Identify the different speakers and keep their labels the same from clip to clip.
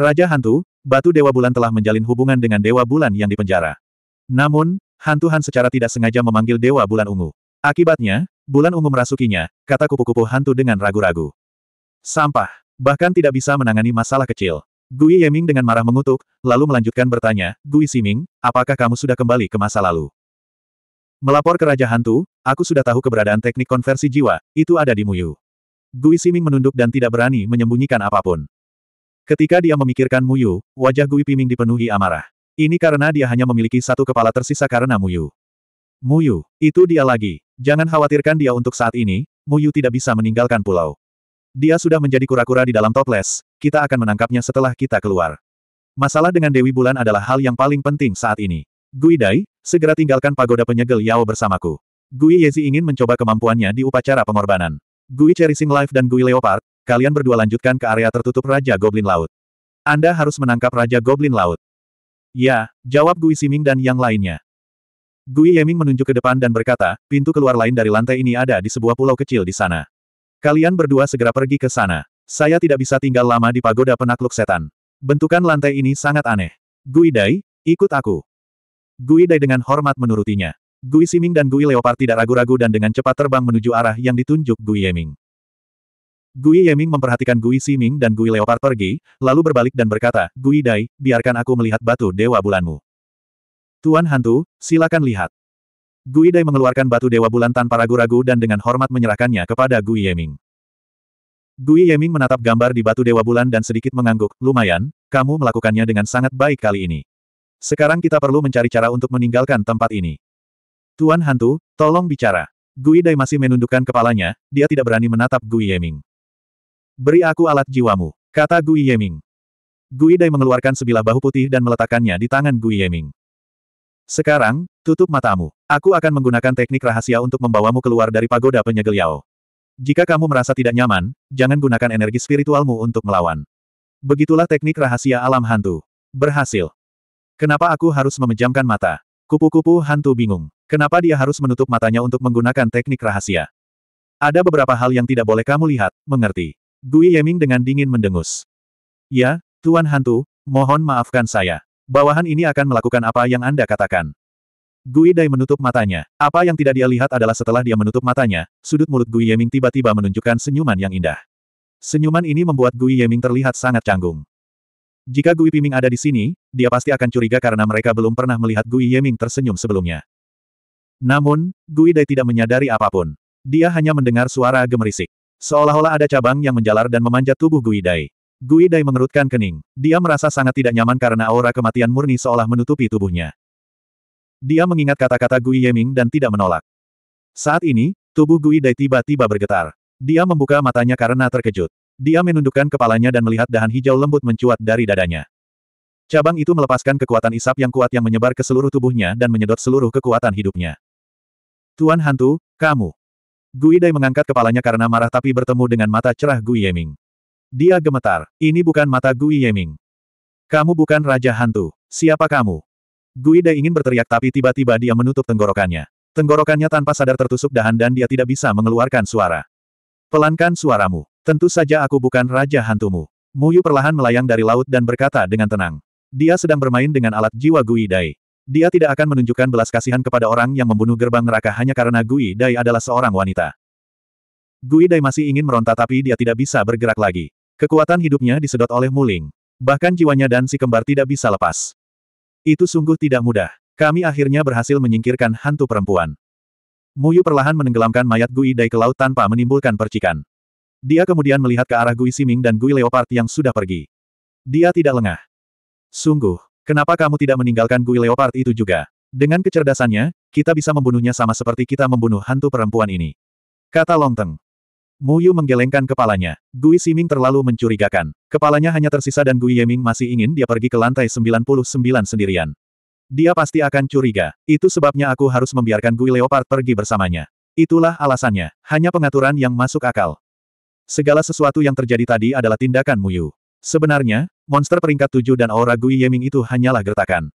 Speaker 1: Raja Hantu, Batu Dewa Bulan telah menjalin hubungan dengan Dewa Bulan yang dipenjara. Namun, Hantu Han secara tidak sengaja memanggil Dewa Bulan Ungu. Akibatnya, Bulan Ungu merasukinya, kata kupu-kupu hantu dengan ragu-ragu. Sampah, bahkan tidak bisa menangani masalah kecil. Gui Yeming dengan marah mengutuk, lalu melanjutkan bertanya, Gui Siming, apakah kamu sudah kembali ke masa lalu? Melapor ke Raja Hantu, aku sudah tahu keberadaan teknik konversi jiwa, itu ada di Muyu. Gui Siming menunduk dan tidak berani menyembunyikan apapun. Ketika dia memikirkan Muyu, wajah Gui Piming dipenuhi amarah. Ini karena dia hanya memiliki satu kepala tersisa karena Muyu. Muyu, itu dia lagi. Jangan khawatirkan dia untuk saat ini, Muyu tidak bisa meninggalkan pulau. Dia sudah menjadi kura-kura di dalam toples, kita akan menangkapnya setelah kita keluar. Masalah dengan Dewi Bulan adalah hal yang paling penting saat ini. Gui Dai, segera tinggalkan pagoda penyegel Yao bersamaku. Gui Yezi ingin mencoba kemampuannya di upacara pengorbanan. Gui Cherishing Life dan Gui Leopard, kalian berdua lanjutkan ke area tertutup Raja Goblin Laut. Anda harus menangkap Raja Goblin Laut. Ya, jawab Gui Siming dan yang lainnya. Gui Yeming menunjuk ke depan dan berkata, pintu keluar lain dari lantai ini ada di sebuah pulau kecil di sana. Kalian berdua segera pergi ke sana. Saya tidak bisa tinggal lama di pagoda penakluk setan. Bentukan lantai ini sangat aneh. Gui Dai, ikut aku. Gui Dai dengan hormat menurutinya. Gui Siming dan Gui Leopard tidak ragu-ragu dan dengan cepat terbang menuju arah yang ditunjuk Gui Yeming. Gui Yeming memperhatikan Gui Siming dan Gui Leopard pergi, lalu berbalik dan berkata, Gui Dai, biarkan aku melihat batu dewa bulanmu. Tuan Hantu, silakan lihat. Gui Dai mengeluarkan batu dewa bulan tanpa ragu-ragu dan dengan hormat menyerahkannya kepada Gui Yeming. Gui Yeming menatap gambar di batu dewa bulan dan sedikit mengangguk, lumayan, kamu melakukannya dengan sangat baik kali ini. Sekarang kita perlu mencari cara untuk meninggalkan tempat ini. Tuan Hantu, tolong bicara. Gui Dai masih menundukkan kepalanya, dia tidak berani menatap Gui Yeming. Beri aku alat jiwamu, kata Gui Yeming. Gui Dai mengeluarkan sebilah bahu putih dan meletakkannya di tangan Gui Yeming. Sekarang, tutup matamu. Aku akan menggunakan teknik rahasia untuk membawamu keluar dari pagoda penyegel Yao. Jika kamu merasa tidak nyaman, jangan gunakan energi spiritualmu untuk melawan. Begitulah teknik rahasia alam hantu. Berhasil. Kenapa aku harus memejamkan mata? Kupu-kupu hantu bingung. Kenapa dia harus menutup matanya untuk menggunakan teknik rahasia? Ada beberapa hal yang tidak boleh kamu lihat, mengerti? Gui Yeming dengan dingin mendengus. Ya, Tuan Hantu, mohon maafkan saya. Bawahan ini akan melakukan apa yang Anda katakan. Gui Dai menutup matanya. Apa yang tidak dia lihat adalah setelah dia menutup matanya, sudut mulut Gui Yeming tiba-tiba menunjukkan senyuman yang indah. Senyuman ini membuat Gui Yeming terlihat sangat canggung. Jika Gui Piming ada di sini, dia pasti akan curiga karena mereka belum pernah melihat Gui Yeming tersenyum sebelumnya. Namun, Gui Dai tidak menyadari apapun. Dia hanya mendengar suara gemerisik. Seolah-olah ada cabang yang menjalar dan memanjat tubuh Gui Dai. Gui Dai mengerutkan kening. Dia merasa sangat tidak nyaman karena aura kematian murni seolah menutupi tubuhnya. Dia mengingat kata-kata Gui Yeming dan tidak menolak. Saat ini, tubuh Gui Dai tiba-tiba bergetar. Dia membuka matanya karena terkejut. Dia menundukkan kepalanya dan melihat dahan hijau lembut mencuat dari dadanya. Cabang itu melepaskan kekuatan isap yang kuat yang menyebar ke seluruh tubuhnya dan menyedot seluruh kekuatan hidupnya. Tuan Hantu, kamu. Gui Dai mengangkat kepalanya karena marah tapi bertemu dengan mata cerah Gui Yeming. Dia gemetar. Ini bukan mata Gui Yeming. Kamu bukan Raja Hantu. Siapa kamu? Gui Dai ingin berteriak tapi tiba-tiba dia menutup tenggorokannya. Tenggorokannya tanpa sadar tertusuk dahan dan dia tidak bisa mengeluarkan suara. Pelankan suaramu. Tentu saja aku bukan Raja Hantumu. Muyu perlahan melayang dari laut dan berkata dengan tenang. Dia sedang bermain dengan alat jiwa Gui Dai. Dia tidak akan menunjukkan belas kasihan kepada orang yang membunuh gerbang neraka hanya karena Gui Dai adalah seorang wanita. Gui Dai masih ingin meronta tapi dia tidak bisa bergerak lagi. Kekuatan hidupnya disedot oleh Muling. Bahkan jiwanya dan si kembar tidak bisa lepas. Itu sungguh tidak mudah. Kami akhirnya berhasil menyingkirkan hantu perempuan. Muyu perlahan menenggelamkan mayat Gui Dai ke laut tanpa menimbulkan percikan. Dia kemudian melihat ke arah Gui Siming dan Gui Leopard yang sudah pergi. Dia tidak lengah. Sungguh, Kenapa kamu tidak meninggalkan Gui Leopard itu juga? Dengan kecerdasannya, kita bisa membunuhnya sama seperti kita membunuh hantu perempuan ini. Kata Longteng. Mu Yu menggelengkan kepalanya. Gui Siming terlalu mencurigakan. Kepalanya hanya tersisa dan Gui Yeming masih ingin dia pergi ke lantai 99 sendirian. Dia pasti akan curiga. Itu sebabnya aku harus membiarkan Gui Leopard pergi bersamanya. Itulah alasannya. Hanya pengaturan yang masuk akal. Segala sesuatu yang terjadi tadi adalah tindakan Mu Yu. Sebenarnya, monster peringkat tujuh dan aura Gui Yeming itu hanyalah gertakan.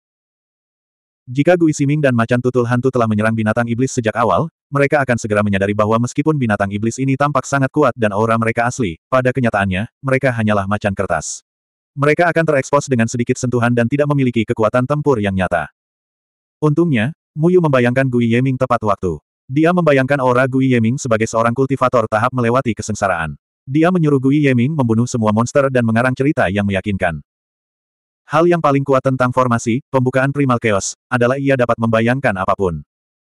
Speaker 1: Jika Gui Siming dan macan tutul hantu telah menyerang binatang iblis sejak awal, mereka akan segera menyadari bahwa meskipun binatang iblis ini tampak sangat kuat dan aura mereka asli, pada kenyataannya, mereka hanyalah macan kertas. Mereka akan terekspos dengan sedikit sentuhan dan tidak memiliki kekuatan tempur yang nyata. Untungnya, Muyu membayangkan Gui Yeming tepat waktu. Dia membayangkan aura Gui Yeming sebagai seorang kultivator tahap melewati kesengsaraan. Dia menyuruh Gui Yeming membunuh semua monster dan mengarang cerita yang meyakinkan. Hal yang paling kuat tentang formasi, pembukaan primal chaos, adalah ia dapat membayangkan apapun.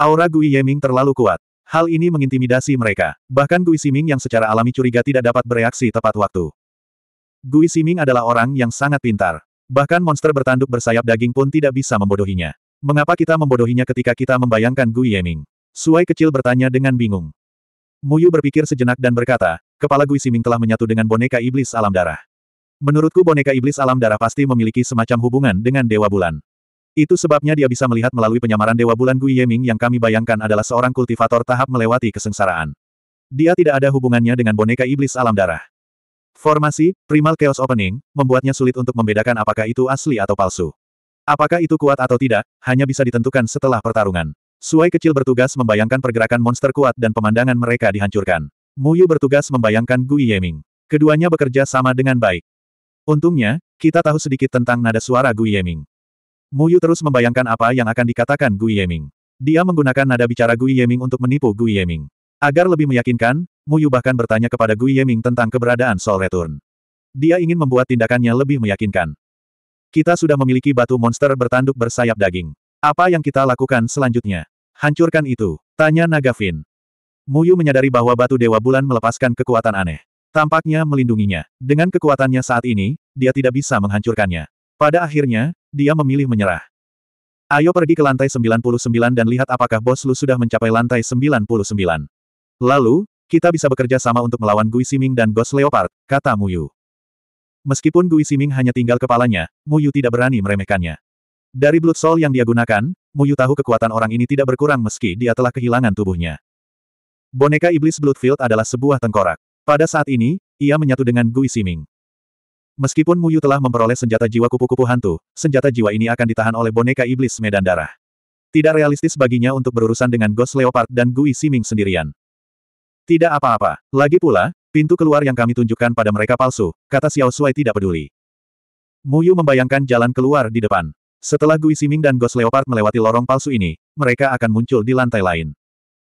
Speaker 1: Aura Gui Yeming terlalu kuat. Hal ini mengintimidasi mereka. Bahkan Gui Siming yang secara alami curiga tidak dapat bereaksi tepat waktu. Gui Siming adalah orang yang sangat pintar. Bahkan monster bertanduk bersayap daging pun tidak bisa membodohinya. Mengapa kita membodohinya ketika kita membayangkan Gui Yeming? Suai kecil bertanya dengan bingung. Muyu berpikir sejenak dan berkata, kepala Gui Siming telah menyatu dengan boneka iblis alam darah. Menurutku boneka iblis alam darah pasti memiliki semacam hubungan dengan Dewa Bulan. Itu sebabnya dia bisa melihat melalui penyamaran Dewa Bulan Gui Yeming yang kami bayangkan adalah seorang kultivator tahap melewati kesengsaraan. Dia tidak ada hubungannya dengan boneka iblis alam darah. Formasi, Primal Chaos Opening, membuatnya sulit untuk membedakan apakah itu asli atau palsu. Apakah itu kuat atau tidak, hanya bisa ditentukan setelah pertarungan. Suai kecil bertugas membayangkan pergerakan monster kuat dan pemandangan mereka dihancurkan. Muyu bertugas membayangkan Gui Yeming. Keduanya bekerja sama dengan baik. Untungnya, kita tahu sedikit tentang nada suara Gui Yeming. Muyu terus membayangkan apa yang akan dikatakan Gui Yeming. Dia menggunakan nada bicara Gui Yeming untuk menipu Gui Yeming. Agar lebih meyakinkan, Muyu bahkan bertanya kepada Gui Yeming tentang keberadaan Soul Return. Dia ingin membuat tindakannya lebih meyakinkan. Kita sudah memiliki batu monster bertanduk bersayap daging. Apa yang kita lakukan selanjutnya? Hancurkan itu, tanya Nagafin. Muyu menyadari bahwa batu Dewa Bulan melepaskan kekuatan aneh. Tampaknya melindunginya. Dengan kekuatannya saat ini, dia tidak bisa menghancurkannya. Pada akhirnya, dia memilih menyerah. Ayo pergi ke lantai 99 dan lihat apakah bos lu sudah mencapai lantai 99. Lalu, kita bisa bekerja sama untuk melawan Gui Siming dan Ghost Leopard, kata Muyu. Meskipun Gui Siming hanya tinggal kepalanya, Muyu tidak berani meremehkannya. Dari Blood Soul yang dia gunakan, Muyu tahu kekuatan orang ini tidak berkurang meski dia telah kehilangan tubuhnya. Boneka iblis Bloodfield adalah sebuah tengkorak. Pada saat ini, ia menyatu dengan Gui Siming. Meskipun Muyu telah memperoleh senjata jiwa kupu-kupu hantu, senjata jiwa ini akan ditahan oleh boneka iblis medan darah. Tidak realistis baginya untuk berurusan dengan Ghost Leopard dan Gui Siming sendirian. Tidak apa-apa. Lagi pula, pintu keluar yang kami tunjukkan pada mereka palsu, kata Xiao Shuai tidak peduli. Muyu membayangkan jalan keluar di depan. Setelah Gui Siming dan Ghost Leopard melewati lorong palsu ini, mereka akan muncul di lantai lain.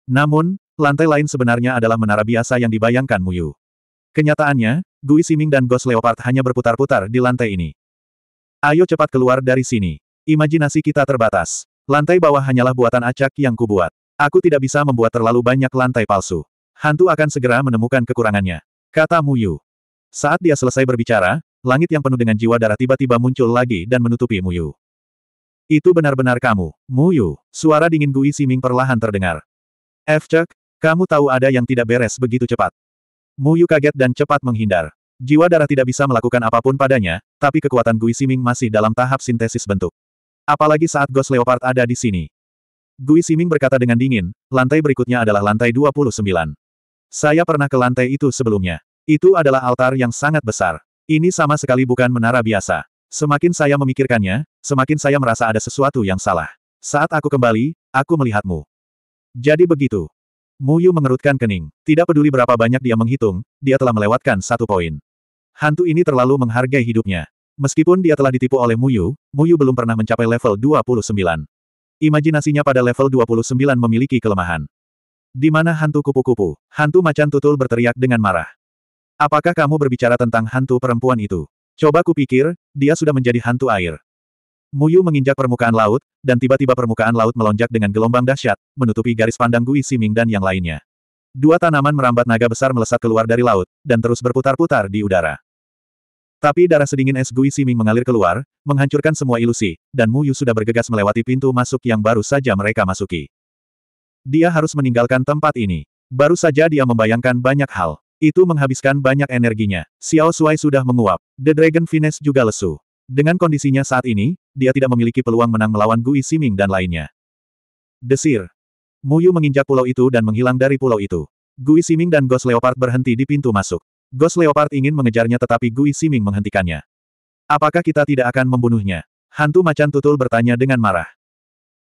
Speaker 1: Namun, Lantai lain sebenarnya adalah menara biasa yang dibayangkan Muyu. Kenyataannya, Gui Siming dan Ghost Leopard hanya berputar-putar di lantai ini. Ayo cepat keluar dari sini. Imajinasi kita terbatas. Lantai bawah hanyalah buatan acak yang kubuat. Aku tidak bisa membuat terlalu banyak lantai palsu. Hantu akan segera menemukan kekurangannya. Kata Muyu. Saat dia selesai berbicara, langit yang penuh dengan jiwa darah tiba-tiba muncul lagi dan menutupi Muyu. Itu benar-benar kamu, Muyu. Suara dingin Gui Siming perlahan terdengar. Efcek, kamu tahu ada yang tidak beres begitu cepat. Muyu kaget dan cepat menghindar. Jiwa darah tidak bisa melakukan apapun padanya, tapi kekuatan Gui Siming masih dalam tahap sintesis bentuk. Apalagi saat Ghost Leopard ada di sini. Gui Siming berkata dengan dingin, lantai berikutnya adalah lantai 29. Saya pernah ke lantai itu sebelumnya. Itu adalah altar yang sangat besar. Ini sama sekali bukan menara biasa. Semakin saya memikirkannya, semakin saya merasa ada sesuatu yang salah. Saat aku kembali, aku melihatmu. Jadi begitu. Muyu mengerutkan kening. Tidak peduli berapa banyak dia menghitung, dia telah melewatkan satu poin. Hantu ini terlalu menghargai hidupnya. Meskipun dia telah ditipu oleh Muyu, Muyu belum pernah mencapai level 29. Imajinasinya pada level 29 memiliki kelemahan. Di mana hantu kupu-kupu? Hantu macan tutul berteriak dengan marah. Apakah kamu berbicara tentang hantu perempuan itu? Coba kupikir, dia sudah menjadi hantu air. Muyu menginjak permukaan laut, dan tiba-tiba permukaan laut melonjak dengan gelombang dahsyat, menutupi garis pandang Gui Siming dan yang lainnya. Dua tanaman merambat naga besar melesat keluar dari laut, dan terus berputar-putar di udara. Tapi darah sedingin es Gui Siming mengalir keluar, menghancurkan semua ilusi, dan Muyu sudah bergegas melewati pintu masuk yang baru saja mereka masuki. Dia harus meninggalkan tempat ini. Baru saja dia membayangkan banyak hal. Itu menghabiskan banyak energinya. Xiao Sui sudah menguap. The Dragon Finesse juga lesu. Dengan kondisinya saat ini, dia tidak memiliki peluang menang melawan Gui Siming dan lainnya. Desir. Muyu menginjak pulau itu dan menghilang dari pulau itu. Gui Siming dan Ghost Leopard berhenti di pintu masuk. Ghost Leopard ingin mengejarnya tetapi Gui Siming menghentikannya. Apakah kita tidak akan membunuhnya? Hantu macan tutul bertanya dengan marah.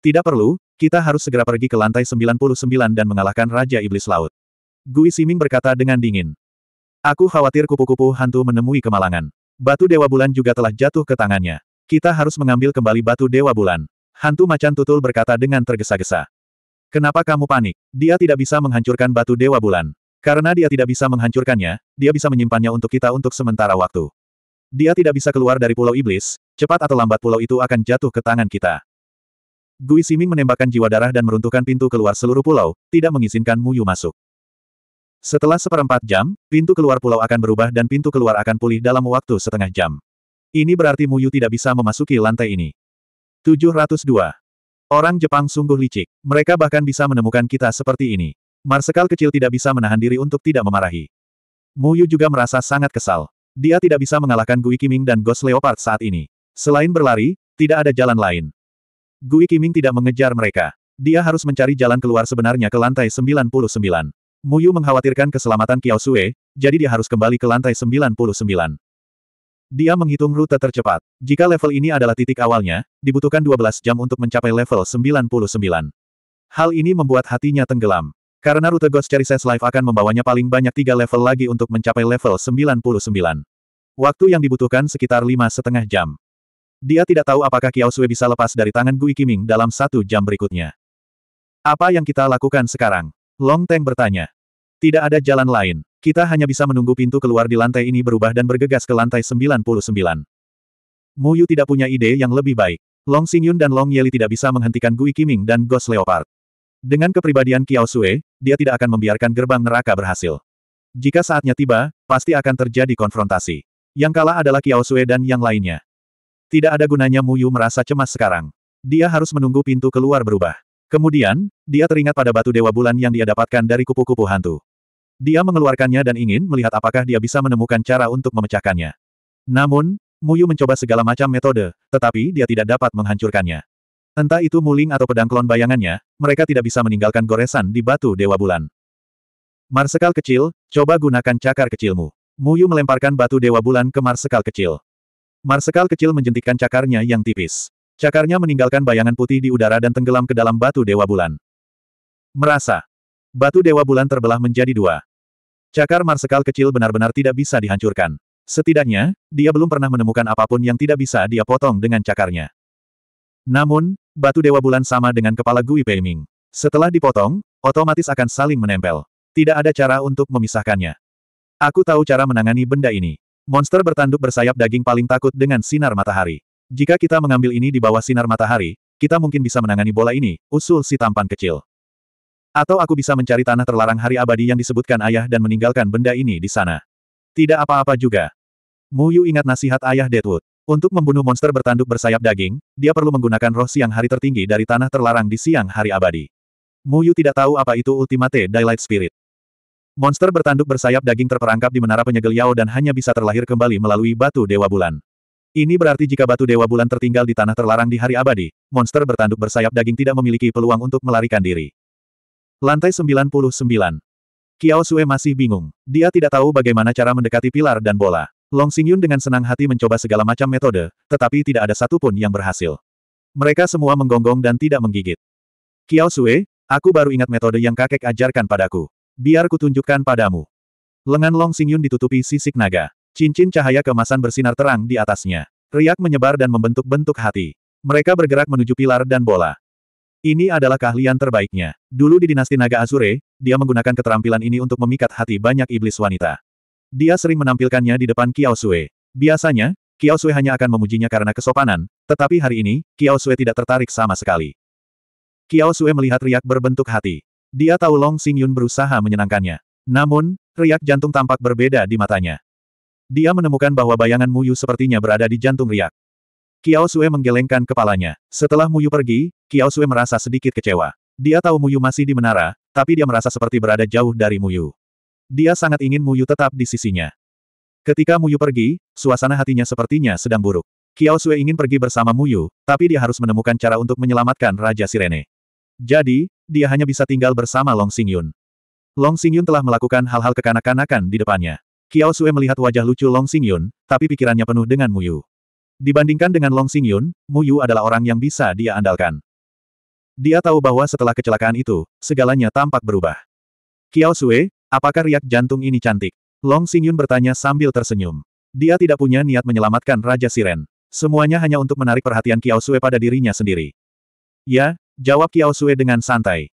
Speaker 1: Tidak perlu, kita harus segera pergi ke lantai 99 dan mengalahkan Raja Iblis Laut. Gui Siming berkata dengan dingin. Aku khawatir kupu-kupu hantu menemui kemalangan. Batu Dewa Bulan juga telah jatuh ke tangannya. Kita harus mengambil kembali Batu Dewa Bulan. Hantu Macan Tutul berkata dengan tergesa-gesa. Kenapa kamu panik? Dia tidak bisa menghancurkan Batu Dewa Bulan. Karena dia tidak bisa menghancurkannya, dia bisa menyimpannya untuk kita untuk sementara waktu. Dia tidak bisa keluar dari Pulau Iblis, cepat atau lambat pulau itu akan jatuh ke tangan kita. Gui Siming menembakkan jiwa darah dan meruntuhkan pintu keluar seluruh pulau, tidak mengizinkan Muyu masuk. Setelah seperempat jam, pintu keluar pulau akan berubah dan pintu keluar akan pulih dalam waktu setengah jam. Ini berarti Muyu tidak bisa memasuki lantai ini. 702. Orang Jepang sungguh licik. Mereka bahkan bisa menemukan kita seperti ini. Marsekal kecil tidak bisa menahan diri untuk tidak memarahi. Muyu juga merasa sangat kesal. Dia tidak bisa mengalahkan Gui Kiming dan Ghost Leopard saat ini. Selain berlari, tidak ada jalan lain. Gui Kiming tidak mengejar mereka. Dia harus mencari jalan keluar sebenarnya ke lantai 99. Muyu mengkhawatirkan keselamatan Kiao Sue, jadi dia harus kembali ke lantai 99. Dia menghitung rute tercepat. Jika level ini adalah titik awalnya, dibutuhkan 12 jam untuk mencapai level 99. Hal ini membuat hatinya tenggelam. Karena rute Ghost Cherises Life akan membawanya paling banyak tiga level lagi untuk mencapai level 99. Waktu yang dibutuhkan sekitar lima setengah jam. Dia tidak tahu apakah Kiao Sui bisa lepas dari tangan Gui Kiming dalam satu jam berikutnya. Apa yang kita lakukan sekarang? Long Teng bertanya. Tidak ada jalan lain. Kita hanya bisa menunggu pintu keluar di lantai ini berubah dan bergegas ke lantai 99. Mu Yu tidak punya ide yang lebih baik. Long Yun dan Long Yeli tidak bisa menghentikan Gui Kiming dan Ghost Leopard. Dengan kepribadian Kiao Sue, dia tidak akan membiarkan gerbang neraka berhasil. Jika saatnya tiba, pasti akan terjadi konfrontasi. Yang kalah adalah Kiao Sue dan yang lainnya. Tidak ada gunanya Mu Yu merasa cemas sekarang. Dia harus menunggu pintu keluar berubah. Kemudian, dia teringat pada batu dewa bulan yang dia dapatkan dari kupu-kupu hantu. Dia mengeluarkannya dan ingin melihat apakah dia bisa menemukan cara untuk memecahkannya. Namun, Muyu mencoba segala macam metode, tetapi dia tidak dapat menghancurkannya. Entah itu muling atau pedang klon bayangannya, mereka tidak bisa meninggalkan goresan di batu Dewa Bulan. Marsekal kecil, coba gunakan cakar kecilmu. Muyu melemparkan batu Dewa Bulan ke Marsekal kecil. Marsekal kecil menjentikkan cakarnya yang tipis. Cakarnya meninggalkan bayangan putih di udara dan tenggelam ke dalam batu Dewa Bulan. Merasa. Batu Dewa Bulan terbelah menjadi dua. Cakar Marsekal kecil benar-benar tidak bisa dihancurkan. Setidaknya, dia belum pernah menemukan apapun yang tidak bisa dia potong dengan cakarnya. Namun, batu Dewa Bulan sama dengan kepala Gui Peiming. Setelah dipotong, otomatis akan saling menempel. Tidak ada cara untuk memisahkannya. Aku tahu cara menangani benda ini. Monster bertanduk bersayap daging paling takut dengan sinar matahari. Jika kita mengambil ini di bawah sinar matahari, kita mungkin bisa menangani bola ini, usul si tampan kecil. Atau aku bisa mencari tanah terlarang hari abadi yang disebutkan ayah dan meninggalkan benda ini di sana. Tidak apa-apa juga. Mu Yu ingat nasihat ayah Deadwood. Untuk membunuh monster bertanduk bersayap daging, dia perlu menggunakan roh siang hari tertinggi dari tanah terlarang di siang hari abadi. Mu Yu tidak tahu apa itu Ultimate Daylight Spirit. Monster bertanduk bersayap daging terperangkap di menara penyegel Yao dan hanya bisa terlahir kembali melalui batu Dewa Bulan. Ini berarti jika batu dewa bulan tertinggal di tanah terlarang di hari abadi, monster bertanduk bersayap daging tidak memiliki peluang untuk melarikan diri. Lantai 99. Kiao Sue masih bingung. Dia tidak tahu bagaimana cara mendekati pilar dan bola. Long Xingyun dengan senang hati mencoba segala macam metode, tetapi tidak ada satupun yang berhasil. Mereka semua menggonggong dan tidak menggigit. Kiao Sue, aku baru ingat metode yang kakek ajarkan padaku. Biar kutunjukkan padamu. Lengan Long Xingyun ditutupi sisik naga. Cincin cahaya kemasan bersinar terang di atasnya. Riak menyebar dan membentuk bentuk hati. Mereka bergerak menuju pilar dan bola. Ini adalah keahlian terbaiknya. Dulu di dinasti Naga Azure, dia menggunakan keterampilan ini untuk memikat hati banyak iblis wanita. Dia sering menampilkannya di depan Kiao Sui. Biasanya, Kiao Sui hanya akan memujinya karena kesopanan, tetapi hari ini, Kiao Sui tidak tertarik sama sekali. Kiao Sui melihat riak berbentuk hati. Dia tahu Long Xing Yun berusaha menyenangkannya. Namun, riak jantung tampak berbeda di matanya. Dia menemukan bahwa bayangan Muyu sepertinya berada di jantung riak. Kiao Sue menggelengkan kepalanya. Setelah Muyu pergi, Kiao Sue merasa sedikit kecewa. Dia tahu Muyu masih di menara, tapi dia merasa seperti berada jauh dari Muyu. Dia sangat ingin Muyu tetap di sisinya. Ketika Muyu pergi, suasana hatinya sepertinya sedang buruk. Kiao Sue ingin pergi bersama Muyu, tapi dia harus menemukan cara untuk menyelamatkan Raja Sirene. Jadi, dia hanya bisa tinggal bersama Long Xingyun. Long Xingyun telah melakukan hal-hal kekanak-kanakan di depannya. Kiao Sue melihat wajah lucu Long Yun, tapi pikirannya penuh dengan Muyu. Dibandingkan dengan Long Xingyun, Muyu adalah orang yang bisa dia andalkan. Dia tahu bahwa setelah kecelakaan itu, segalanya tampak berubah. Kiao Sue, apakah riak jantung ini cantik? Long Yun bertanya sambil tersenyum. Dia tidak punya niat menyelamatkan Raja Siren. Semuanya hanya untuk menarik perhatian Kiao Sue pada dirinya sendiri. Ya, jawab Kiao Sue dengan santai.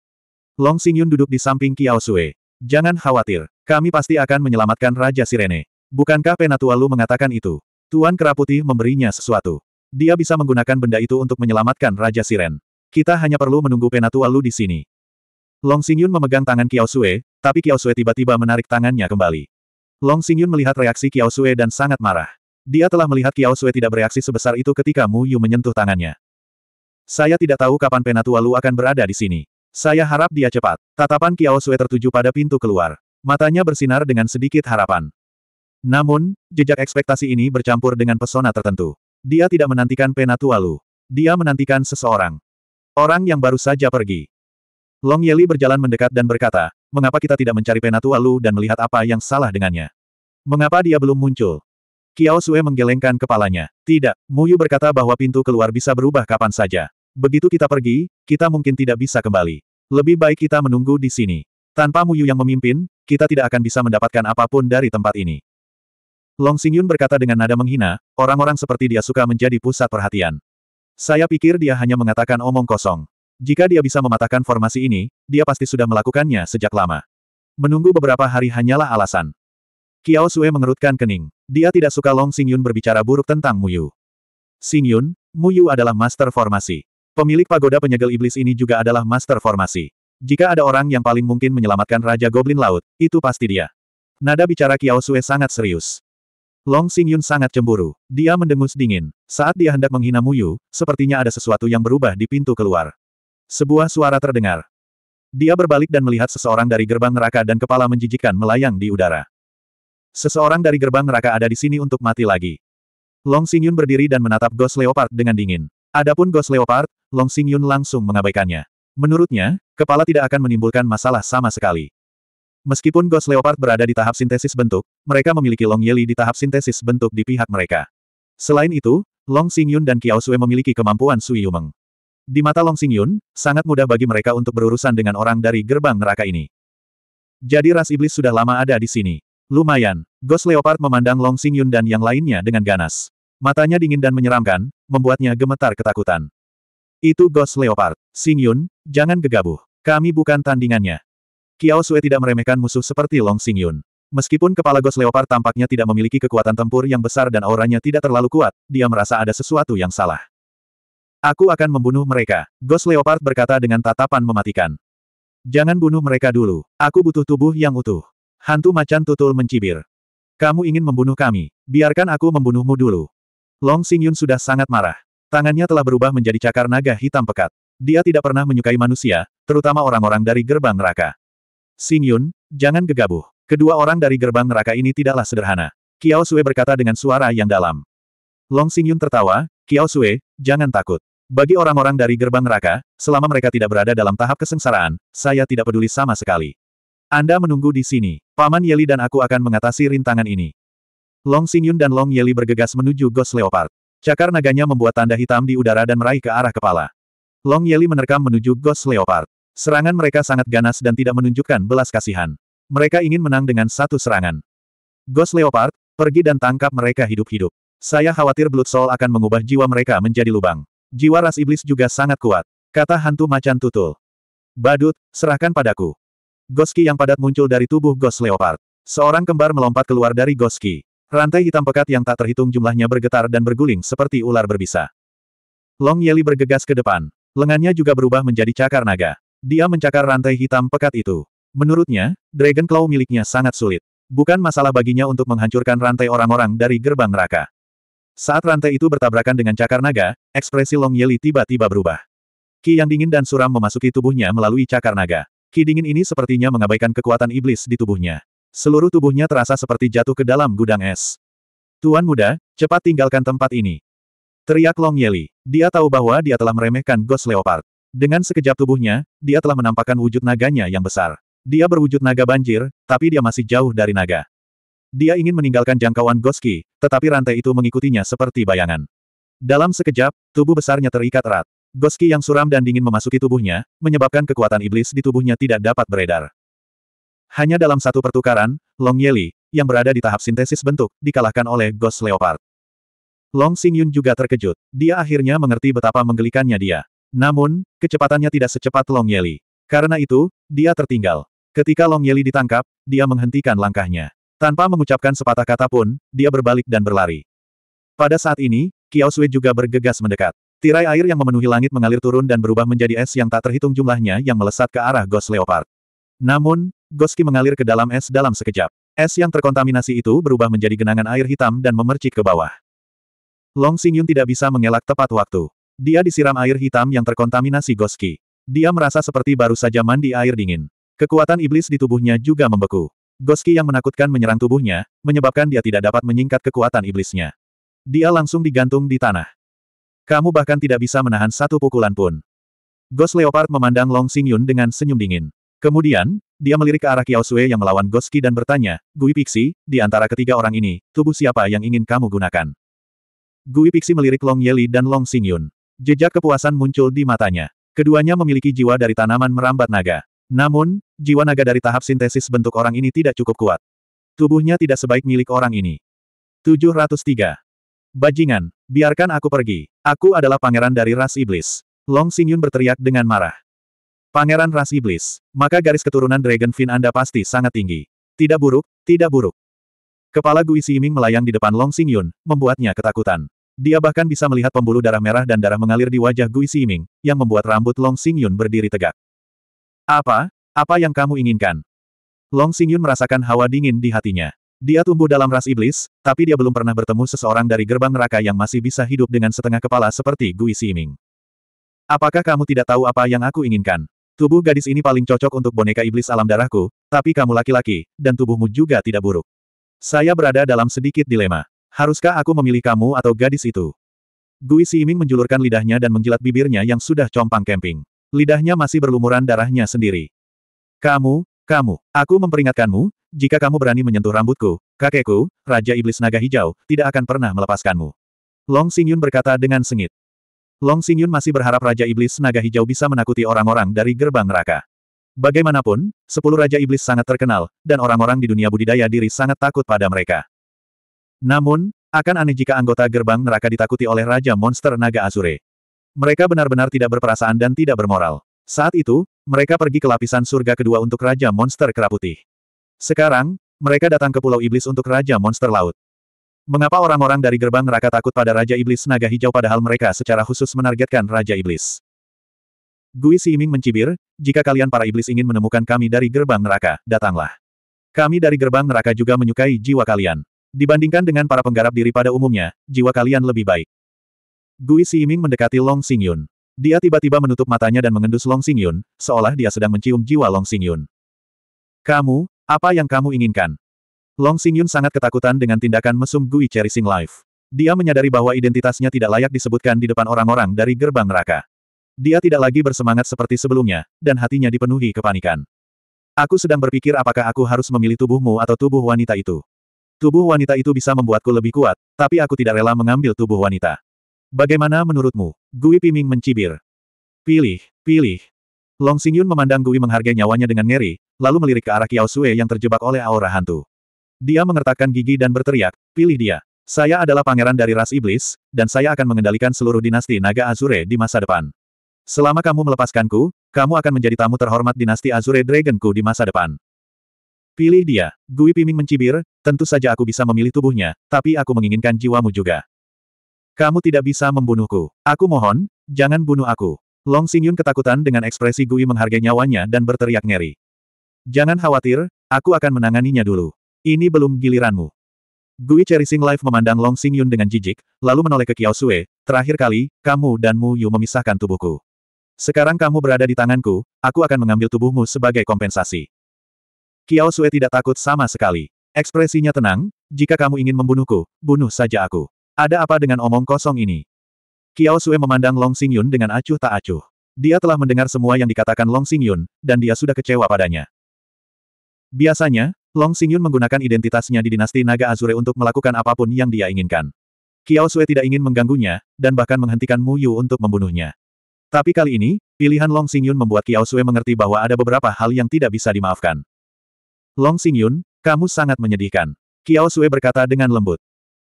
Speaker 1: Long Yun duduk di samping Kiao Sue. Jangan khawatir, kami pasti akan menyelamatkan Raja Sirene. Bukankah Penatua Lu mengatakan itu? Tuan Keraputi memberinya sesuatu. Dia bisa menggunakan benda itu untuk menyelamatkan Raja Siren. Kita hanya perlu menunggu Penatua Lu di sini. Long Xingyun memegang tangan Kiao Sue, tapi Kiao Sue tiba-tiba menarik tangannya kembali. Long Xingyun melihat reaksi Kiao Sue dan sangat marah. Dia telah melihat Kiao Sue tidak bereaksi sebesar itu ketika Mu Yu menyentuh tangannya. Saya tidak tahu kapan Penatua Lu akan berada di sini. Saya harap dia cepat. Tatapan Kiao Sue tertuju pada pintu keluar. Matanya bersinar dengan sedikit harapan. Namun, jejak ekspektasi ini bercampur dengan pesona tertentu. Dia tidak menantikan Penatualu. Dia menantikan seseorang. Orang yang baru saja pergi. Long Yeli berjalan mendekat dan berkata, mengapa kita tidak mencari Penatualu dan melihat apa yang salah dengannya? Mengapa dia belum muncul? Kiao Sue menggelengkan kepalanya. Tidak, Muyu berkata bahwa pintu keluar bisa berubah kapan saja. Begitu kita pergi, kita mungkin tidak bisa kembali. Lebih baik kita menunggu di sini. Tanpa Mu Yu yang memimpin, kita tidak akan bisa mendapatkan apapun dari tempat ini. Long Xingyun berkata dengan nada menghina, orang-orang seperti dia suka menjadi pusat perhatian. Saya pikir dia hanya mengatakan omong kosong. Jika dia bisa mematahkan formasi ini, dia pasti sudah melakukannya sejak lama. Menunggu beberapa hari hanyalah alasan. Kiao Sue mengerutkan kening. Dia tidak suka Long Xingyun berbicara buruk tentang Mu Muyu. Xingyun, Yu adalah master formasi. Pemilik pagoda penyegel iblis ini juga adalah master formasi. Jika ada orang yang paling mungkin menyelamatkan Raja Goblin Laut, itu pasti dia. Nada bicara Kiao Sue sangat serius. Long Yun sangat cemburu. Dia mendengus dingin. Saat dia hendak menghina Muyu, sepertinya ada sesuatu yang berubah di pintu keluar. Sebuah suara terdengar. Dia berbalik dan melihat seseorang dari gerbang neraka dan kepala menjijikan melayang di udara. Seseorang dari gerbang neraka ada di sini untuk mati lagi. Long Yun berdiri dan menatap Ghost Leopard dengan dingin. Adapun Ghost Leopard, Long Xing Yun langsung mengabaikannya. Menurutnya, kepala tidak akan menimbulkan masalah sama sekali. Meskipun Ghost Leopard berada di tahap sintesis bentuk, mereka memiliki Long Yeli di tahap sintesis bentuk di pihak mereka. Selain itu, Long Xing Yun dan Kiao Sui memiliki kemampuan Sui Yumeng. Di mata Long Xing Yun, sangat mudah bagi mereka untuk berurusan dengan orang dari gerbang neraka ini. Jadi ras iblis sudah lama ada di sini. Lumayan, Ghost Leopard memandang Long Xing Yun dan yang lainnya dengan ganas. Matanya dingin dan menyeramkan, membuatnya gemetar ketakutan. Itu Ghost Leopard. Xing Yun, jangan gegabah. Kami bukan tandingannya. Kiao Sue tidak meremehkan musuh seperti Long Xing Yun. Meskipun kepala Ghost Leopard tampaknya tidak memiliki kekuatan tempur yang besar dan auranya tidak terlalu kuat, dia merasa ada sesuatu yang salah. Aku akan membunuh mereka, Ghost Leopard berkata dengan tatapan mematikan. Jangan bunuh mereka dulu, aku butuh tubuh yang utuh. Hantu macan tutul mencibir. Kamu ingin membunuh kami, biarkan aku membunuhmu dulu. Long Xingyun sudah sangat marah. Tangannya telah berubah menjadi cakar naga hitam pekat. Dia tidak pernah menyukai manusia, terutama orang-orang dari gerbang neraka. Xingyun, jangan gegabah. Kedua orang dari gerbang neraka ini tidaklah sederhana. Kiao Sui berkata dengan suara yang dalam. Long Xingyun tertawa, Kiao Sui, jangan takut. Bagi orang-orang dari gerbang neraka, selama mereka tidak berada dalam tahap kesengsaraan, saya tidak peduli sama sekali. Anda menunggu di sini. Paman Yeli dan aku akan mengatasi rintangan ini. Long Xingyun dan Long Yeli bergegas menuju Ghost Leopard. Cakar naganya membuat tanda hitam di udara dan meraih ke arah kepala. Long Yeli menerkam menuju Ghost Leopard. Serangan mereka sangat ganas dan tidak menunjukkan belas kasihan. Mereka ingin menang dengan satu serangan. Ghost Leopard, pergi dan tangkap mereka hidup-hidup. Saya khawatir Blood Soul akan mengubah jiwa mereka menjadi lubang. Jiwa ras iblis juga sangat kuat. Kata hantu macan tutul. Badut, serahkan padaku. Goski yang padat muncul dari tubuh Ghost Leopard. Seorang kembar melompat keluar dari Goski. Rantai hitam pekat yang tak terhitung jumlahnya bergetar dan berguling seperti ular berbisa. Long Yeli bergegas ke depan. Lengannya juga berubah menjadi cakar naga. Dia mencakar rantai hitam pekat itu. Menurutnya, Dragon Claw miliknya sangat sulit. Bukan masalah baginya untuk menghancurkan rantai orang-orang dari gerbang neraka. Saat rantai itu bertabrakan dengan cakar naga, ekspresi Long Yeli tiba-tiba berubah. Ki yang dingin dan suram memasuki tubuhnya melalui cakar naga. Ki dingin ini sepertinya mengabaikan kekuatan iblis di tubuhnya. Seluruh tubuhnya terasa seperti jatuh ke dalam gudang es. Tuan muda, cepat tinggalkan tempat ini. Teriak Long Yeli. Dia tahu bahwa dia telah meremehkan Ghost Leopard. Dengan sekejap tubuhnya, dia telah menampakkan wujud naganya yang besar. Dia berwujud naga banjir, tapi dia masih jauh dari naga. Dia ingin meninggalkan jangkauan Goski, tetapi rantai itu mengikutinya seperti bayangan. Dalam sekejap, tubuh besarnya terikat erat. Goski yang suram dan dingin memasuki tubuhnya, menyebabkan kekuatan iblis di tubuhnya tidak dapat beredar. Hanya dalam satu pertukaran, Long Yeli, yang berada di tahap sintesis bentuk, dikalahkan oleh Ghost Leopard. Long Xingyun juga terkejut. Dia akhirnya mengerti betapa menggelikannya dia. Namun, kecepatannya tidak secepat Long Yeli. Karena itu, dia tertinggal. Ketika Long Yeli ditangkap, dia menghentikan langkahnya. Tanpa mengucapkan sepatah kata pun, dia berbalik dan berlari. Pada saat ini, Kiao Sui juga bergegas mendekat. Tirai air yang memenuhi langit mengalir turun dan berubah menjadi es yang tak terhitung jumlahnya yang melesat ke arah Ghost Leopard. Namun, Goski mengalir ke dalam es dalam sekejap. Es yang terkontaminasi itu berubah menjadi genangan air hitam dan memercik ke bawah. Long Xingyun tidak bisa mengelak tepat waktu. Dia disiram air hitam yang terkontaminasi Goski. Dia merasa seperti baru saja mandi air dingin. Kekuatan iblis di tubuhnya juga membeku. Goski yang menakutkan menyerang tubuhnya, menyebabkan dia tidak dapat menyingkat kekuatan iblisnya. Dia langsung digantung di tanah. Kamu bahkan tidak bisa menahan satu pukulan pun. Gos Leopard memandang Long Xingyun dengan senyum dingin. Kemudian, dia melirik ke arah Kiao Sui yang melawan Goski dan bertanya, Gui Pixi, di antara ketiga orang ini, tubuh siapa yang ingin kamu gunakan? Gui Pixi melirik Long Yeli dan Long Xingyun. Jejak kepuasan muncul di matanya. Keduanya memiliki jiwa dari tanaman merambat naga. Namun, jiwa naga dari tahap sintesis bentuk orang ini tidak cukup kuat. Tubuhnya tidak sebaik milik orang ini. 703. Bajingan, biarkan aku pergi. Aku adalah pangeran dari ras iblis. Long Xingyun berteriak dengan marah. Pangeran Ras Iblis. Maka garis keturunan Dragon Fin Anda pasti sangat tinggi. Tidak buruk, tidak buruk. Kepala Gui Ming melayang di depan Long Xing membuatnya ketakutan. Dia bahkan bisa melihat pembuluh darah merah dan darah mengalir di wajah Gui Ming, yang membuat rambut Long Xing berdiri tegak. Apa? Apa yang kamu inginkan? Long Xing merasakan hawa dingin di hatinya. Dia tumbuh dalam ras iblis, tapi dia belum pernah bertemu seseorang dari gerbang neraka yang masih bisa hidup dengan setengah kepala seperti Gui Ming. Apakah kamu tidak tahu apa yang aku inginkan? Tubuh gadis ini paling cocok untuk boneka iblis alam darahku, tapi kamu laki-laki, dan tubuhmu juga tidak buruk. Saya berada dalam sedikit dilema. Haruskah aku memilih kamu atau gadis itu? Gui Ximing menjulurkan lidahnya dan menjilat bibirnya yang sudah compang kemping. Lidahnya masih berlumuran darahnya sendiri. Kamu, kamu, aku memperingatkanmu, jika kamu berani menyentuh rambutku, kakekku, Raja Iblis Naga Hijau, tidak akan pernah melepaskanmu. Long Xingyun berkata dengan sengit. Long Xingyun masih berharap Raja Iblis Naga Hijau bisa menakuti orang-orang dari gerbang neraka. Bagaimanapun, sepuluh Raja Iblis sangat terkenal, dan orang-orang di dunia budidaya diri sangat takut pada mereka. Namun, akan aneh jika anggota gerbang neraka ditakuti oleh Raja Monster Naga Azure. Mereka benar-benar tidak berperasaan dan tidak bermoral. Saat itu, mereka pergi ke lapisan surga kedua untuk Raja Monster Kera Putih. Sekarang, mereka datang ke Pulau Iblis untuk Raja Monster Laut. Mengapa orang-orang dari gerbang neraka takut pada Raja Iblis naga hijau padahal mereka secara khusus menargetkan Raja Iblis? Gui Ximing mencibir, jika kalian para iblis ingin menemukan kami dari gerbang neraka, datanglah. Kami dari gerbang neraka juga menyukai jiwa kalian. Dibandingkan dengan para penggarap diri pada umumnya, jiwa kalian lebih baik. Gui Ximing mendekati Long Xingyun. Dia tiba-tiba menutup matanya dan mengendus Long Xingyun, seolah dia sedang mencium jiwa Long Xingyun. Kamu, apa yang kamu inginkan? Long Xingyun sangat ketakutan dengan tindakan mesum Gui Sing Life. Dia menyadari bahwa identitasnya tidak layak disebutkan di depan orang-orang dari gerbang neraka. Dia tidak lagi bersemangat seperti sebelumnya, dan hatinya dipenuhi kepanikan. Aku sedang berpikir apakah aku harus memilih tubuhmu atau tubuh wanita itu. Tubuh wanita itu bisa membuatku lebih kuat, tapi aku tidak rela mengambil tubuh wanita. Bagaimana menurutmu? Gui Piming mencibir. Pilih, pilih. Long Xingyun memandang Gui menghargai nyawanya dengan ngeri, lalu melirik ke arah Kiao Sue yang terjebak oleh aura hantu. Dia mengertakkan gigi dan berteriak, pilih dia. Saya adalah pangeran dari ras iblis, dan saya akan mengendalikan seluruh dinasti naga Azure di masa depan. Selama kamu melepaskanku, kamu akan menjadi tamu terhormat dinasti Azure Dragonku di masa depan. Pilih dia. Gui Piming mencibir, tentu saja aku bisa memilih tubuhnya, tapi aku menginginkan jiwamu juga. Kamu tidak bisa membunuhku. Aku mohon, jangan bunuh aku. Long Xingyun ketakutan dengan ekspresi Gui menghargai nyawanya dan berteriak ngeri. Jangan khawatir, aku akan menanganinya dulu. Ini belum giliranmu. Gui Cherishing Life memandang Long Xing Yun dengan jijik, lalu menoleh ke Kiao Sue, terakhir kali, kamu dan Mu Yu memisahkan tubuhku. Sekarang kamu berada di tanganku, aku akan mengambil tubuhmu sebagai kompensasi. Kiao Sue tidak takut sama sekali. Ekspresinya tenang, jika kamu ingin membunuhku, bunuh saja aku. Ada apa dengan omong kosong ini? Kiao Sue memandang Long Xing Yun dengan acuh tak acuh. Dia telah mendengar semua yang dikatakan Long Xing Yun, dan dia sudah kecewa padanya. Biasanya, Long Xingyun menggunakan identitasnya di dinasti Naga Azure untuk melakukan apapun yang dia inginkan. Kiao Sui tidak ingin mengganggunya, dan bahkan menghentikan Mu Yu untuk membunuhnya. Tapi kali ini, pilihan Long Xingyun membuat Kiao Sui mengerti bahwa ada beberapa hal yang tidak bisa dimaafkan. Long Xingyun, kamu sangat menyedihkan. Kiao Sui berkata dengan lembut.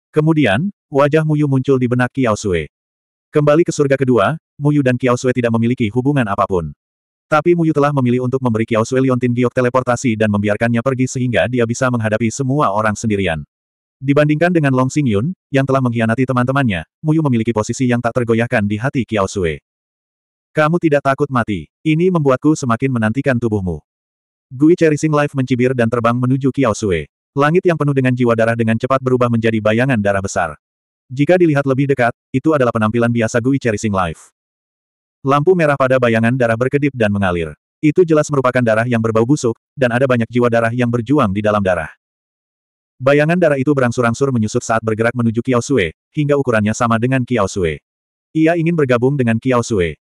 Speaker 1: Kemudian, wajah Mu Yu muncul di benak Kiao Sui. Kembali ke surga kedua, Mu Yu dan Kiao Sui tidak memiliki hubungan apapun. Tapi Muyu telah memilih untuk memberi Kiao Sui Liontin giok teleportasi dan membiarkannya pergi sehingga dia bisa menghadapi semua orang sendirian. Dibandingkan dengan Long Xing Yun, yang telah mengkhianati teman-temannya, Muyu memiliki posisi yang tak tergoyahkan di hati Kiao Sui. Kamu tidak takut mati. Ini membuatku semakin menantikan tubuhmu. Gui Cherishing Life mencibir dan terbang menuju Kiao Sui. Langit yang penuh dengan jiwa darah dengan cepat berubah menjadi bayangan darah besar. Jika dilihat lebih dekat, itu adalah penampilan biasa Gui Cherishing Life. Lampu merah pada bayangan darah berkedip dan mengalir. Itu jelas merupakan darah yang berbau busuk, dan ada banyak jiwa darah yang berjuang di dalam darah. Bayangan darah itu berangsur-angsur menyusut saat bergerak menuju Kiao Sue, hingga ukurannya sama dengan Kiao Sue. Ia ingin bergabung dengan Kiao Sue.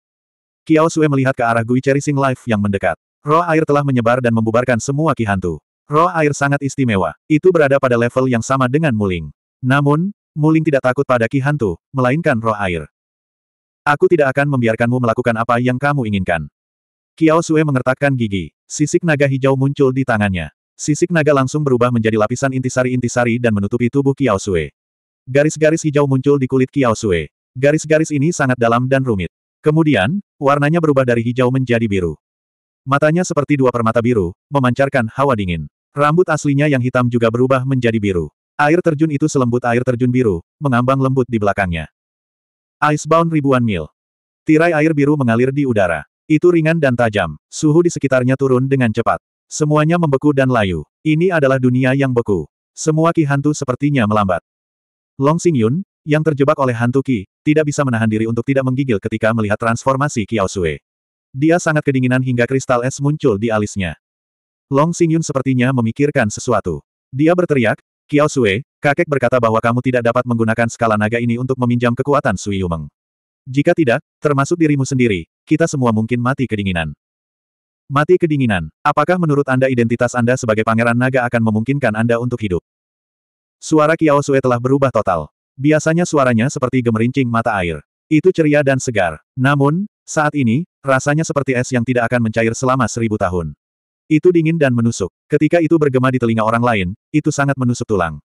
Speaker 1: Kiao Sue melihat ke arah Gui Sing Life yang mendekat. Roh air telah menyebar dan membubarkan semua ki hantu. Roh air sangat istimewa. Itu berada pada level yang sama dengan Muling. Namun, Muling tidak takut pada ki hantu, melainkan roh air. Aku tidak akan membiarkanmu melakukan apa yang kamu inginkan. Kiao Sue mengertakkan gigi. Sisik naga hijau muncul di tangannya. Sisik naga langsung berubah menjadi lapisan intisari-intisari dan menutupi tubuh Kiao Sue. Garis-garis hijau muncul di kulit Kiao Sue. Garis-garis ini sangat dalam dan rumit. Kemudian, warnanya berubah dari hijau menjadi biru. Matanya seperti dua permata biru, memancarkan hawa dingin. Rambut aslinya yang hitam juga berubah menjadi biru. Air terjun itu selembut air terjun biru, mengambang lembut di belakangnya. Icebound ribuan mil. Tirai air biru mengalir di udara. Itu ringan dan tajam. Suhu di sekitarnya turun dengan cepat. Semuanya membeku dan layu. Ini adalah dunia yang beku. Semua ki hantu sepertinya melambat. Long Xing Yun, yang terjebak oleh hantu ki, tidak bisa menahan diri untuk tidak menggigil ketika melihat transformasi Kiao Sui. Dia sangat kedinginan hingga kristal es muncul di alisnya. Long Xing Yun sepertinya memikirkan sesuatu. Dia berteriak, Kiao Sue, kakek berkata bahwa kamu tidak dapat menggunakan skala naga ini untuk meminjam kekuatan Sui Yumeng. Jika tidak, termasuk dirimu sendiri, kita semua mungkin mati kedinginan. Mati kedinginan, apakah menurut Anda identitas Anda sebagai pangeran naga akan memungkinkan Anda untuk hidup? Suara Kiao Sue telah berubah total. Biasanya suaranya seperti gemerincing mata air. Itu ceria dan segar. Namun, saat ini, rasanya seperti es yang tidak akan mencair selama seribu tahun. Itu dingin dan menusuk. Ketika itu bergema di telinga orang lain, itu sangat menusuk tulang.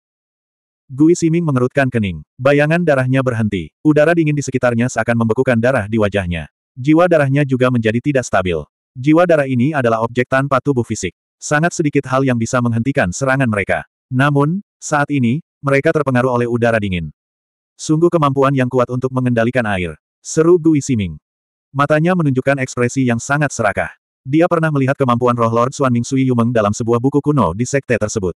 Speaker 1: Gui Siming mengerutkan kening. Bayangan darahnya berhenti. Udara dingin di sekitarnya seakan membekukan darah di wajahnya. Jiwa darahnya juga menjadi tidak stabil. Jiwa darah ini adalah objek tanpa tubuh fisik. Sangat sedikit hal yang bisa menghentikan serangan mereka. Namun, saat ini, mereka terpengaruh oleh udara dingin. Sungguh kemampuan yang kuat untuk mengendalikan air. Seru Gui Siming. Matanya menunjukkan ekspresi yang sangat serakah. Dia pernah melihat kemampuan roh Lord Ming Sui Yumeng dalam sebuah buku kuno di sekte tersebut.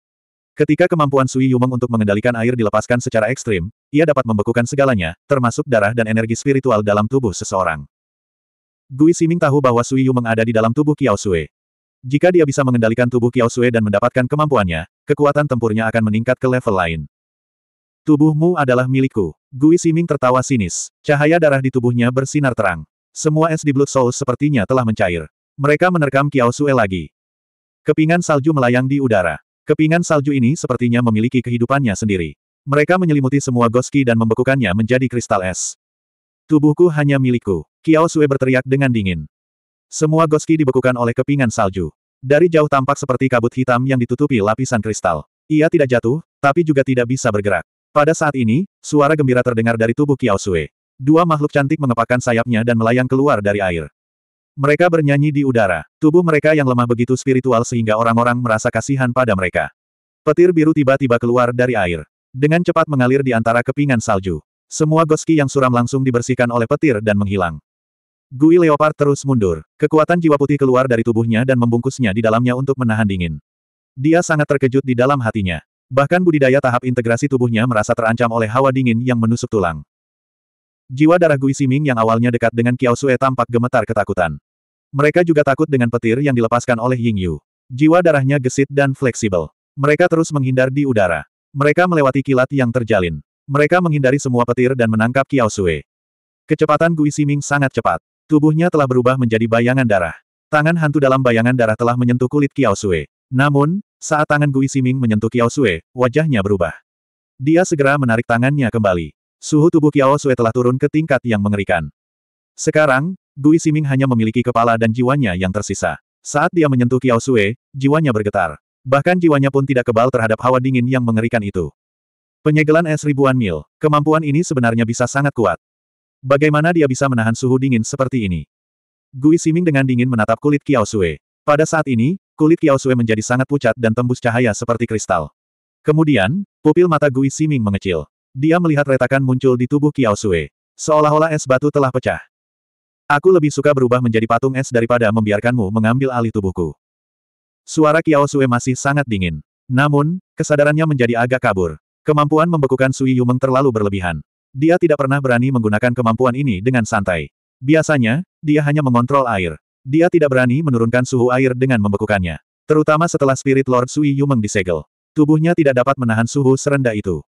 Speaker 1: Ketika kemampuan Sui Yumeng untuk mengendalikan air dilepaskan secara ekstrim, ia dapat membekukan segalanya, termasuk darah dan energi spiritual dalam tubuh seseorang. Gui Siming tahu bahwa Sui Yumeng ada di dalam tubuh Kiao Sui. Jika dia bisa mengendalikan tubuh Kiao Sui dan mendapatkan kemampuannya, kekuatan tempurnya akan meningkat ke level lain. Tubuhmu adalah milikku. Gui Siming tertawa sinis. Cahaya darah di tubuhnya bersinar terang. Semua es di Blood Souls sepertinya telah mencair. Mereka menerkam Kiao Sue lagi. Kepingan salju melayang di udara. Kepingan salju ini sepertinya memiliki kehidupannya sendiri. Mereka menyelimuti semua goski dan membekukannya menjadi kristal es. Tubuhku hanya milikku. Kiao Sue berteriak dengan dingin. Semua goski dibekukan oleh kepingan salju. Dari jauh tampak seperti kabut hitam yang ditutupi lapisan kristal. Ia tidak jatuh, tapi juga tidak bisa bergerak. Pada saat ini, suara gembira terdengar dari tubuh Kiao Sue. Dua makhluk cantik mengepakkan sayapnya dan melayang keluar dari air. Mereka bernyanyi di udara. Tubuh mereka yang lemah begitu spiritual sehingga orang-orang merasa kasihan pada mereka. Petir biru tiba-tiba keluar dari air. Dengan cepat mengalir di antara kepingan salju. Semua goski yang suram langsung dibersihkan oleh petir dan menghilang. Gui Leopard terus mundur. Kekuatan jiwa putih keluar dari tubuhnya dan membungkusnya di dalamnya untuk menahan dingin. Dia sangat terkejut di dalam hatinya. Bahkan budidaya tahap integrasi tubuhnya merasa terancam oleh hawa dingin yang menusuk tulang. Jiwa darah Gui Siming yang awalnya dekat dengan Kiao Sue tampak gemetar ketakutan. Mereka juga takut dengan petir yang dilepaskan oleh Ying Yu. Jiwa darahnya gesit dan fleksibel. Mereka terus menghindar di udara. Mereka melewati kilat yang terjalin. Mereka menghindari semua petir dan menangkap Kiao Sui. Kecepatan Gui Siming sangat cepat. Tubuhnya telah berubah menjadi bayangan darah. Tangan hantu dalam bayangan darah telah menyentuh kulit Kiao Sui. Namun, saat tangan Gui Siming menyentuh Kiao Sui, wajahnya berubah. Dia segera menarik tangannya kembali. Suhu tubuh Kiao Sui telah turun ke tingkat yang mengerikan. Sekarang, Gui Siming hanya memiliki kepala dan jiwanya yang tersisa. Saat dia menyentuh Kiao Sue, jiwanya bergetar. Bahkan jiwanya pun tidak kebal terhadap hawa dingin yang mengerikan itu. Penyegelan es ribuan mil, kemampuan ini sebenarnya bisa sangat kuat. Bagaimana dia bisa menahan suhu dingin seperti ini? Gui Siming dengan dingin menatap kulit Kiao Sue. Pada saat ini, kulit Kiao Sue menjadi sangat pucat dan tembus cahaya seperti kristal. Kemudian, pupil mata Gui Siming mengecil. Dia melihat retakan muncul di tubuh Kiao Sue. Seolah-olah es batu telah pecah. Aku lebih suka berubah menjadi patung es daripada membiarkanmu mengambil alih tubuhku. Suara Kiao Sue masih sangat dingin. Namun, kesadarannya menjadi agak kabur. Kemampuan membekukan Sui Yumeng terlalu berlebihan. Dia tidak pernah berani menggunakan kemampuan ini dengan santai. Biasanya, dia hanya mengontrol air. Dia tidak berani menurunkan suhu air dengan membekukannya. Terutama setelah Spirit Lord Sui Yumeng disegel. Tubuhnya tidak dapat menahan suhu serendah itu.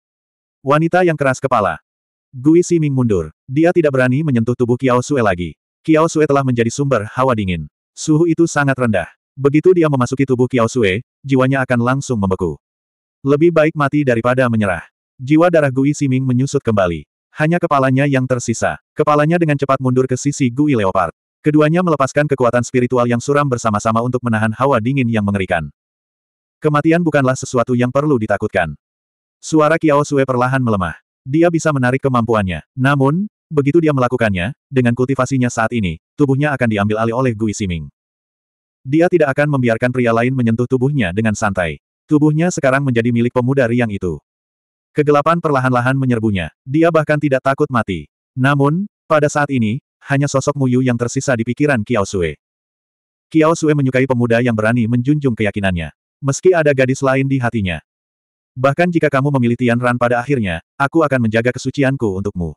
Speaker 1: Wanita yang keras kepala. Gui Siming mundur. Dia tidak berani menyentuh tubuh Kiao Sue lagi. Kiao Sue telah menjadi sumber hawa dingin. Suhu itu sangat rendah. Begitu dia memasuki tubuh Kiao Sue, jiwanya akan langsung membeku. Lebih baik mati daripada menyerah. Jiwa darah Gui Siming menyusut kembali. Hanya kepalanya yang tersisa. Kepalanya dengan cepat mundur ke sisi Gui Leopard. Keduanya melepaskan kekuatan spiritual yang suram bersama-sama untuk menahan hawa dingin yang mengerikan. Kematian bukanlah sesuatu yang perlu ditakutkan. Suara Kiao Sue perlahan melemah. Dia bisa menarik kemampuannya. Namun, Begitu dia melakukannya, dengan kultivasinya saat ini, tubuhnya akan diambil alih oleh Gui Siming. Dia tidak akan membiarkan pria lain menyentuh tubuhnya dengan santai. Tubuhnya sekarang menjadi milik pemuda riang itu. Kegelapan perlahan-lahan menyerbunya. Dia bahkan tidak takut mati. Namun, pada saat ini, hanya sosok Muyu yang tersisa di pikiran Kiao Sue. Kiao Sue menyukai pemuda yang berani menjunjung keyakinannya. Meski ada gadis lain di hatinya. Bahkan jika kamu memilih Tian Ran pada akhirnya, aku akan menjaga kesucianku untukmu.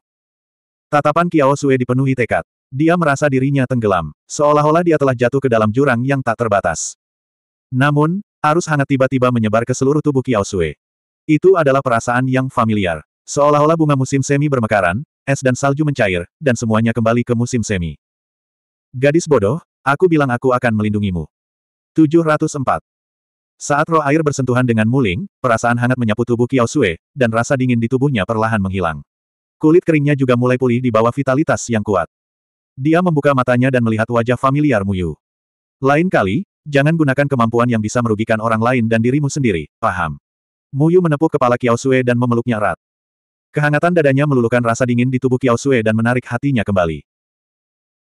Speaker 1: Tatapan Kiao Sue dipenuhi tekad. Dia merasa dirinya tenggelam, seolah-olah dia telah jatuh ke dalam jurang yang tak terbatas. Namun, arus hangat tiba-tiba menyebar ke seluruh tubuh Kiao Sue. Itu adalah perasaan yang familiar. Seolah-olah bunga musim semi bermekaran, es dan salju mencair, dan semuanya kembali ke musim semi. Gadis bodoh, aku bilang aku akan melindungimu. 704. Saat roh air bersentuhan dengan muling, perasaan hangat menyapu tubuh Kiao Sue, dan rasa dingin di tubuhnya perlahan menghilang. Kulit keringnya juga mulai pulih di bawah vitalitas yang kuat. Dia membuka matanya dan melihat wajah familiar Muyu. Lain kali, jangan gunakan kemampuan yang bisa merugikan orang lain dan dirimu sendiri, paham? Muyu menepuk kepala Kiao Sue dan memeluknya erat. Kehangatan dadanya meluluhkan rasa dingin di tubuh Kiao Sue dan menarik hatinya kembali.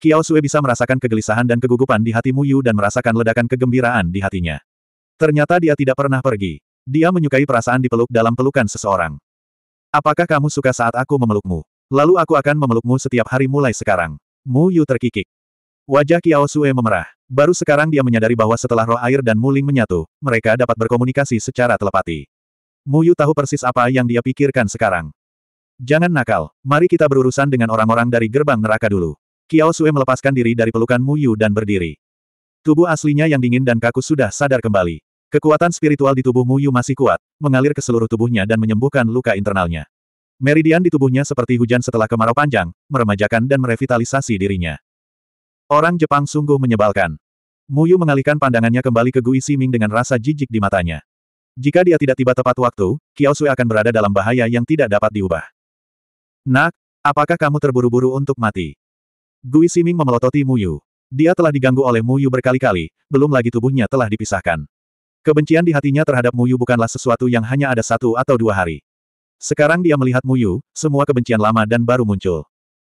Speaker 1: Kiao Sue bisa merasakan kegelisahan dan kegugupan di hati Muyu dan merasakan ledakan kegembiraan di hatinya. Ternyata dia tidak pernah pergi. Dia menyukai perasaan dipeluk dalam pelukan seseorang. Apakah kamu suka saat aku memelukmu? Lalu aku akan memelukmu setiap hari mulai sekarang. Mu Yu terkikik. Wajah Kiao Sue memerah. Baru sekarang dia menyadari bahwa setelah roh air dan Muling menyatu, mereka dapat berkomunikasi secara telepati. Mu Yu tahu persis apa yang dia pikirkan sekarang. Jangan nakal, mari kita berurusan dengan orang-orang dari gerbang neraka dulu. Kiao Sue melepaskan diri dari pelukan Mu Yu dan berdiri. Tubuh aslinya yang dingin dan kaku sudah sadar kembali. Kekuatan spiritual di tubuh Mu Yu masih kuat, mengalir ke seluruh tubuhnya dan menyembuhkan luka internalnya. Meridian di tubuhnya seperti hujan setelah kemarau panjang, meremajakan dan merevitalisasi dirinya. Orang Jepang sungguh menyebalkan. Mu Yu mengalihkan pandangannya kembali ke Gui Siming dengan rasa jijik di matanya. Jika dia tidak tiba tepat waktu, Kiao Sui akan berada dalam bahaya yang tidak dapat diubah. Nak, apakah kamu terburu-buru untuk mati? Gui Siming memelototi Mu Yu. Dia telah diganggu oleh Mu Yu berkali-kali, belum lagi tubuhnya telah dipisahkan. Kebencian di hatinya terhadap Muyu bukanlah sesuatu yang hanya ada satu atau dua hari. Sekarang dia melihat Muyu, semua kebencian lama dan baru muncul.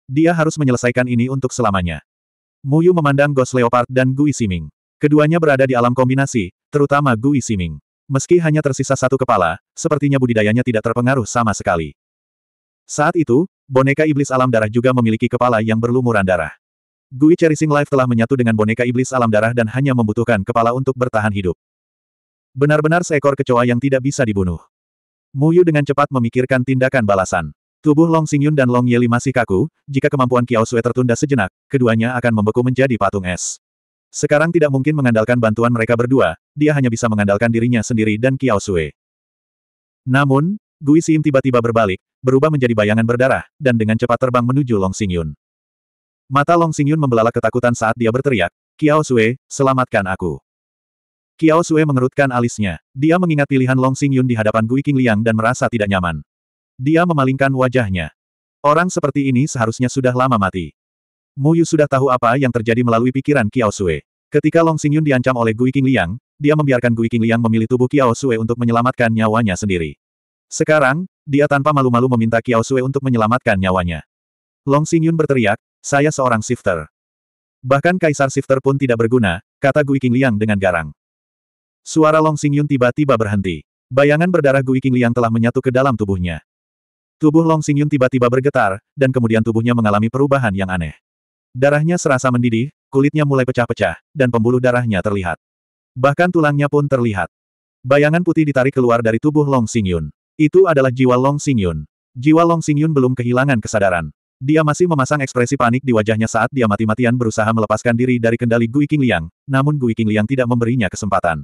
Speaker 1: Dia harus menyelesaikan ini untuk selamanya. Muyu memandang Ghost Leopard dan Gui Siming. Keduanya berada di alam kombinasi, terutama Gui Siming. Meski hanya tersisa satu kepala, sepertinya budidayanya tidak terpengaruh sama sekali. Saat itu, boneka iblis alam darah juga memiliki kepala yang berlumuran darah. Gui Cherishing Life telah menyatu dengan boneka iblis alam darah dan hanya membutuhkan kepala untuk bertahan hidup. Benar-benar seekor kecoa yang tidak bisa dibunuh. Mu Yu dengan cepat memikirkan tindakan balasan. Tubuh Long Xingyun dan Long Yeli masih kaku, jika kemampuan Kiao Sui tertunda sejenak, keduanya akan membeku menjadi patung es. Sekarang tidak mungkin mengandalkan bantuan mereka berdua, dia hanya bisa mengandalkan dirinya sendiri dan Kiao Sui. Namun, Gui Siim tiba-tiba berbalik, berubah menjadi bayangan berdarah, dan dengan cepat terbang menuju Long Xingyun. Mata Long Xingyun membelalak ketakutan saat dia berteriak, Kiao Sui, selamatkan aku. Kiao Sue mengerutkan alisnya. Dia mengingat pilihan Long Xing Yun di hadapan Gui Qingliang dan merasa tidak nyaman. Dia memalingkan wajahnya. Orang seperti ini seharusnya sudah lama mati. Mu Yu sudah tahu apa yang terjadi melalui pikiran Kiao Sue. Ketika Long Xing Yun diancam oleh Gui Qingliang, dia membiarkan Gui Qingliang memilih tubuh Kiao Sue untuk menyelamatkan nyawanya sendiri. Sekarang, dia tanpa malu-malu meminta Kiao Sue untuk menyelamatkan nyawanya. Long Xing Yun berteriak, saya seorang shifter. Bahkan Kaisar Shifter pun tidak berguna, kata Gui Qingliang dengan garang. Suara Long Xingyun tiba-tiba berhenti. Bayangan berdarah Gui Liang telah menyatu ke dalam tubuhnya. Tubuh Long Xingyun tiba-tiba bergetar, dan kemudian tubuhnya mengalami perubahan yang aneh. Darahnya serasa mendidih, kulitnya mulai pecah-pecah, dan pembuluh darahnya terlihat. Bahkan tulangnya pun terlihat. Bayangan putih ditarik keluar dari tubuh Long Xingyun. Itu adalah jiwa Long Xingyun. Jiwa Long Xingyun belum kehilangan kesadaran. Dia masih memasang ekspresi panik di wajahnya saat dia mati-matian berusaha melepaskan diri dari kendali Gui Liang, namun Gui Liang tidak memberinya kesempatan.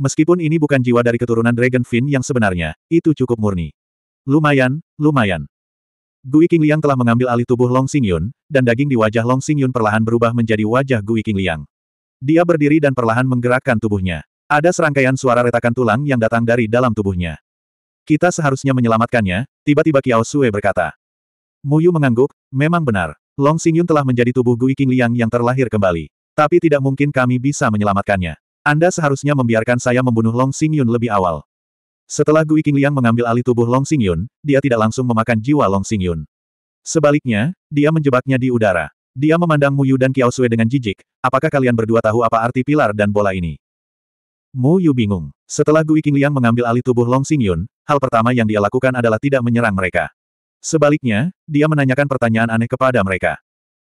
Speaker 1: Meskipun ini bukan jiwa dari keturunan Dragon Fin yang sebenarnya, itu cukup murni. Lumayan, lumayan. Gui Liang telah mengambil alih tubuh Long Xingyun, dan daging di wajah Long Xingyun perlahan berubah menjadi wajah Gui Liang. Dia berdiri dan perlahan menggerakkan tubuhnya. Ada serangkaian suara retakan tulang yang datang dari dalam tubuhnya. Kita seharusnya menyelamatkannya, tiba-tiba Kiao Sue berkata. Muyu mengangguk, memang benar. Long Xingyun telah menjadi tubuh Gui Liang yang terlahir kembali. Tapi tidak mungkin kami bisa menyelamatkannya. Anda seharusnya membiarkan saya membunuh Long Xingyun lebih awal. Setelah Gui Qingliang mengambil alih tubuh Long Xingyun, dia tidak langsung memakan jiwa Long Xingyun. Sebaliknya, dia menjebaknya di udara. Dia memandang Mu Yu dan Kiao Sui dengan jijik, apakah kalian berdua tahu apa arti pilar dan bola ini? Mu Yu bingung. Setelah Gui Qingliang mengambil alih tubuh Long Xingyun, hal pertama yang dia lakukan adalah tidak menyerang mereka. Sebaliknya, dia menanyakan pertanyaan aneh kepada mereka.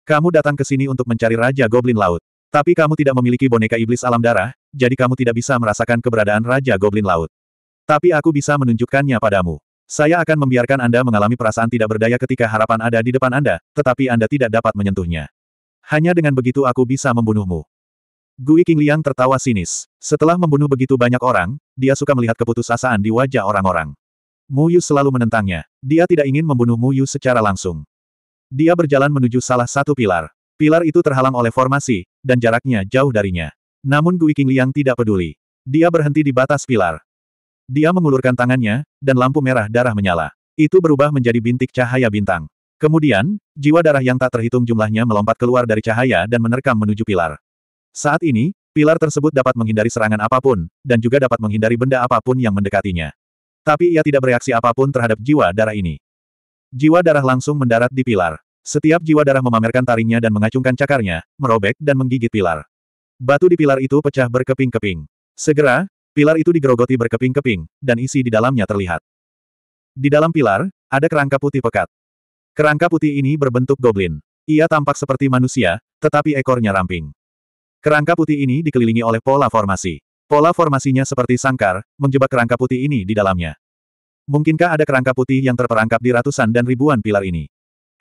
Speaker 1: Kamu datang ke sini untuk mencari Raja Goblin Laut. Tapi kamu tidak memiliki boneka iblis alam darah, jadi kamu tidak bisa merasakan keberadaan Raja Goblin Laut. Tapi aku bisa menunjukkannya padamu. Saya akan membiarkan Anda mengalami perasaan tidak berdaya ketika harapan ada di depan Anda, tetapi Anda tidak dapat menyentuhnya. Hanya dengan begitu aku bisa membunuhmu. Gui Liang tertawa sinis. Setelah membunuh begitu banyak orang, dia suka melihat keputusasaan di wajah orang-orang. Mu Yu selalu menentangnya. Dia tidak ingin membunuh Mu Yu secara langsung. Dia berjalan menuju salah satu pilar. Pilar itu terhalang oleh formasi, dan jaraknya jauh darinya. Namun Gui Qingliang tidak peduli. Dia berhenti di batas pilar. Dia mengulurkan tangannya, dan lampu merah darah menyala. Itu berubah menjadi bintik cahaya bintang. Kemudian, jiwa darah yang tak terhitung jumlahnya melompat keluar dari cahaya dan menerkam menuju pilar. Saat ini, pilar tersebut dapat menghindari serangan apapun, dan juga dapat menghindari benda apapun yang mendekatinya. Tapi ia tidak bereaksi apapun terhadap jiwa darah ini. Jiwa darah langsung mendarat di pilar. Setiap jiwa darah memamerkan taringnya dan mengacungkan cakarnya, merobek dan menggigit pilar. Batu di pilar itu pecah berkeping-keping. Segera, pilar itu digerogoti berkeping-keping, dan isi di dalamnya terlihat. Di dalam pilar, ada kerangka putih pekat. Kerangka putih ini berbentuk goblin. Ia tampak seperti manusia, tetapi ekornya ramping. Kerangka putih ini dikelilingi oleh pola formasi. Pola formasinya seperti sangkar, menjebak kerangka putih ini di dalamnya. Mungkinkah ada kerangka putih yang terperangkap di ratusan dan ribuan pilar ini?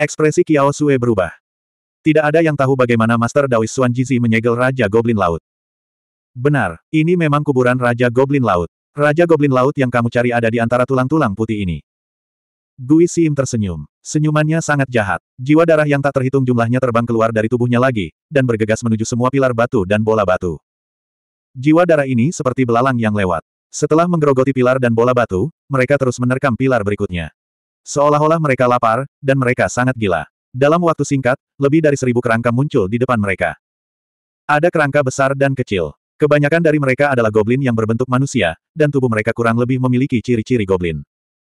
Speaker 1: Ekspresi Kiao Sue berubah. Tidak ada yang tahu bagaimana Master Daoist Xuan Jizi menyegel Raja Goblin Laut. Benar, ini memang kuburan Raja Goblin Laut. Raja Goblin Laut yang kamu cari ada di antara tulang-tulang putih ini. Gui Sim tersenyum. Senyumannya sangat jahat. Jiwa darah yang tak terhitung jumlahnya terbang keluar dari tubuhnya lagi, dan bergegas menuju semua pilar batu dan bola batu. Jiwa darah ini seperti belalang yang lewat. Setelah menggerogoti pilar dan bola batu, mereka terus menerkam pilar berikutnya. Seolah-olah mereka lapar, dan mereka sangat gila. Dalam waktu singkat, lebih dari seribu kerangka muncul di depan mereka. Ada kerangka besar dan kecil. Kebanyakan dari mereka adalah goblin yang berbentuk manusia, dan tubuh mereka kurang lebih memiliki ciri-ciri goblin.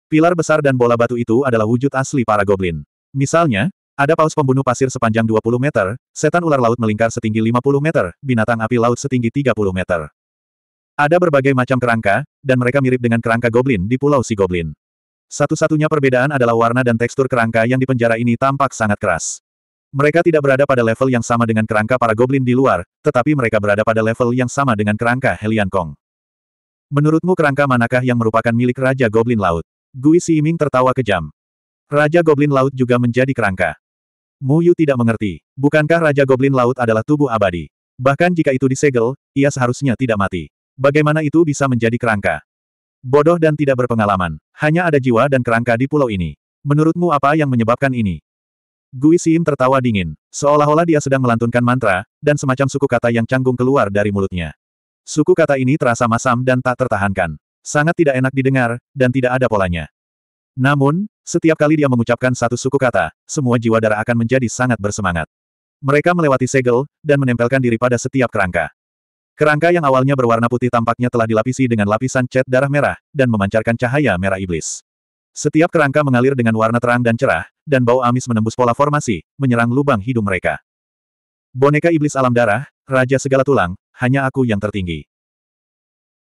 Speaker 1: Pilar besar dan bola batu itu adalah wujud asli para goblin. Misalnya, ada paus pembunuh pasir sepanjang 20 meter, setan ular laut melingkar setinggi 50 meter, binatang api laut setinggi 30 meter. Ada berbagai macam kerangka, dan mereka mirip dengan kerangka goblin di Pulau Si Goblin. Satu-satunya perbedaan adalah warna dan tekstur kerangka yang di penjara ini tampak sangat keras. Mereka tidak berada pada level yang sama dengan kerangka para goblin di luar, tetapi mereka berada pada level yang sama dengan kerangka Helian Kong. Menurutmu kerangka manakah yang merupakan milik Raja Goblin Laut? Gui Si Ming tertawa kejam. Raja Goblin Laut juga menjadi kerangka. Mu Yu tidak mengerti. Bukankah Raja Goblin Laut adalah tubuh abadi? Bahkan jika itu disegel, ia seharusnya tidak mati. Bagaimana itu bisa menjadi kerangka? Bodoh dan tidak berpengalaman. Hanya ada jiwa dan kerangka di pulau ini. Menurutmu apa yang menyebabkan ini? Gui Sim tertawa dingin, seolah-olah dia sedang melantunkan mantra, dan semacam suku kata yang canggung keluar dari mulutnya. Suku kata ini terasa masam dan tak tertahankan. Sangat tidak enak didengar, dan tidak ada polanya. Namun, setiap kali dia mengucapkan satu suku kata, semua jiwa darah akan menjadi sangat bersemangat. Mereka melewati segel, dan menempelkan diri pada setiap kerangka. Kerangka yang awalnya berwarna putih tampaknya telah dilapisi dengan lapisan cat darah merah, dan memancarkan cahaya merah iblis. Setiap kerangka mengalir dengan warna terang dan cerah, dan bau amis menembus pola formasi, menyerang lubang hidung mereka. Boneka iblis alam darah, raja segala tulang, hanya aku yang tertinggi.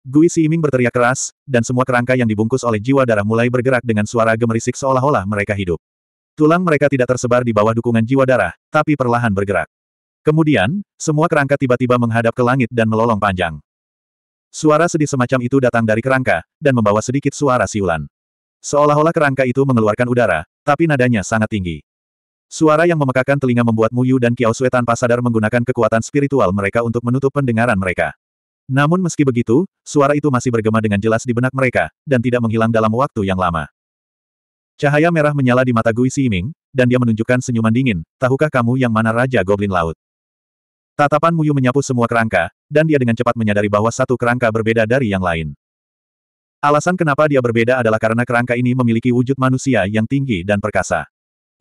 Speaker 1: Gui Ming berteriak keras, dan semua kerangka yang dibungkus oleh jiwa darah mulai bergerak dengan suara gemerisik seolah-olah mereka hidup. Tulang mereka tidak tersebar di bawah dukungan jiwa darah, tapi perlahan bergerak. Kemudian, semua kerangka tiba-tiba menghadap ke langit dan melolong panjang. Suara sedih semacam itu datang dari kerangka, dan membawa sedikit suara siulan. Seolah-olah kerangka itu mengeluarkan udara, tapi nadanya sangat tinggi. Suara yang memekakan telinga membuat Muyu dan Kiao Sui tanpa sadar menggunakan kekuatan spiritual mereka untuk menutup pendengaran mereka. Namun meski begitu, suara itu masih bergema dengan jelas di benak mereka, dan tidak menghilang dalam waktu yang lama. Cahaya merah menyala di mata Gui Ming, dan dia menunjukkan senyuman dingin, tahukah kamu yang mana Raja Goblin Laut? Tatapan Muyu menyapu semua kerangka, dan dia dengan cepat menyadari bahwa satu kerangka berbeda dari yang lain. Alasan kenapa dia berbeda adalah karena kerangka ini memiliki wujud manusia yang tinggi dan perkasa.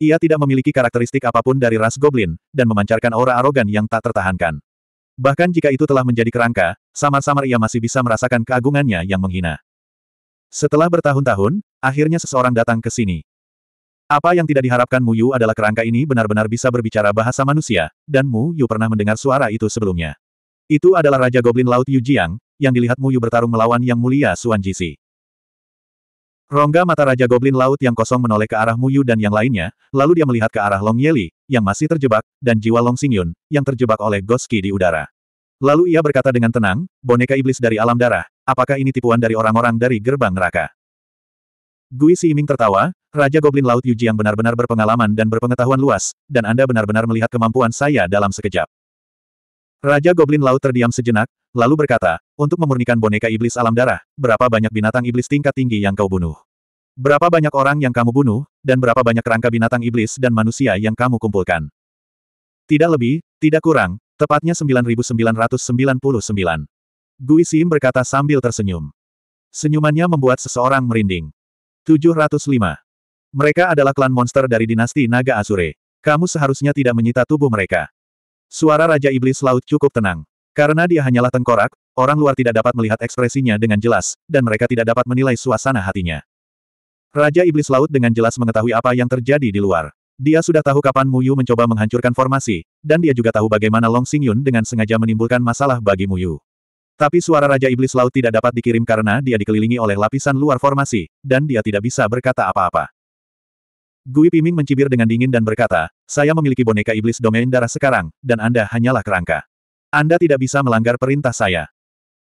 Speaker 1: Ia tidak memiliki karakteristik apapun dari ras goblin, dan memancarkan aura arogan yang tak tertahankan. Bahkan jika itu telah menjadi kerangka, samar-samar ia masih bisa merasakan keagungannya yang menghina. Setelah bertahun-tahun, akhirnya seseorang datang ke sini. Apa yang tidak diharapkan Mu Yu adalah kerangka ini benar-benar bisa berbicara bahasa manusia, dan Mu Yu pernah mendengar suara itu sebelumnya. Itu adalah Raja Goblin Laut Yu Jiang, yang dilihat Mu Yu bertarung melawan Yang Mulia Suan Jisi. Rongga mata Raja Goblin Laut yang kosong menoleh ke arah Mu Yu dan yang lainnya, lalu dia melihat ke arah Long Yeli, yang masih terjebak, dan jiwa Long Xingyun, yang terjebak oleh Goski di udara. Lalu ia berkata dengan tenang, boneka iblis dari alam darah, apakah ini tipuan dari orang-orang dari gerbang neraka? Gui Ximing tertawa, Raja Goblin Laut Yuji yang benar-benar berpengalaman dan berpengetahuan luas, dan Anda benar-benar melihat kemampuan saya dalam sekejap. Raja Goblin Laut terdiam sejenak, lalu berkata, untuk memurnikan boneka iblis alam darah, berapa banyak binatang iblis tingkat tinggi yang kau bunuh? Berapa banyak orang yang kamu bunuh, dan berapa banyak rangka binatang iblis dan manusia yang kamu kumpulkan? Tidak lebih, tidak kurang, tepatnya 9999. Gui Sim berkata sambil tersenyum. Senyumannya membuat seseorang merinding. 705. Mereka adalah klan monster dari dinasti Naga Asure. Kamu seharusnya tidak menyita tubuh mereka. Suara Raja Iblis Laut cukup tenang. Karena dia hanyalah tengkorak, orang luar tidak dapat melihat ekspresinya dengan jelas, dan mereka tidak dapat menilai suasana hatinya. Raja Iblis Laut dengan jelas mengetahui apa yang terjadi di luar. Dia sudah tahu kapan Muyu mencoba menghancurkan formasi, dan dia juga tahu bagaimana Long Xingyun dengan sengaja menimbulkan masalah bagi Muyu. Tapi suara Raja Iblis Laut tidak dapat dikirim karena dia dikelilingi oleh lapisan luar formasi, dan dia tidak bisa berkata apa-apa. Gui Piming mencibir dengan dingin dan berkata, saya memiliki boneka iblis domain darah sekarang, dan Anda hanyalah kerangka. Anda tidak bisa melanggar perintah saya.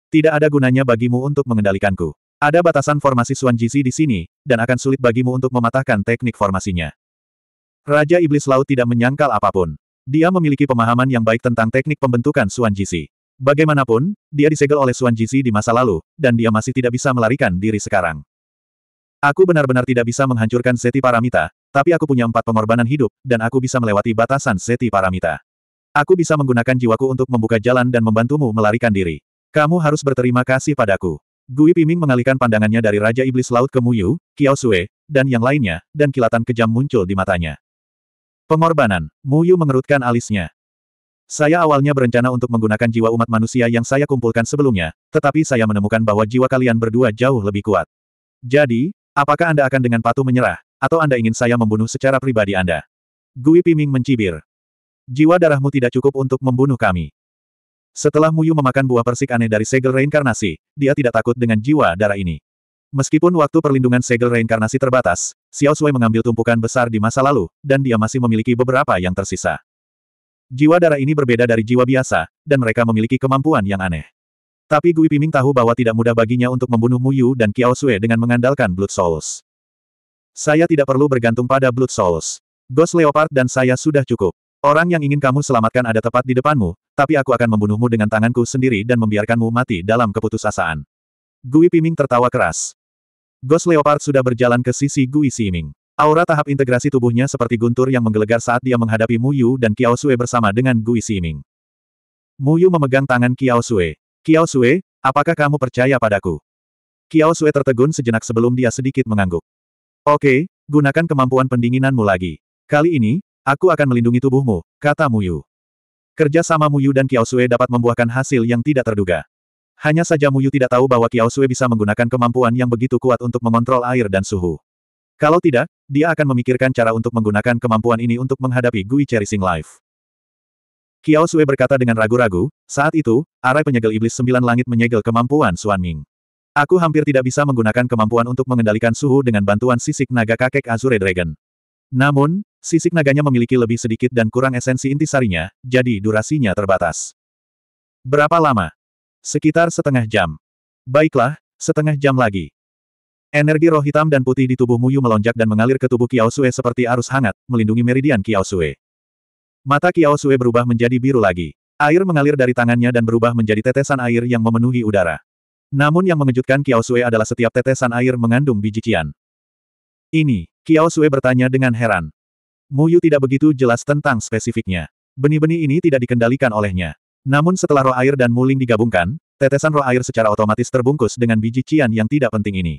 Speaker 1: Tidak ada gunanya bagimu untuk mengendalikanku. Ada batasan formasi Suan Jizi di sini, dan akan sulit bagimu untuk mematahkan teknik formasinya. Raja Iblis Laut tidak menyangkal apapun. Dia memiliki pemahaman yang baik tentang teknik pembentukan Suan Jizi. Bagaimanapun, dia disegel oleh Suan Jizi di masa lalu, dan dia masih tidak bisa melarikan diri sekarang. Aku benar-benar tidak bisa menghancurkan seti paramita, tapi aku punya empat pengorbanan hidup, dan aku bisa melewati batasan seti paramita. Aku bisa menggunakan jiwaku untuk membuka jalan dan membantumu melarikan diri. Kamu harus berterima kasih padaku. Gui Piming mengalihkan pandangannya dari Raja Iblis Laut ke Muyu, Kiao Sue, dan yang lainnya, dan kilatan kejam muncul di matanya. Pengorbanan, Muyu mengerutkan alisnya. Saya awalnya berencana untuk menggunakan jiwa umat manusia yang saya kumpulkan sebelumnya, tetapi saya menemukan bahwa jiwa kalian berdua jauh lebih kuat. Jadi, apakah Anda akan dengan patuh menyerah, atau Anda ingin saya membunuh secara pribadi Anda? Gui Piming mencibir. Jiwa darahmu tidak cukup untuk membunuh kami. Setelah Muyu memakan buah persik aneh dari segel reinkarnasi, dia tidak takut dengan jiwa darah ini. Meskipun waktu perlindungan segel reinkarnasi terbatas, Xiao Sui mengambil tumpukan besar di masa lalu, dan dia masih memiliki beberapa yang tersisa. Jiwa darah ini berbeda dari jiwa biasa, dan mereka memiliki kemampuan yang aneh. Tapi Gui Piming tahu bahwa tidak mudah baginya untuk membunuh Mu Yu dan Kiao Sui dengan mengandalkan Blood Souls. Saya tidak perlu bergantung pada Blood Souls. Ghost Leopard dan saya sudah cukup. Orang yang ingin kamu selamatkan ada tepat di depanmu, tapi aku akan membunuhmu dengan tanganku sendiri dan membiarkanmu mati dalam keputusasaan. Gui Piming tertawa keras. Ghost Leopard sudah berjalan ke sisi Gui Siming. Aura tahap integrasi tubuhnya seperti guntur yang menggelegar saat dia menghadapi Mu Yu dan Kiao Sue bersama dengan Gui Mu Yu memegang tangan Kiao Sue. Kiao Sue, apakah kamu percaya padaku? Kiao Sue tertegun sejenak sebelum dia sedikit mengangguk. Oke, gunakan kemampuan pendinginanmu lagi. Kali ini, aku akan melindungi tubuhmu, kata Mu Yu. Kerja sama Mu Yu dan Kiao Sue dapat membuahkan hasil yang tidak terduga. Hanya saja Mu Yu tidak tahu bahwa Kiao Sue bisa menggunakan kemampuan yang begitu kuat untuk mengontrol air dan suhu. Kalau tidak, dia akan memikirkan cara untuk menggunakan kemampuan ini untuk menghadapi Gui Cherishing Life. Kiao Sui berkata dengan ragu-ragu, saat itu, arai penyegel iblis sembilan langit menyegel kemampuan Suan Ming. Aku hampir tidak bisa menggunakan kemampuan untuk mengendalikan suhu dengan bantuan sisik naga kakek Azure Dragon. Namun, sisik naganya memiliki lebih sedikit dan kurang esensi intisarinya, jadi durasinya terbatas. Berapa lama? Sekitar setengah jam. Baiklah, setengah jam lagi. Energi roh hitam dan putih di tubuh Muyu melonjak dan mengalir ke tubuh Kiao Sue seperti arus hangat, melindungi meridian Kiao Sue. Mata Kiao Sue berubah menjadi biru lagi. Air mengalir dari tangannya dan berubah menjadi tetesan air yang memenuhi udara. Namun yang mengejutkan Kiao Sue adalah setiap tetesan air mengandung biji cian. Ini, Kiao Sue bertanya dengan heran. Muyu tidak begitu jelas tentang spesifiknya. Benih-benih ini tidak dikendalikan olehnya. Namun setelah roh air dan muling digabungkan, tetesan roh air secara otomatis terbungkus dengan biji cian yang tidak penting ini.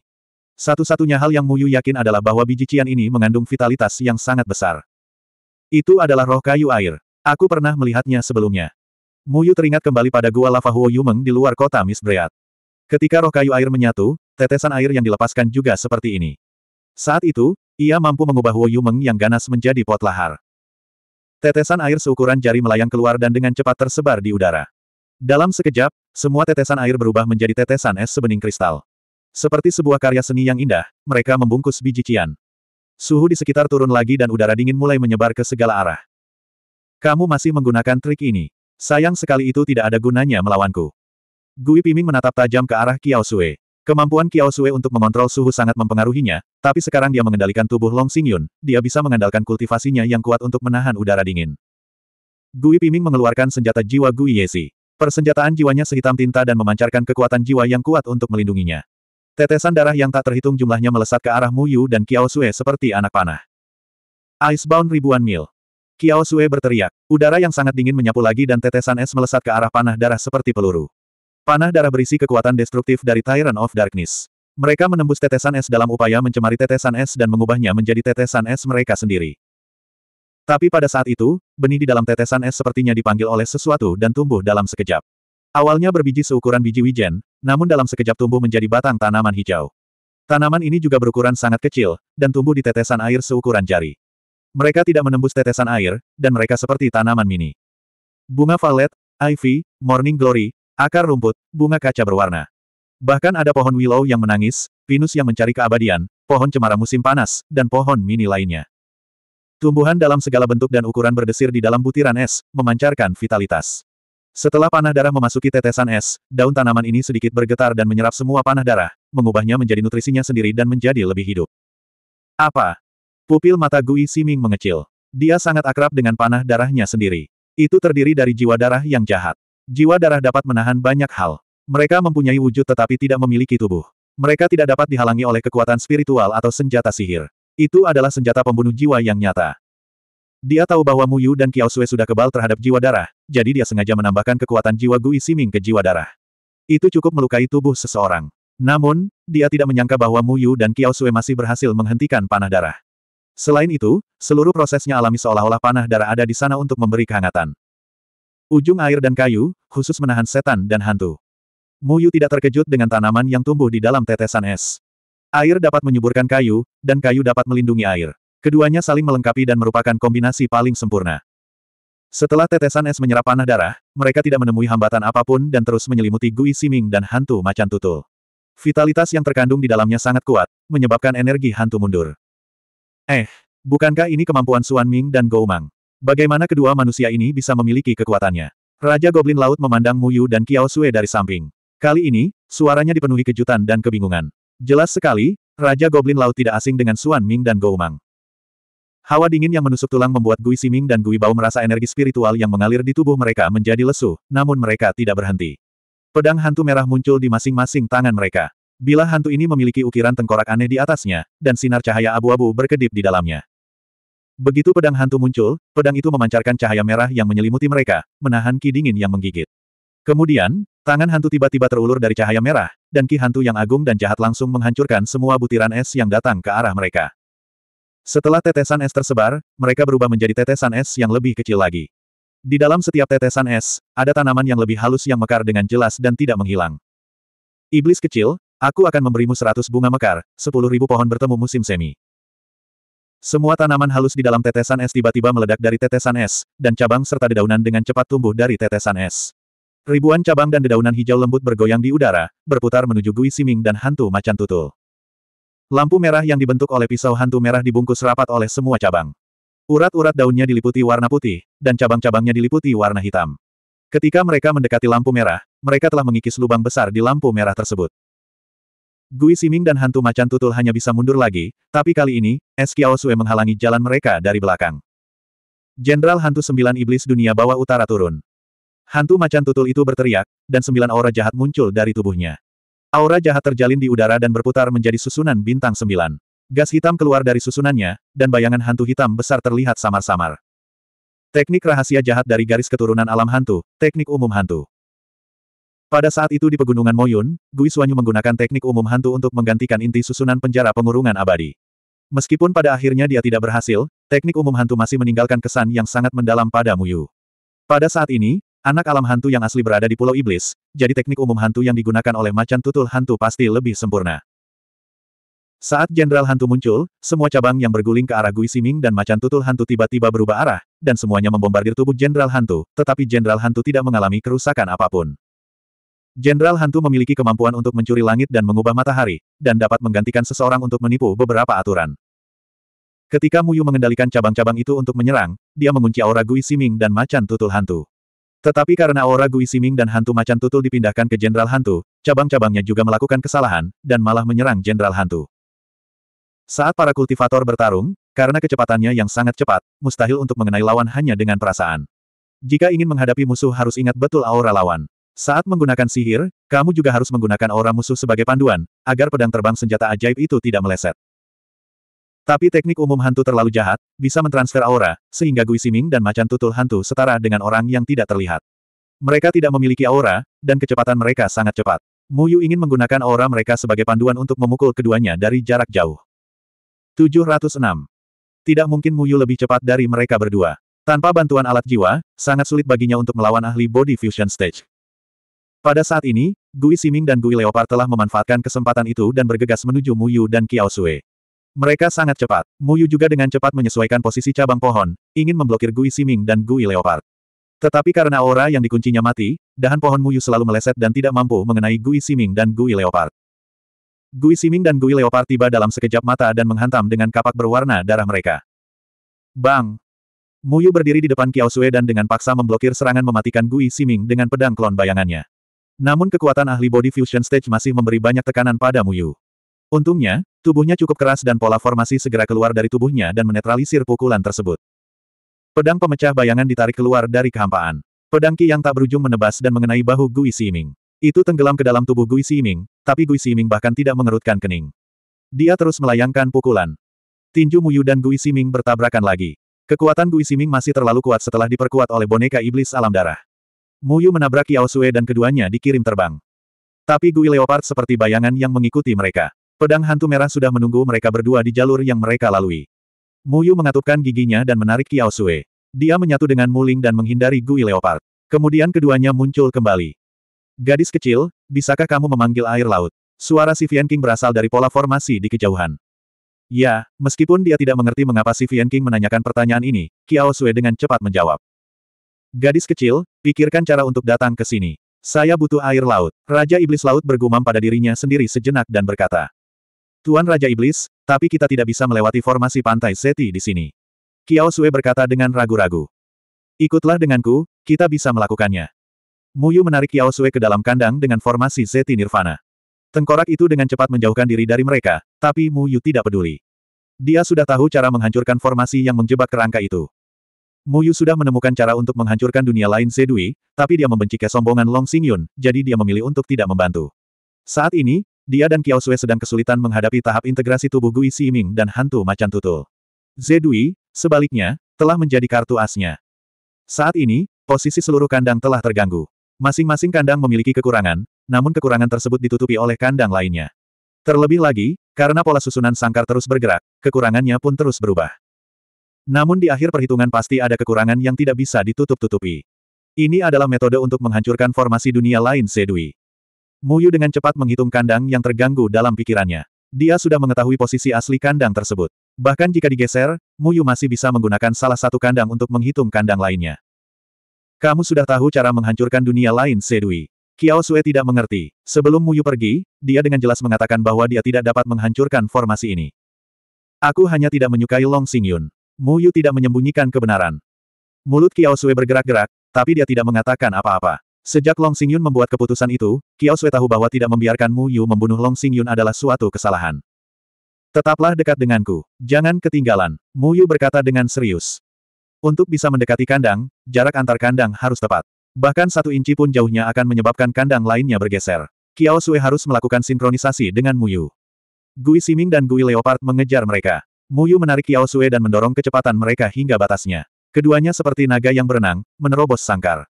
Speaker 1: Satu-satunya hal yang Muyu yakin adalah bahwa biji cian ini mengandung vitalitas yang sangat besar. Itu adalah roh kayu air. Aku pernah melihatnya sebelumnya. Muyu teringat kembali pada gua lava Huo Yumeng di luar kota Misbreat. Ketika roh kayu air menyatu, tetesan air yang dilepaskan juga seperti ini. Saat itu, ia mampu mengubah Huo Yumeng yang ganas menjadi pot lahar. Tetesan air seukuran jari melayang keluar dan dengan cepat tersebar di udara. Dalam sekejap, semua tetesan air berubah menjadi tetesan es sebening kristal. Seperti sebuah karya seni yang indah, mereka membungkus biji cian. Suhu di sekitar turun lagi dan udara dingin mulai menyebar ke segala arah. Kamu masih menggunakan trik ini. Sayang sekali itu tidak ada gunanya melawanku. Gui Piming menatap tajam ke arah Kiao Sue. Kemampuan Kiao Sue untuk mengontrol suhu sangat mempengaruhinya, tapi sekarang dia mengendalikan tubuh Long Xingyun, dia bisa mengandalkan kultivasinya yang kuat untuk menahan udara dingin. Gui Piming mengeluarkan senjata jiwa Gui Yezi. Persenjataan jiwanya sehitam tinta dan memancarkan kekuatan jiwa yang kuat untuk melindunginya. Tetesan darah yang tak terhitung jumlahnya melesat ke arah Yu dan Kiao Sue seperti anak panah. Icebound ribuan mil. Kiao Sue berteriak. Udara yang sangat dingin menyapu lagi dan tetesan es melesat ke arah panah darah seperti peluru. Panah darah berisi kekuatan destruktif dari Tyrant of Darkness. Mereka menembus tetesan es dalam upaya mencemari tetesan es dan mengubahnya menjadi tetesan es mereka sendiri. Tapi pada saat itu, benih di dalam tetesan es sepertinya dipanggil oleh sesuatu dan tumbuh dalam sekejap. Awalnya berbiji seukuran biji wijen, namun dalam sekejap tumbuh menjadi batang tanaman hijau. Tanaman ini juga berukuran sangat kecil, dan tumbuh di tetesan air seukuran jari. Mereka tidak menembus tetesan air, dan mereka seperti tanaman mini. Bunga valet, ivy, morning glory, akar rumput, bunga kaca berwarna. Bahkan ada pohon willow yang menangis, pinus yang mencari keabadian, pohon cemara musim panas, dan pohon mini lainnya. Tumbuhan dalam segala bentuk dan ukuran berdesir di dalam butiran es, memancarkan vitalitas. Setelah panah darah memasuki tetesan es, daun tanaman ini sedikit bergetar dan menyerap semua panah darah, mengubahnya menjadi nutrisinya sendiri dan menjadi lebih hidup. Apa? Pupil mata Gui Siming mengecil. Dia sangat akrab dengan panah darahnya sendiri. Itu terdiri dari jiwa darah yang jahat. Jiwa darah dapat menahan banyak hal. Mereka mempunyai wujud tetapi tidak memiliki tubuh. Mereka tidak dapat dihalangi oleh kekuatan spiritual atau senjata sihir. Itu adalah senjata pembunuh jiwa yang nyata. Dia tahu bahwa Mu Yu dan Kiao Sui sudah kebal terhadap jiwa darah, jadi dia sengaja menambahkan kekuatan jiwa Gui Siming ke jiwa darah. Itu cukup melukai tubuh seseorang. Namun, dia tidak menyangka bahwa Mu Yu dan Kiao Sui masih berhasil menghentikan panah darah. Selain itu, seluruh prosesnya alami seolah-olah panah darah ada di sana untuk memberi kehangatan. Ujung air dan kayu, khusus menahan setan dan hantu. Mu Yu tidak terkejut dengan tanaman yang tumbuh di dalam tetesan es. Air dapat menyuburkan kayu, dan kayu dapat melindungi air. Keduanya saling melengkapi dan merupakan kombinasi paling sempurna. Setelah tetesan es menyerap panah darah, mereka tidak menemui hambatan apapun dan terus menyelimuti Gui Siming dan hantu macan tutul. Vitalitas yang terkandung di dalamnya sangat kuat, menyebabkan energi hantu mundur. Eh, bukankah ini kemampuan Suan Ming dan Gou Mang? Bagaimana kedua manusia ini bisa memiliki kekuatannya? Raja Goblin Laut memandang Mu Yu dan Kiao Sue dari samping. Kali ini, suaranya dipenuhi kejutan dan kebingungan. Jelas sekali, Raja Goblin Laut tidak asing dengan Suan Ming dan Gou Mang. Hawa dingin yang menusuk tulang membuat Gui Siming dan Gui Bao merasa energi spiritual yang mengalir di tubuh mereka menjadi lesu, namun mereka tidak berhenti. Pedang hantu merah muncul di masing-masing tangan mereka. Bila hantu ini memiliki ukiran tengkorak aneh di atasnya, dan sinar cahaya abu-abu berkedip di dalamnya. Begitu pedang hantu muncul, pedang itu memancarkan cahaya merah yang menyelimuti mereka, menahan ki dingin yang menggigit. Kemudian, tangan hantu tiba-tiba terulur dari cahaya merah, dan ki hantu yang agung dan jahat langsung menghancurkan semua butiran es yang datang ke arah mereka. Setelah tetesan es tersebar, mereka berubah menjadi tetesan es yang lebih kecil lagi. Di dalam setiap tetesan es, ada tanaman yang lebih halus yang mekar dengan jelas dan tidak menghilang. Iblis kecil, aku akan memberimu seratus bunga mekar, sepuluh ribu pohon bertemu musim semi. Semua tanaman halus di dalam tetesan es tiba-tiba meledak dari tetesan es, dan cabang serta dedaunan dengan cepat tumbuh dari tetesan es. Ribuan cabang dan dedaunan hijau lembut bergoyang di udara, berputar menuju Gui Siming dan hantu macan tutul. Lampu merah yang dibentuk oleh pisau hantu merah dibungkus rapat oleh semua cabang. Urat-urat daunnya diliputi warna putih, dan cabang-cabangnya diliputi warna hitam. Ketika mereka mendekati lampu merah, mereka telah mengikis lubang besar di lampu merah tersebut. Gui Siming dan hantu macan tutul hanya bisa mundur lagi, tapi kali ini, Es Sue menghalangi jalan mereka dari belakang. Jenderal hantu sembilan iblis dunia bawah utara turun. Hantu macan tutul itu berteriak, dan sembilan aura jahat muncul dari tubuhnya. Aura jahat terjalin di udara dan berputar menjadi susunan bintang sembilan. Gas hitam keluar dari susunannya, dan bayangan hantu hitam besar terlihat samar-samar. Teknik rahasia jahat dari garis keturunan alam hantu, teknik umum hantu. Pada saat itu di pegunungan Moyun, Gui Suanyu menggunakan teknik umum hantu untuk menggantikan inti susunan penjara pengurungan abadi. Meskipun pada akhirnya dia tidak berhasil, teknik umum hantu masih meninggalkan kesan yang sangat mendalam pada Muyu. Pada saat ini, Anak alam hantu yang asli berada di Pulau Iblis, jadi teknik umum hantu yang digunakan oleh macan tutul hantu pasti lebih sempurna. Saat jenderal hantu muncul, semua cabang yang berguling ke arah Gui Siming dan macan tutul hantu tiba-tiba berubah arah, dan semuanya membombardir tubuh jenderal hantu, tetapi jenderal hantu tidak mengalami kerusakan apapun. Jenderal hantu memiliki kemampuan untuk mencuri langit dan mengubah matahari, dan dapat menggantikan seseorang untuk menipu beberapa aturan. Ketika Muyu mengendalikan cabang-cabang itu untuk menyerang, dia mengunci aura Gui Siming dan macan tutul hantu. Tetapi karena aura Gui Siming dan hantu macan tutul dipindahkan ke Jenderal Hantu, cabang-cabangnya juga melakukan kesalahan, dan malah menyerang Jenderal Hantu. Saat para kultivator bertarung, karena kecepatannya yang sangat cepat, mustahil untuk mengenai lawan hanya dengan perasaan. Jika ingin menghadapi musuh harus ingat betul aura lawan. Saat menggunakan sihir, kamu juga harus menggunakan aura musuh sebagai panduan, agar pedang terbang senjata ajaib itu tidak meleset. Tapi teknik umum hantu terlalu jahat, bisa mentransfer aura, sehingga Gui Siming dan macan tutul hantu setara dengan orang yang tidak terlihat. Mereka tidak memiliki aura, dan kecepatan mereka sangat cepat. Muyu ingin menggunakan aura mereka sebagai panduan untuk memukul keduanya dari jarak jauh. 706. Tidak mungkin Muyu lebih cepat dari mereka berdua. Tanpa bantuan alat jiwa, sangat sulit baginya untuk melawan ahli body fusion stage. Pada saat ini, Gui Siming dan Gui Leopard telah memanfaatkan kesempatan itu dan bergegas menuju Muyu dan Kiao Sui. Mereka sangat cepat. Muyu juga dengan cepat menyesuaikan posisi cabang pohon, ingin memblokir Gui Siming dan Gui Leopard. Tetapi karena aura yang dikuncinya mati, dahan pohon Muyu selalu meleset dan tidak mampu mengenai Gui Siming dan Gui Leopard. Gui Siming dan Gui Leopard tiba dalam sekejap mata dan menghantam dengan kapak berwarna darah mereka. Bang! Muyu berdiri di depan Kiao Sue dan dengan paksa memblokir serangan mematikan Gui Siming dengan pedang klon bayangannya. Namun kekuatan ahli body fusion stage masih memberi banyak tekanan pada Muyu. Untungnya, tubuhnya cukup keras dan pola formasi segera keluar dari tubuhnya dan menetralisir pukulan tersebut. Pedang pemecah bayangan ditarik keluar dari kehampaan. Pedang Qi yang tak berujung menebas dan mengenai bahu Gui Siming. Itu tenggelam ke dalam tubuh Gui Siming, tapi Gui Siming bahkan tidak mengerutkan kening. Dia terus melayangkan pukulan. Tinju Muyu dan Gui Siming bertabrakan lagi. Kekuatan Gui Siming masih terlalu kuat setelah diperkuat oleh boneka iblis alam darah. Muyu menabrak Yao Sue dan keduanya dikirim terbang. Tapi Gui Leopard seperti bayangan yang mengikuti mereka. Pedang hantu merah sudah menunggu mereka berdua di jalur yang mereka lalui. Muyu mengatupkan giginya dan menarik Kiao Sue. Dia menyatu dengan Muling dan menghindari Gui Leopard. Kemudian keduanya muncul kembali. Gadis kecil, bisakah kamu memanggil air laut? Suara si Vian King berasal dari pola formasi di kejauhan. Ya, meskipun dia tidak mengerti mengapa si Vian King menanyakan pertanyaan ini, Kiao Sue dengan cepat menjawab. Gadis kecil, pikirkan cara untuk datang ke sini. Saya butuh air laut. Raja Iblis Laut bergumam pada dirinya sendiri sejenak dan berkata. Tuan Raja Iblis, tapi kita tidak bisa melewati formasi pantai Seti di sini. Kiao Sue berkata dengan ragu-ragu. Ikutlah denganku, kita bisa melakukannya. Muyu menarik Kiao Sue ke dalam kandang dengan formasi Seti Nirvana. Tengkorak itu dengan cepat menjauhkan diri dari mereka, tapi Muyu tidak peduli. Dia sudah tahu cara menghancurkan formasi yang menjebak kerangka itu. Muyu sudah menemukan cara untuk menghancurkan dunia lain Sedui, tapi dia membenci kesombongan Long Xingyun, jadi dia memilih untuk tidak membantu. Saat ini, dia dan Qiao Sui sedang kesulitan menghadapi tahap integrasi tubuh Gui Ming dan hantu macan tutul. Zedui, sebaliknya, telah menjadi kartu asnya. Saat ini, posisi seluruh kandang telah terganggu. Masing-masing kandang memiliki kekurangan, namun kekurangan tersebut ditutupi oleh kandang lainnya. Terlebih lagi, karena pola susunan sangkar terus bergerak, kekurangannya pun terus berubah. Namun di akhir perhitungan pasti ada kekurangan yang tidak bisa ditutup-tutupi. Ini adalah metode untuk menghancurkan formasi dunia lain Zedui. Muyu dengan cepat menghitung kandang yang terganggu dalam pikirannya. Dia sudah mengetahui posisi asli kandang tersebut. Bahkan jika digeser, Muyu masih bisa menggunakan salah satu kandang untuk menghitung kandang lainnya. Kamu sudah tahu cara menghancurkan dunia lain, Sedui. Kiao Sue tidak mengerti. Sebelum Muyu pergi, dia dengan jelas mengatakan bahwa dia tidak dapat menghancurkan formasi ini. Aku hanya tidak menyukai Long Yun. Muyu tidak menyembunyikan kebenaran. Mulut Kiao Sue bergerak-gerak, tapi dia tidak mengatakan apa-apa. Sejak Long Xingyun membuat keputusan itu, Kiao Sui tahu bahwa tidak membiarkan Mu Yu membunuh Long Xingyun adalah suatu kesalahan. Tetaplah dekat denganku. Jangan ketinggalan, Mu Yu berkata dengan serius. Untuk bisa mendekati kandang, jarak antar kandang harus tepat. Bahkan satu inci pun jauhnya akan menyebabkan kandang lainnya bergeser. Kiao Sui harus melakukan sinkronisasi dengan Mu Yu. Gui Siming dan Gui Leopard mengejar mereka. Mu Yu menarik Kiao Sui dan mendorong kecepatan mereka hingga batasnya. Keduanya seperti naga yang berenang, menerobos sangkar.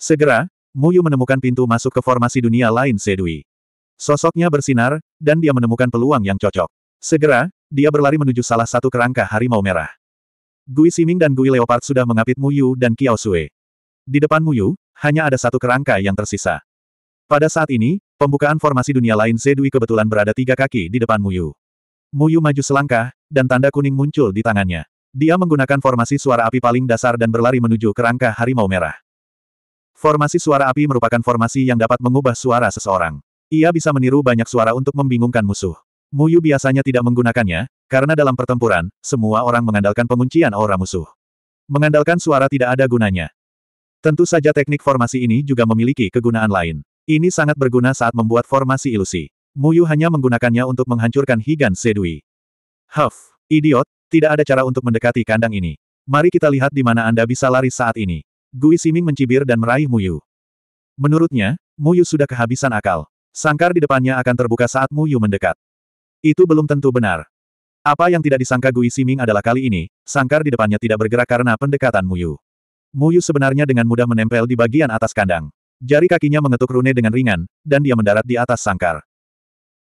Speaker 1: Segera, Muyu menemukan pintu masuk ke formasi dunia lain Sedui. Sosoknya bersinar, dan dia menemukan peluang yang cocok. Segera, dia berlari menuju salah satu kerangka harimau merah. Gui Siming dan Gui Leopard sudah mengapit Muyu dan Kiao Sue. Di depan Muyu, hanya ada satu kerangka yang tersisa. Pada saat ini, pembukaan formasi dunia lain Sedui kebetulan berada tiga kaki di depan Muyu. Muyu maju selangkah, dan tanda kuning muncul di tangannya. Dia menggunakan formasi suara api paling dasar dan berlari menuju kerangka harimau merah. Formasi suara api merupakan formasi yang dapat mengubah suara seseorang. Ia bisa meniru banyak suara untuk membingungkan musuh. Muyu biasanya tidak menggunakannya, karena dalam pertempuran, semua orang mengandalkan penguncian aura musuh. Mengandalkan suara tidak ada gunanya. Tentu saja teknik formasi ini juga memiliki kegunaan lain. Ini sangat berguna saat membuat formasi ilusi. Muyu hanya menggunakannya untuk menghancurkan Higan Sedui. Huff, idiot, tidak ada cara untuk mendekati kandang ini. Mari kita lihat di mana Anda bisa lari saat ini. Gui Siming mencibir dan meraih Muyu. Menurutnya, Muyu sudah kehabisan akal. Sangkar di depannya akan terbuka saat Muyu mendekat. Itu belum tentu benar. Apa yang tidak disangka Gui Siming adalah kali ini, sangkar di depannya tidak bergerak karena pendekatan Muyu. Muyu sebenarnya dengan mudah menempel di bagian atas kandang. Jari kakinya mengetuk rune dengan ringan, dan dia mendarat di atas sangkar.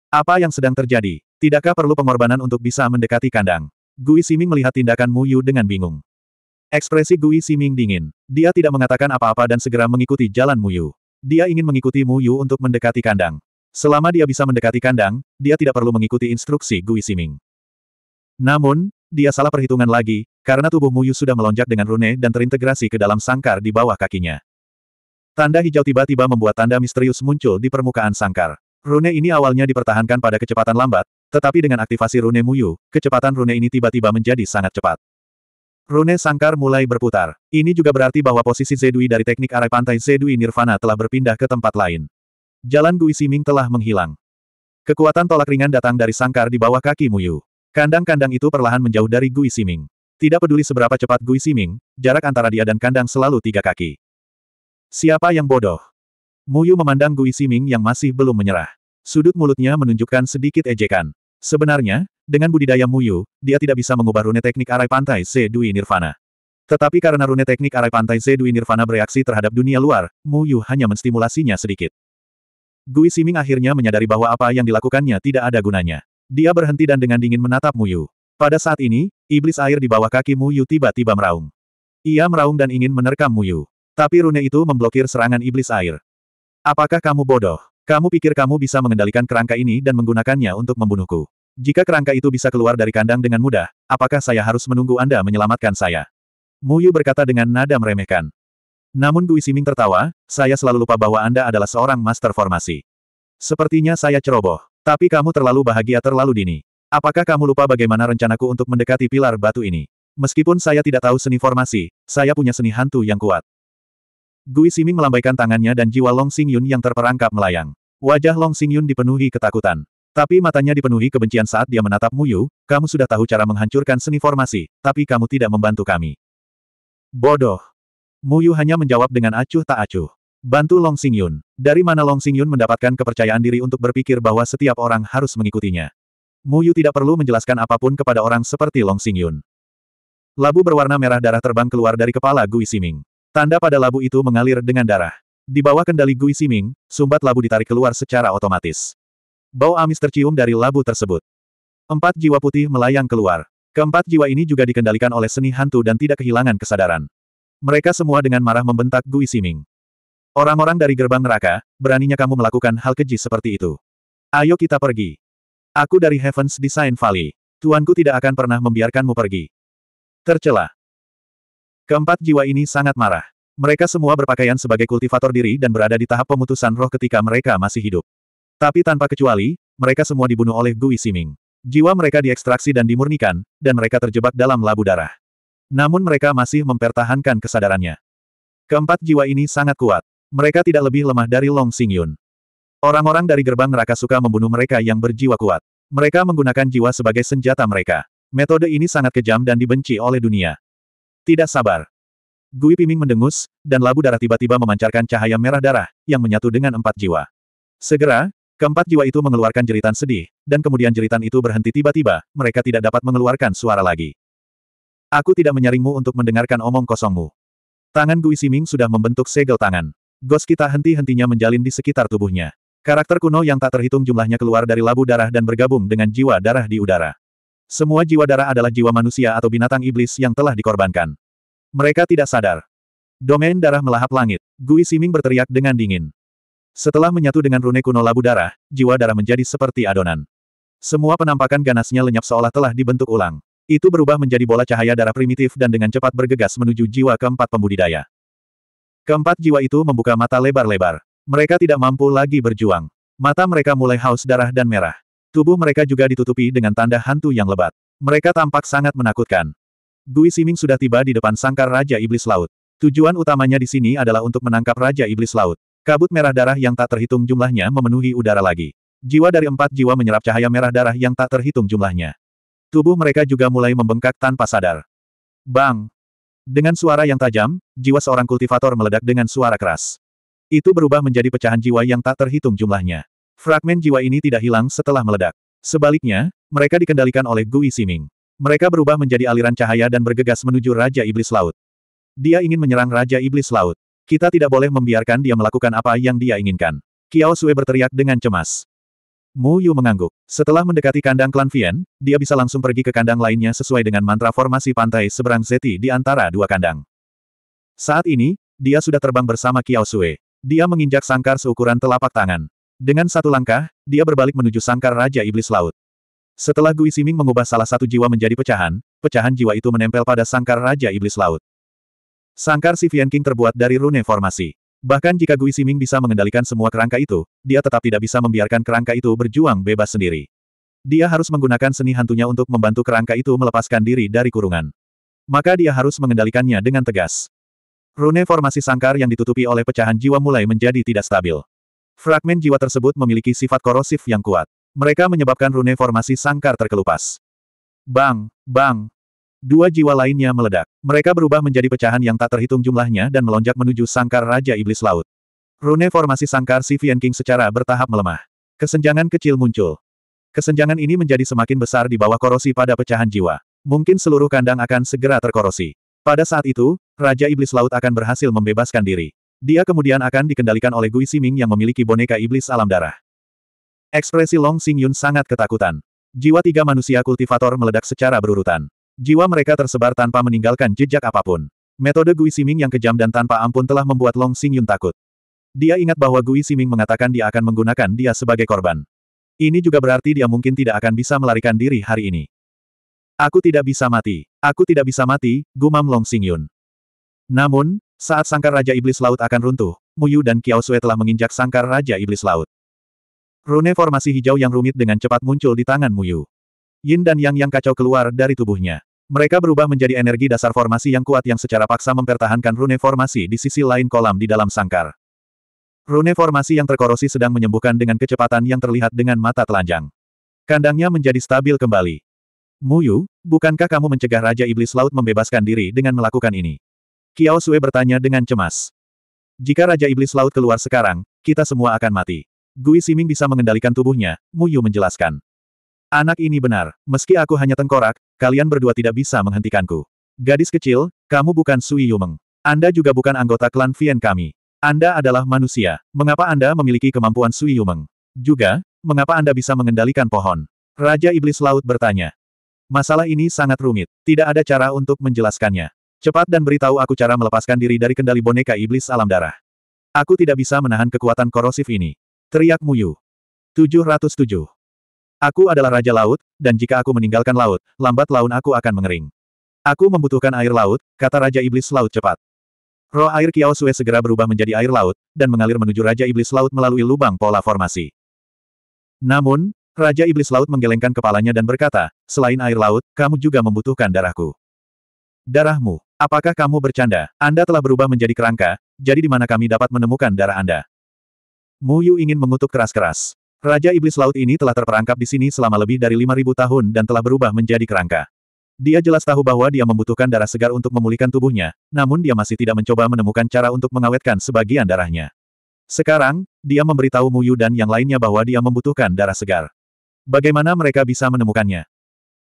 Speaker 1: Apa yang sedang terjadi? Tidakkah perlu pengorbanan untuk bisa mendekati kandang? Gui Siming melihat tindakan Muyu dengan bingung. Ekspresi Gui Siming dingin. Dia tidak mengatakan apa-apa dan segera mengikuti jalan Muyu. Dia ingin mengikuti Muyu untuk mendekati kandang. Selama dia bisa mendekati kandang, dia tidak perlu mengikuti instruksi Gui Siming. Namun, dia salah perhitungan lagi, karena tubuh Muyu sudah melonjak dengan rune dan terintegrasi ke dalam sangkar di bawah kakinya. Tanda hijau tiba-tiba membuat tanda misterius muncul di permukaan sangkar. Rune ini awalnya dipertahankan pada kecepatan lambat, tetapi dengan aktivasi rune Muyu, kecepatan rune ini tiba-tiba menjadi sangat cepat. Rune Sangkar mulai berputar. Ini juga berarti bahwa posisi Zedui dari teknik arai pantai Zedui Nirvana telah berpindah ke tempat lain. Jalan Gui Siming telah menghilang. Kekuatan tolak ringan datang dari Sangkar di bawah kaki Muyu. Kandang-kandang itu perlahan menjauh dari Gui Siming. Tidak peduli seberapa cepat Gui Siming, jarak antara dia dan kandang selalu tiga kaki. Siapa yang bodoh? Muyu memandang Gui Siming yang masih belum menyerah. Sudut mulutnya menunjukkan sedikit ejekan. Sebenarnya, dengan budidaya Muyu, dia tidak bisa mengubah rune teknik arai pantai Sedui Nirvana. Tetapi karena rune teknik arai pantai Sedui Nirvana bereaksi terhadap dunia luar, Muyu hanya menstimulasinya sedikit. Gui Siming akhirnya menyadari bahwa apa yang dilakukannya tidak ada gunanya. Dia berhenti dan dengan dingin menatap Muyu. Pada saat ini, iblis air di bawah kaki Muyu tiba-tiba meraung. Ia meraung dan ingin menerkam Muyu. Tapi rune itu memblokir serangan iblis air. Apakah kamu bodoh? Kamu pikir kamu bisa mengendalikan kerangka ini dan menggunakannya untuk membunuhku? Jika kerangka itu bisa keluar dari kandang dengan mudah, apakah saya harus menunggu Anda menyelamatkan saya? Mu Yu berkata dengan nada meremehkan. Namun Gui Siming tertawa, saya selalu lupa bahwa Anda adalah seorang master formasi. Sepertinya saya ceroboh, tapi kamu terlalu bahagia terlalu dini. Apakah kamu lupa bagaimana rencanaku untuk mendekati pilar batu ini? Meskipun saya tidak tahu seni formasi, saya punya seni hantu yang kuat. Gui Siming melambaikan tangannya dan jiwa Long Xing Yun yang terperangkap melayang. Wajah Long Xing Yun dipenuhi ketakutan. Tapi matanya dipenuhi kebencian saat dia menatap Muyu, kamu sudah tahu cara menghancurkan seni formasi, tapi kamu tidak membantu kami. Bodoh. Muyu hanya menjawab dengan acuh tak acuh. Bantu Long Xingyun. Dari mana Long Xingyun mendapatkan kepercayaan diri untuk berpikir bahwa setiap orang harus mengikutinya? Muyu tidak perlu menjelaskan apapun kepada orang seperti Long Xingyun. Labu berwarna merah darah terbang keluar dari kepala Gui Siming. Tanda pada labu itu mengalir dengan darah. Di bawah kendali Gui Siming, sumbat labu ditarik keluar secara otomatis. Bau amis tercium dari labu tersebut. Empat jiwa putih melayang keluar. Keempat jiwa ini juga dikendalikan oleh seni hantu dan tidak kehilangan kesadaran. Mereka semua dengan marah membentak Gui Siming. Orang-orang dari gerbang neraka, beraninya kamu melakukan hal keji seperti itu. Ayo kita pergi. Aku dari Heaven's Design Valley. Tuanku tidak akan pernah membiarkanmu pergi. Tercela. Keempat jiwa ini sangat marah. Mereka semua berpakaian sebagai kultivator diri dan berada di tahap pemutusan roh ketika mereka masih hidup. Tapi tanpa kecuali, mereka semua dibunuh oleh Gui Siming. Jiwa mereka diekstraksi dan dimurnikan, dan mereka terjebak dalam labu darah. Namun mereka masih mempertahankan kesadarannya. Keempat jiwa ini sangat kuat. Mereka tidak lebih lemah dari Long Sing Yun. Orang-orang dari gerbang neraka suka membunuh mereka yang berjiwa kuat. Mereka menggunakan jiwa sebagai senjata mereka. Metode ini sangat kejam dan dibenci oleh dunia. Tidak sabar. Gui Piming mendengus, dan labu darah tiba-tiba memancarkan cahaya merah darah, yang menyatu dengan empat jiwa. Segera, Keempat jiwa itu mengeluarkan jeritan sedih, dan kemudian jeritan itu berhenti tiba-tiba, mereka tidak dapat mengeluarkan suara lagi. Aku tidak menyaringmu untuk mendengarkan omong kosongmu. Tangan Gui Siming sudah membentuk segel tangan. Gos kita henti-hentinya menjalin di sekitar tubuhnya. Karakter kuno yang tak terhitung jumlahnya keluar dari labu darah dan bergabung dengan jiwa darah di udara. Semua jiwa darah adalah jiwa manusia atau binatang iblis yang telah dikorbankan. Mereka tidak sadar. Domain darah melahap langit. Gui Siming berteriak dengan dingin. Setelah menyatu dengan rune kuno labu darah, jiwa darah menjadi seperti adonan. Semua penampakan ganasnya lenyap seolah telah dibentuk ulang. Itu berubah menjadi bola cahaya darah primitif dan dengan cepat bergegas menuju jiwa keempat pembudidaya. Keempat jiwa itu membuka mata lebar-lebar. Mereka tidak mampu lagi berjuang. Mata mereka mulai haus darah dan merah. Tubuh mereka juga ditutupi dengan tanda hantu yang lebat. Mereka tampak sangat menakutkan. Gui Siming sudah tiba di depan sangkar Raja Iblis Laut. Tujuan utamanya di sini adalah untuk menangkap Raja Iblis Laut. Kabut merah darah yang tak terhitung jumlahnya memenuhi udara lagi. Jiwa dari empat jiwa menyerap cahaya merah darah yang tak terhitung jumlahnya. Tubuh mereka juga mulai membengkak tanpa sadar. Bang! Dengan suara yang tajam, jiwa seorang kultivator meledak dengan suara keras. Itu berubah menjadi pecahan jiwa yang tak terhitung jumlahnya. Fragmen jiwa ini tidak hilang setelah meledak. Sebaliknya, mereka dikendalikan oleh Gui Siming. Mereka berubah menjadi aliran cahaya dan bergegas menuju Raja Iblis Laut. Dia ingin menyerang Raja Iblis Laut. Kita tidak boleh membiarkan dia melakukan apa yang dia inginkan. Kiao Sue berteriak dengan cemas. Mu Yu mengangguk. Setelah mendekati kandang klan Vien, dia bisa langsung pergi ke kandang lainnya sesuai dengan mantra formasi pantai seberang Zeti di antara dua kandang. Saat ini, dia sudah terbang bersama Kiao Sue. Dia menginjak sangkar seukuran telapak tangan. Dengan satu langkah, dia berbalik menuju sangkar Raja Iblis Laut. Setelah Gui Siming mengubah salah satu jiwa menjadi pecahan, pecahan jiwa itu menempel pada sangkar Raja Iblis Laut. Sangkar Sivian King terbuat dari rune formasi. Bahkan jika Gui Siming bisa mengendalikan semua kerangka itu, dia tetap tidak bisa membiarkan kerangka itu berjuang bebas sendiri. Dia harus menggunakan seni hantunya untuk membantu kerangka itu melepaskan diri dari kurungan. Maka dia harus mengendalikannya dengan tegas. Rune formasi sangkar yang ditutupi oleh pecahan jiwa mulai menjadi tidak stabil. Fragmen jiwa tersebut memiliki sifat korosif yang kuat. Mereka menyebabkan rune formasi sangkar terkelupas. Bang, bang, Dua jiwa lainnya meledak. Mereka berubah menjadi pecahan yang tak terhitung jumlahnya dan melonjak menuju sangkar Raja Iblis Laut. Rune formasi sangkar Sivian King secara bertahap melemah. Kesenjangan kecil muncul. Kesenjangan ini menjadi semakin besar di bawah korosi pada pecahan jiwa. Mungkin seluruh kandang akan segera terkorosi. Pada saat itu, Raja Iblis Laut akan berhasil membebaskan diri. Dia kemudian akan dikendalikan oleh Gui Siming yang memiliki boneka iblis alam darah. Ekspresi Long Xingyun sangat ketakutan. Jiwa tiga manusia kultivator meledak secara berurutan. Jiwa mereka tersebar tanpa meninggalkan jejak apapun. Metode Gui Siming yang kejam dan tanpa ampun telah membuat Long Xing Yun takut. Dia ingat bahwa Gui Siming mengatakan dia akan menggunakan dia sebagai korban. Ini juga berarti dia mungkin tidak akan bisa melarikan diri hari ini. Aku tidak bisa mati. Aku tidak bisa mati, gumam Long Xing Yun. Namun, saat sangkar Raja Iblis Laut akan runtuh, Muyu dan Kiao Sui telah menginjak sangkar Raja Iblis Laut. Rune formasi hijau yang rumit dengan cepat muncul di tangan Muyu. Yin dan Yang yang kacau keluar dari tubuhnya. Mereka berubah menjadi energi dasar formasi yang kuat yang secara paksa mempertahankan rune formasi di sisi lain kolam di dalam sangkar. Rune formasi yang terkorosi sedang menyembuhkan dengan kecepatan yang terlihat dengan mata telanjang. Kandangnya menjadi stabil kembali. Muyu, bukankah kamu mencegah Raja Iblis Laut membebaskan diri dengan melakukan ini? Kiao Sue bertanya dengan cemas. Jika Raja Iblis Laut keluar sekarang, kita semua akan mati. Gui Siming bisa mengendalikan tubuhnya, Muyu menjelaskan. Anak ini benar, meski aku hanya tengkorak, kalian berdua tidak bisa menghentikanku. Gadis kecil, kamu bukan Sui Yumeng. Anda juga bukan anggota klan Vien kami. Anda adalah manusia. Mengapa Anda memiliki kemampuan Sui Yumeng? Juga, mengapa Anda bisa mengendalikan pohon? Raja Iblis Laut bertanya. Masalah ini sangat rumit. Tidak ada cara untuk menjelaskannya. Cepat dan beritahu aku cara melepaskan diri dari kendali boneka iblis alam darah. Aku tidak bisa menahan kekuatan korosif ini. Teriak Muyu. 707. Aku adalah Raja Laut, dan jika aku meninggalkan laut, lambat laun aku akan mengering. Aku membutuhkan air laut, kata Raja Iblis Laut cepat. Roh air Kiao Sue segera berubah menjadi air laut, dan mengalir menuju Raja Iblis Laut melalui lubang pola formasi. Namun, Raja Iblis Laut menggelengkan kepalanya dan berkata, selain air laut, kamu juga membutuhkan darahku. Darahmu, apakah kamu bercanda? Anda telah berubah menjadi kerangka, jadi di mana kami dapat menemukan darah Anda? Mu Yu ingin mengutuk keras-keras. Raja Iblis Laut ini telah terperangkap di sini selama lebih dari 5.000 tahun dan telah berubah menjadi kerangka. Dia jelas tahu bahwa dia membutuhkan darah segar untuk memulihkan tubuhnya, namun dia masih tidak mencoba menemukan cara untuk mengawetkan sebagian darahnya. Sekarang, dia memberitahu Muyu dan yang lainnya bahwa dia membutuhkan darah segar. Bagaimana mereka bisa menemukannya?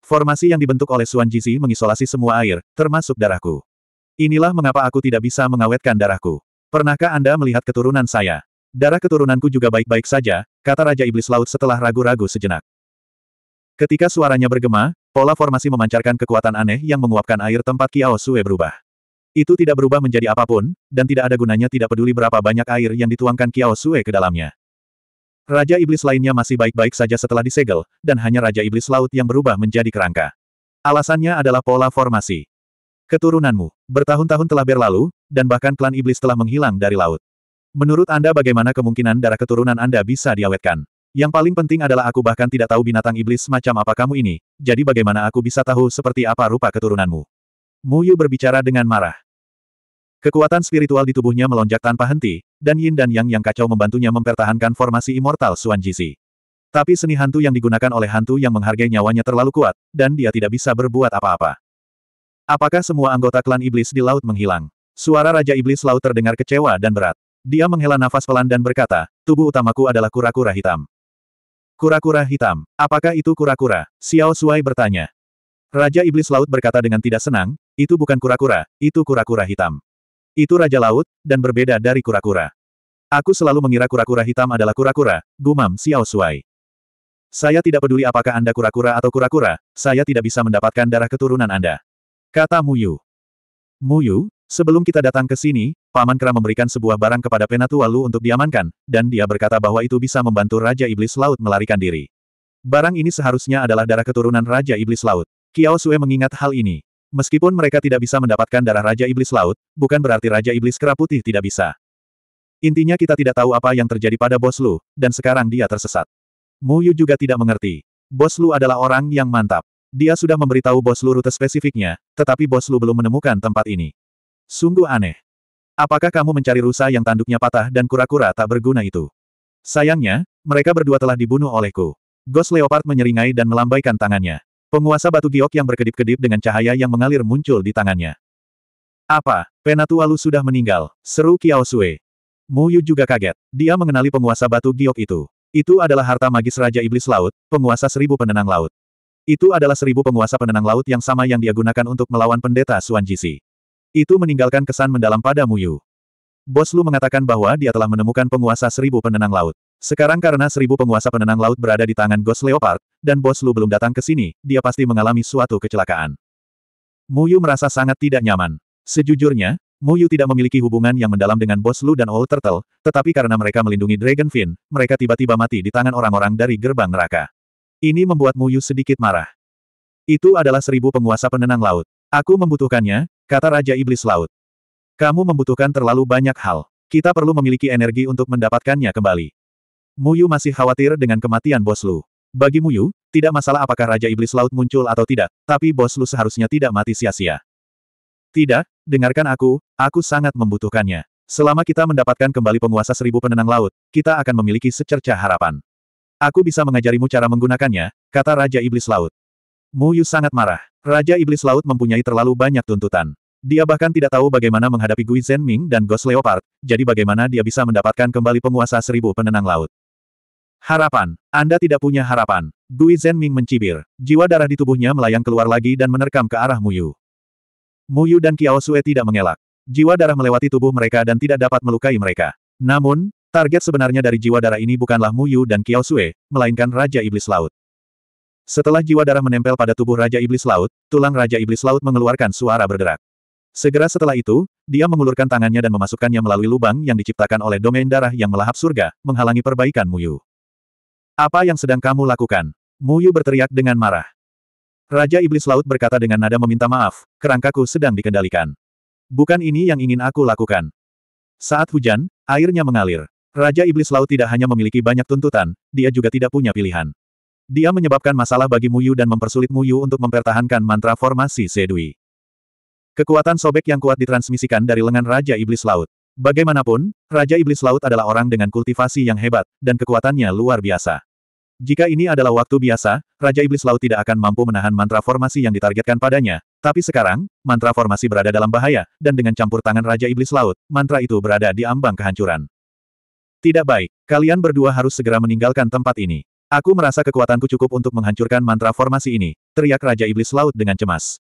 Speaker 1: Formasi yang dibentuk oleh Suan Jizi mengisolasi semua air, termasuk darahku. Inilah mengapa aku tidak bisa mengawetkan darahku. Pernahkah Anda melihat keturunan saya? Darah keturunanku juga baik-baik saja, kata Raja Iblis Laut setelah ragu-ragu sejenak. Ketika suaranya bergema, pola formasi memancarkan kekuatan aneh yang menguapkan air tempat Kiao Sue berubah. Itu tidak berubah menjadi apapun, dan tidak ada gunanya tidak peduli berapa banyak air yang dituangkan Kiao Sue ke dalamnya. Raja Iblis lainnya masih baik-baik saja setelah disegel, dan hanya Raja Iblis Laut yang berubah menjadi kerangka. Alasannya adalah pola formasi. Keturunanmu, bertahun-tahun telah berlalu, dan bahkan klan iblis telah menghilang dari laut. Menurut Anda bagaimana kemungkinan darah keturunan Anda bisa diawetkan? Yang paling penting adalah aku bahkan tidak tahu binatang iblis macam apa kamu ini, jadi bagaimana aku bisa tahu seperti apa rupa keturunanmu? Mu Yu berbicara dengan marah. Kekuatan spiritual di tubuhnya melonjak tanpa henti, dan yin dan yang yang kacau membantunya mempertahankan formasi immortal Suan Jizi. Tapi seni hantu yang digunakan oleh hantu yang menghargai nyawanya terlalu kuat, dan dia tidak bisa berbuat apa-apa. Apakah semua anggota klan iblis di laut menghilang? Suara Raja Iblis Laut terdengar kecewa dan berat. Dia menghela nafas pelan dan berkata, tubuh utamaku adalah kura-kura hitam. Kura-kura hitam, apakah itu kura-kura? Xiao Suai bertanya. Raja Iblis Laut berkata dengan tidak senang, itu bukan kura-kura, itu kura-kura hitam. Itu Raja Laut, dan berbeda dari kura-kura. Aku selalu mengira kura-kura hitam adalah kura-kura, gumam Xiao Suai. Saya tidak peduli apakah Anda kura-kura atau kura-kura, saya tidak bisa mendapatkan darah keturunan Anda. Kata Muyu. Muyu, Sebelum kita datang ke sini, Paman Kera memberikan sebuah barang kepada Penatua Lu untuk diamankan, dan dia berkata bahwa itu bisa membantu Raja Iblis Laut melarikan diri. Barang ini seharusnya adalah darah keturunan Raja Iblis Laut. Kiao Sue mengingat hal ini. Meskipun mereka tidak bisa mendapatkan darah Raja Iblis Laut, bukan berarti Raja Iblis Kera Putih tidak bisa. Intinya kita tidak tahu apa yang terjadi pada Bos Lu, dan sekarang dia tersesat. Mu Yu juga tidak mengerti. Bos Lu adalah orang yang mantap. Dia sudah memberitahu Bos Lu rute spesifiknya, tetapi Bos Lu belum menemukan tempat ini. Sungguh aneh. Apakah kamu mencari rusa yang tanduknya patah dan kura-kura tak berguna itu? Sayangnya, mereka berdua telah dibunuh olehku. Ghost Leopard menyeringai dan melambaikan tangannya. Penguasa batu giok yang berkedip-kedip dengan cahaya yang mengalir muncul di tangannya. Apa, Penatua Lu sudah meninggal? Seru Kiao Mu Yu juga kaget. Dia mengenali penguasa batu giok itu. Itu adalah harta magis Raja Iblis Laut, penguasa seribu penenang laut. Itu adalah seribu penguasa penenang laut yang sama yang dia gunakan untuk melawan pendeta Suan Jisi. Itu meninggalkan kesan mendalam pada Muyu. Bos Lu mengatakan bahwa dia telah menemukan penguasa seribu penenang laut. Sekarang karena seribu penguasa penenang laut berada di tangan Ghost Leopard, dan Bos Lu belum datang ke sini, dia pasti mengalami suatu kecelakaan. Muyu merasa sangat tidak nyaman. Sejujurnya, Muyu tidak memiliki hubungan yang mendalam dengan Bos Lu dan Old Turtle, tetapi karena mereka melindungi Dragonfin, mereka tiba-tiba mati di tangan orang-orang dari gerbang neraka. Ini membuat Muyu sedikit marah. Itu adalah seribu penguasa penenang laut. Aku membutuhkannya, kata Raja Iblis Laut. Kamu membutuhkan terlalu banyak hal. Kita perlu memiliki energi untuk mendapatkannya kembali. Muyu masih khawatir dengan kematian Bos Lu. Bagi Muyu, tidak masalah apakah Raja Iblis Laut muncul atau tidak, tapi Bos Lu seharusnya tidak mati sia-sia. Tidak, dengarkan aku, aku sangat membutuhkannya. Selama kita mendapatkan kembali penguasa seribu penenang laut, kita akan memiliki secerca harapan. Aku bisa mengajarimu cara menggunakannya, kata Raja Iblis Laut. Muyu sangat marah. Raja Iblis Laut mempunyai terlalu banyak tuntutan. Dia bahkan tidak tahu bagaimana menghadapi Gui Zhenming dan Ghost Leopard, jadi bagaimana dia bisa mendapatkan kembali penguasa seribu penenang laut. Harapan. Anda tidak punya harapan. Gui Zhenming mencibir. Jiwa darah di tubuhnya melayang keluar lagi dan menerkam ke arah Muyu. Muyu dan Kiao Sue tidak mengelak. Jiwa darah melewati tubuh mereka dan tidak dapat melukai mereka. Namun, target sebenarnya dari jiwa darah ini bukanlah Muyu dan Kiao Sue, melainkan Raja Iblis Laut. Setelah jiwa darah menempel pada tubuh Raja Iblis Laut, tulang Raja Iblis Laut mengeluarkan suara berderak. Segera setelah itu, dia mengulurkan tangannya dan memasukkannya melalui lubang yang diciptakan oleh domain darah yang melahap surga, menghalangi perbaikan Muyu. Apa yang sedang kamu lakukan? Muyu berteriak dengan marah. Raja Iblis Laut berkata dengan nada meminta maaf, kerangkaku sedang dikendalikan. Bukan ini yang ingin aku lakukan. Saat hujan, airnya mengalir. Raja Iblis Laut tidak hanya memiliki banyak tuntutan, dia juga tidak punya pilihan. Dia menyebabkan masalah bagi Muyu dan mempersulit Muyu untuk mempertahankan mantra formasi Sedui. Kekuatan sobek yang kuat ditransmisikan dari lengan Raja Iblis Laut. Bagaimanapun, Raja Iblis Laut adalah orang dengan kultivasi yang hebat, dan kekuatannya luar biasa. Jika ini adalah waktu biasa, Raja Iblis Laut tidak akan mampu menahan mantra formasi yang ditargetkan padanya, tapi sekarang, mantra formasi berada dalam bahaya, dan dengan campur tangan Raja Iblis Laut, mantra itu berada di ambang kehancuran. Tidak baik, kalian berdua harus segera meninggalkan tempat ini. Aku merasa kekuatanku cukup untuk menghancurkan mantra formasi ini, teriak Raja Iblis Laut dengan cemas.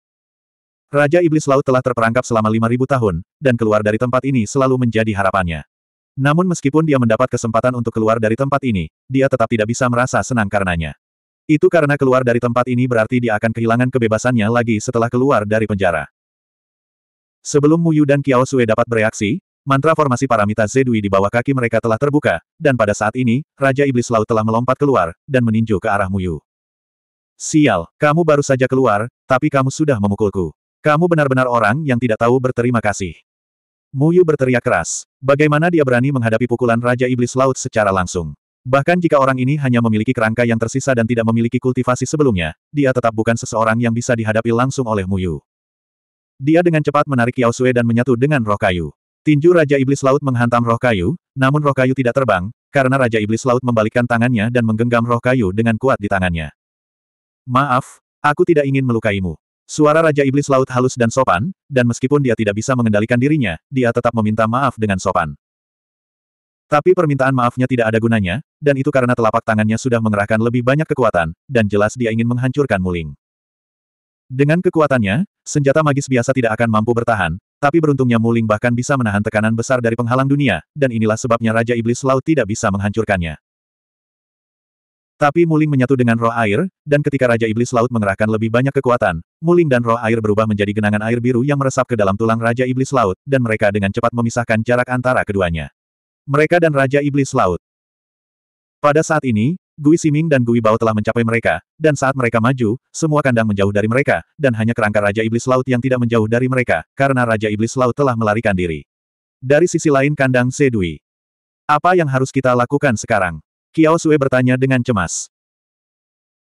Speaker 1: Raja Iblis Laut telah terperangkap selama 5.000 tahun, dan keluar dari tempat ini selalu menjadi harapannya. Namun meskipun dia mendapat kesempatan untuk keluar dari tempat ini, dia tetap tidak bisa merasa senang karenanya. Itu karena keluar dari tempat ini berarti dia akan kehilangan kebebasannya lagi setelah keluar dari penjara. Sebelum Muyu dan Kiao Sue dapat bereaksi, mantra formasi paramita Zedui di bawah kaki mereka telah terbuka, dan pada saat ini, Raja Iblis Laut telah melompat keluar, dan meninju ke arah Muyu. Sial, kamu baru saja keluar, tapi kamu sudah memukulku. Kamu benar-benar orang yang tidak tahu berterima kasih. Muyu berteriak keras. Bagaimana dia berani menghadapi pukulan Raja Iblis Laut secara langsung? Bahkan jika orang ini hanya memiliki kerangka yang tersisa dan tidak memiliki kultivasi sebelumnya, dia tetap bukan seseorang yang bisa dihadapi langsung oleh Muyu. Dia dengan cepat menarik Yao Sue dan menyatu dengan roh kayu. Tinju Raja Iblis Laut menghantam roh kayu, namun roh kayu tidak terbang, karena Raja Iblis Laut membalikkan tangannya dan menggenggam roh kayu dengan kuat di tangannya. Maaf, aku tidak ingin melukaimu. Suara Raja Iblis Laut halus dan sopan, dan meskipun dia tidak bisa mengendalikan dirinya, dia tetap meminta maaf dengan sopan. Tapi permintaan maafnya tidak ada gunanya, dan itu karena telapak tangannya sudah mengerahkan lebih banyak kekuatan, dan jelas dia ingin menghancurkan Muling. Dengan kekuatannya, senjata magis biasa tidak akan mampu bertahan, tapi beruntungnya Muling bahkan bisa menahan tekanan besar dari penghalang dunia, dan inilah sebabnya Raja Iblis Laut tidak bisa menghancurkannya. Tapi Muling menyatu dengan roh air, dan ketika Raja Iblis Laut mengerahkan lebih banyak kekuatan, Muling dan roh air berubah menjadi genangan air biru yang meresap ke dalam tulang Raja Iblis Laut, dan mereka dengan cepat memisahkan jarak antara keduanya. Mereka dan Raja Iblis Laut. Pada saat ini, Gui Siming dan Gui Bao telah mencapai mereka, dan saat mereka maju, semua kandang menjauh dari mereka, dan hanya kerangka Raja Iblis Laut yang tidak menjauh dari mereka, karena Raja Iblis Laut telah melarikan diri. Dari sisi lain kandang Sedui. Apa yang harus kita lakukan sekarang? Kiao Sue bertanya dengan cemas.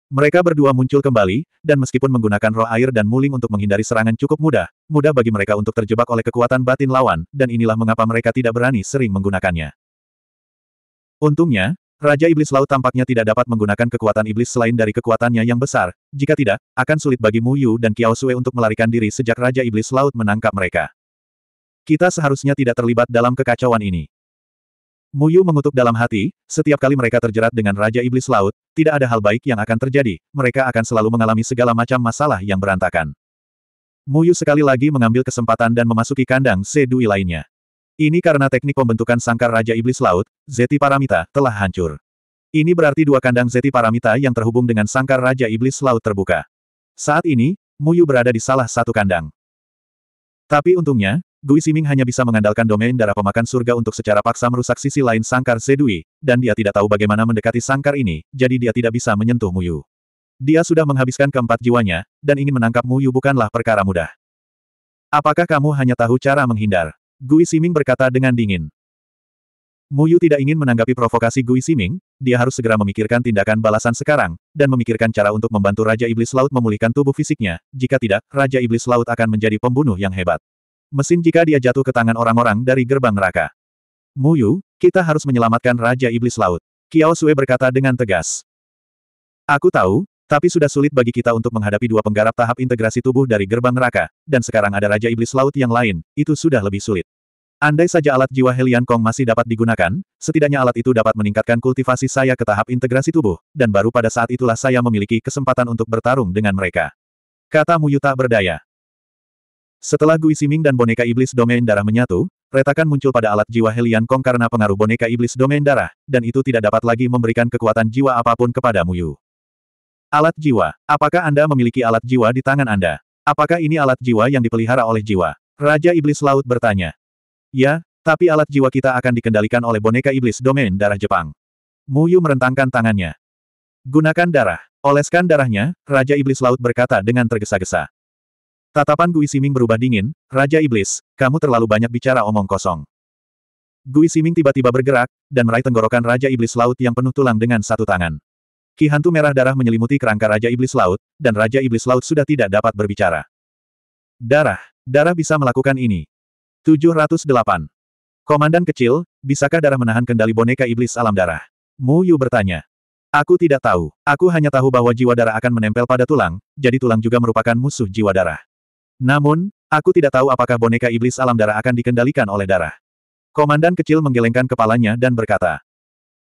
Speaker 1: Mereka berdua muncul kembali, dan meskipun menggunakan roh air dan muling untuk menghindari serangan cukup mudah, mudah bagi mereka untuk terjebak oleh kekuatan batin lawan, dan inilah mengapa mereka tidak berani sering menggunakannya. Untungnya, Raja Iblis Laut tampaknya tidak dapat menggunakan kekuatan iblis selain dari kekuatannya yang besar, jika tidak, akan sulit bagi Mu Yu dan Kiao Sue untuk melarikan diri sejak Raja Iblis Laut menangkap mereka. Kita seharusnya tidak terlibat dalam kekacauan ini. Muyu mengutuk dalam hati, setiap kali mereka terjerat dengan Raja Iblis Laut, tidak ada hal baik yang akan terjadi, mereka akan selalu mengalami segala macam masalah yang berantakan. Muyu sekali lagi mengambil kesempatan dan memasuki kandang Sedui lainnya. Ini karena teknik pembentukan sangkar Raja Iblis Laut, Zeti Paramita, telah hancur. Ini berarti dua kandang Zeti Paramita yang terhubung dengan sangkar Raja Iblis Laut terbuka. Saat ini, Muyu berada di salah satu kandang. Tapi untungnya, Gui Siming hanya bisa mengandalkan domain darah pemakan surga untuk secara paksa merusak sisi lain sangkar Zedui, dan dia tidak tahu bagaimana mendekati sangkar ini, jadi dia tidak bisa menyentuh Muyu. Dia sudah menghabiskan keempat jiwanya, dan ingin menangkap Muyu bukanlah perkara mudah. Apakah kamu hanya tahu cara menghindar? Gui Siming berkata dengan dingin. Muyu tidak ingin menanggapi provokasi Gui Siming, dia harus segera memikirkan tindakan balasan sekarang, dan memikirkan cara untuk membantu Raja Iblis Laut memulihkan tubuh fisiknya, jika tidak, Raja Iblis Laut akan menjadi pembunuh yang hebat. Mesin jika dia jatuh ke tangan orang-orang dari gerbang neraka. Muyu, kita harus menyelamatkan Raja Iblis Laut. Kiao Sue berkata dengan tegas. Aku tahu, tapi sudah sulit bagi kita untuk menghadapi dua penggarap tahap integrasi tubuh dari gerbang neraka, dan sekarang ada Raja Iblis Laut yang lain, itu sudah lebih sulit. Andai saja alat jiwa Helian Kong masih dapat digunakan, setidaknya alat itu dapat meningkatkan kultivasi saya ke tahap integrasi tubuh, dan baru pada saat itulah saya memiliki kesempatan untuk bertarung dengan mereka. Kata Muyu tak berdaya. Setelah Gui Siming dan boneka iblis domain darah menyatu, retakan muncul pada alat jiwa Helian Kong karena pengaruh boneka iblis domain darah, dan itu tidak dapat lagi memberikan kekuatan jiwa apapun kepada Muyu. Alat jiwa. Apakah Anda memiliki alat jiwa di tangan Anda? Apakah ini alat jiwa yang dipelihara oleh jiwa? Raja Iblis Laut bertanya. Ya, tapi alat jiwa kita akan dikendalikan oleh boneka iblis domain darah Jepang. Muyu merentangkan tangannya. Gunakan darah. Oleskan darahnya, Raja Iblis Laut berkata dengan tergesa-gesa. Tatapan Gui Siming berubah dingin, Raja Iblis, kamu terlalu banyak bicara omong kosong. Gui Siming tiba-tiba bergerak, dan meraih tenggorokan Raja Iblis Laut yang penuh tulang dengan satu tangan. Ki hantu merah darah menyelimuti kerangka Raja Iblis Laut, dan Raja Iblis Laut sudah tidak dapat berbicara. Darah, darah bisa melakukan ini. 708. Komandan kecil, bisakah darah menahan kendali boneka iblis alam darah? Mu Yu bertanya. Aku tidak tahu, aku hanya tahu bahwa jiwa darah akan menempel pada tulang, jadi tulang juga merupakan musuh jiwa darah. Namun, aku tidak tahu apakah boneka iblis alam darah akan dikendalikan oleh darah. Komandan kecil menggelengkan kepalanya dan berkata,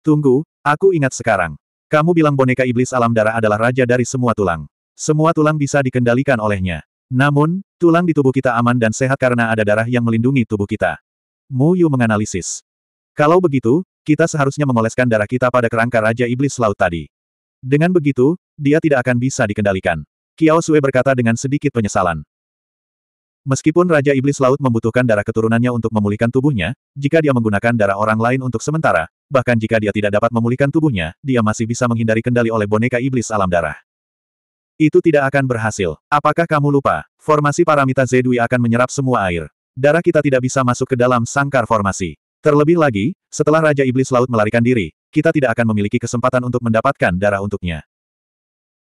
Speaker 1: Tunggu, aku ingat sekarang. Kamu bilang boneka iblis alam darah adalah raja dari semua tulang. Semua tulang bisa dikendalikan olehnya. Namun, tulang di tubuh kita aman dan sehat karena ada darah yang melindungi tubuh kita. Mu Yu menganalisis. Kalau begitu, kita seharusnya mengoleskan darah kita pada kerangka Raja Iblis Laut tadi. Dengan begitu, dia tidak akan bisa dikendalikan. Kiao Sue berkata dengan sedikit penyesalan. Meskipun Raja Iblis Laut membutuhkan darah keturunannya untuk memulihkan tubuhnya, jika dia menggunakan darah orang lain untuk sementara, bahkan jika dia tidak dapat memulihkan tubuhnya, dia masih bisa menghindari kendali oleh boneka iblis alam darah. Itu tidak akan berhasil. Apakah kamu lupa? Formasi paramita Zedui akan menyerap semua air. Darah kita tidak bisa masuk ke dalam sangkar formasi. Terlebih lagi, setelah Raja Iblis Laut melarikan diri, kita tidak akan memiliki kesempatan untuk mendapatkan darah untuknya.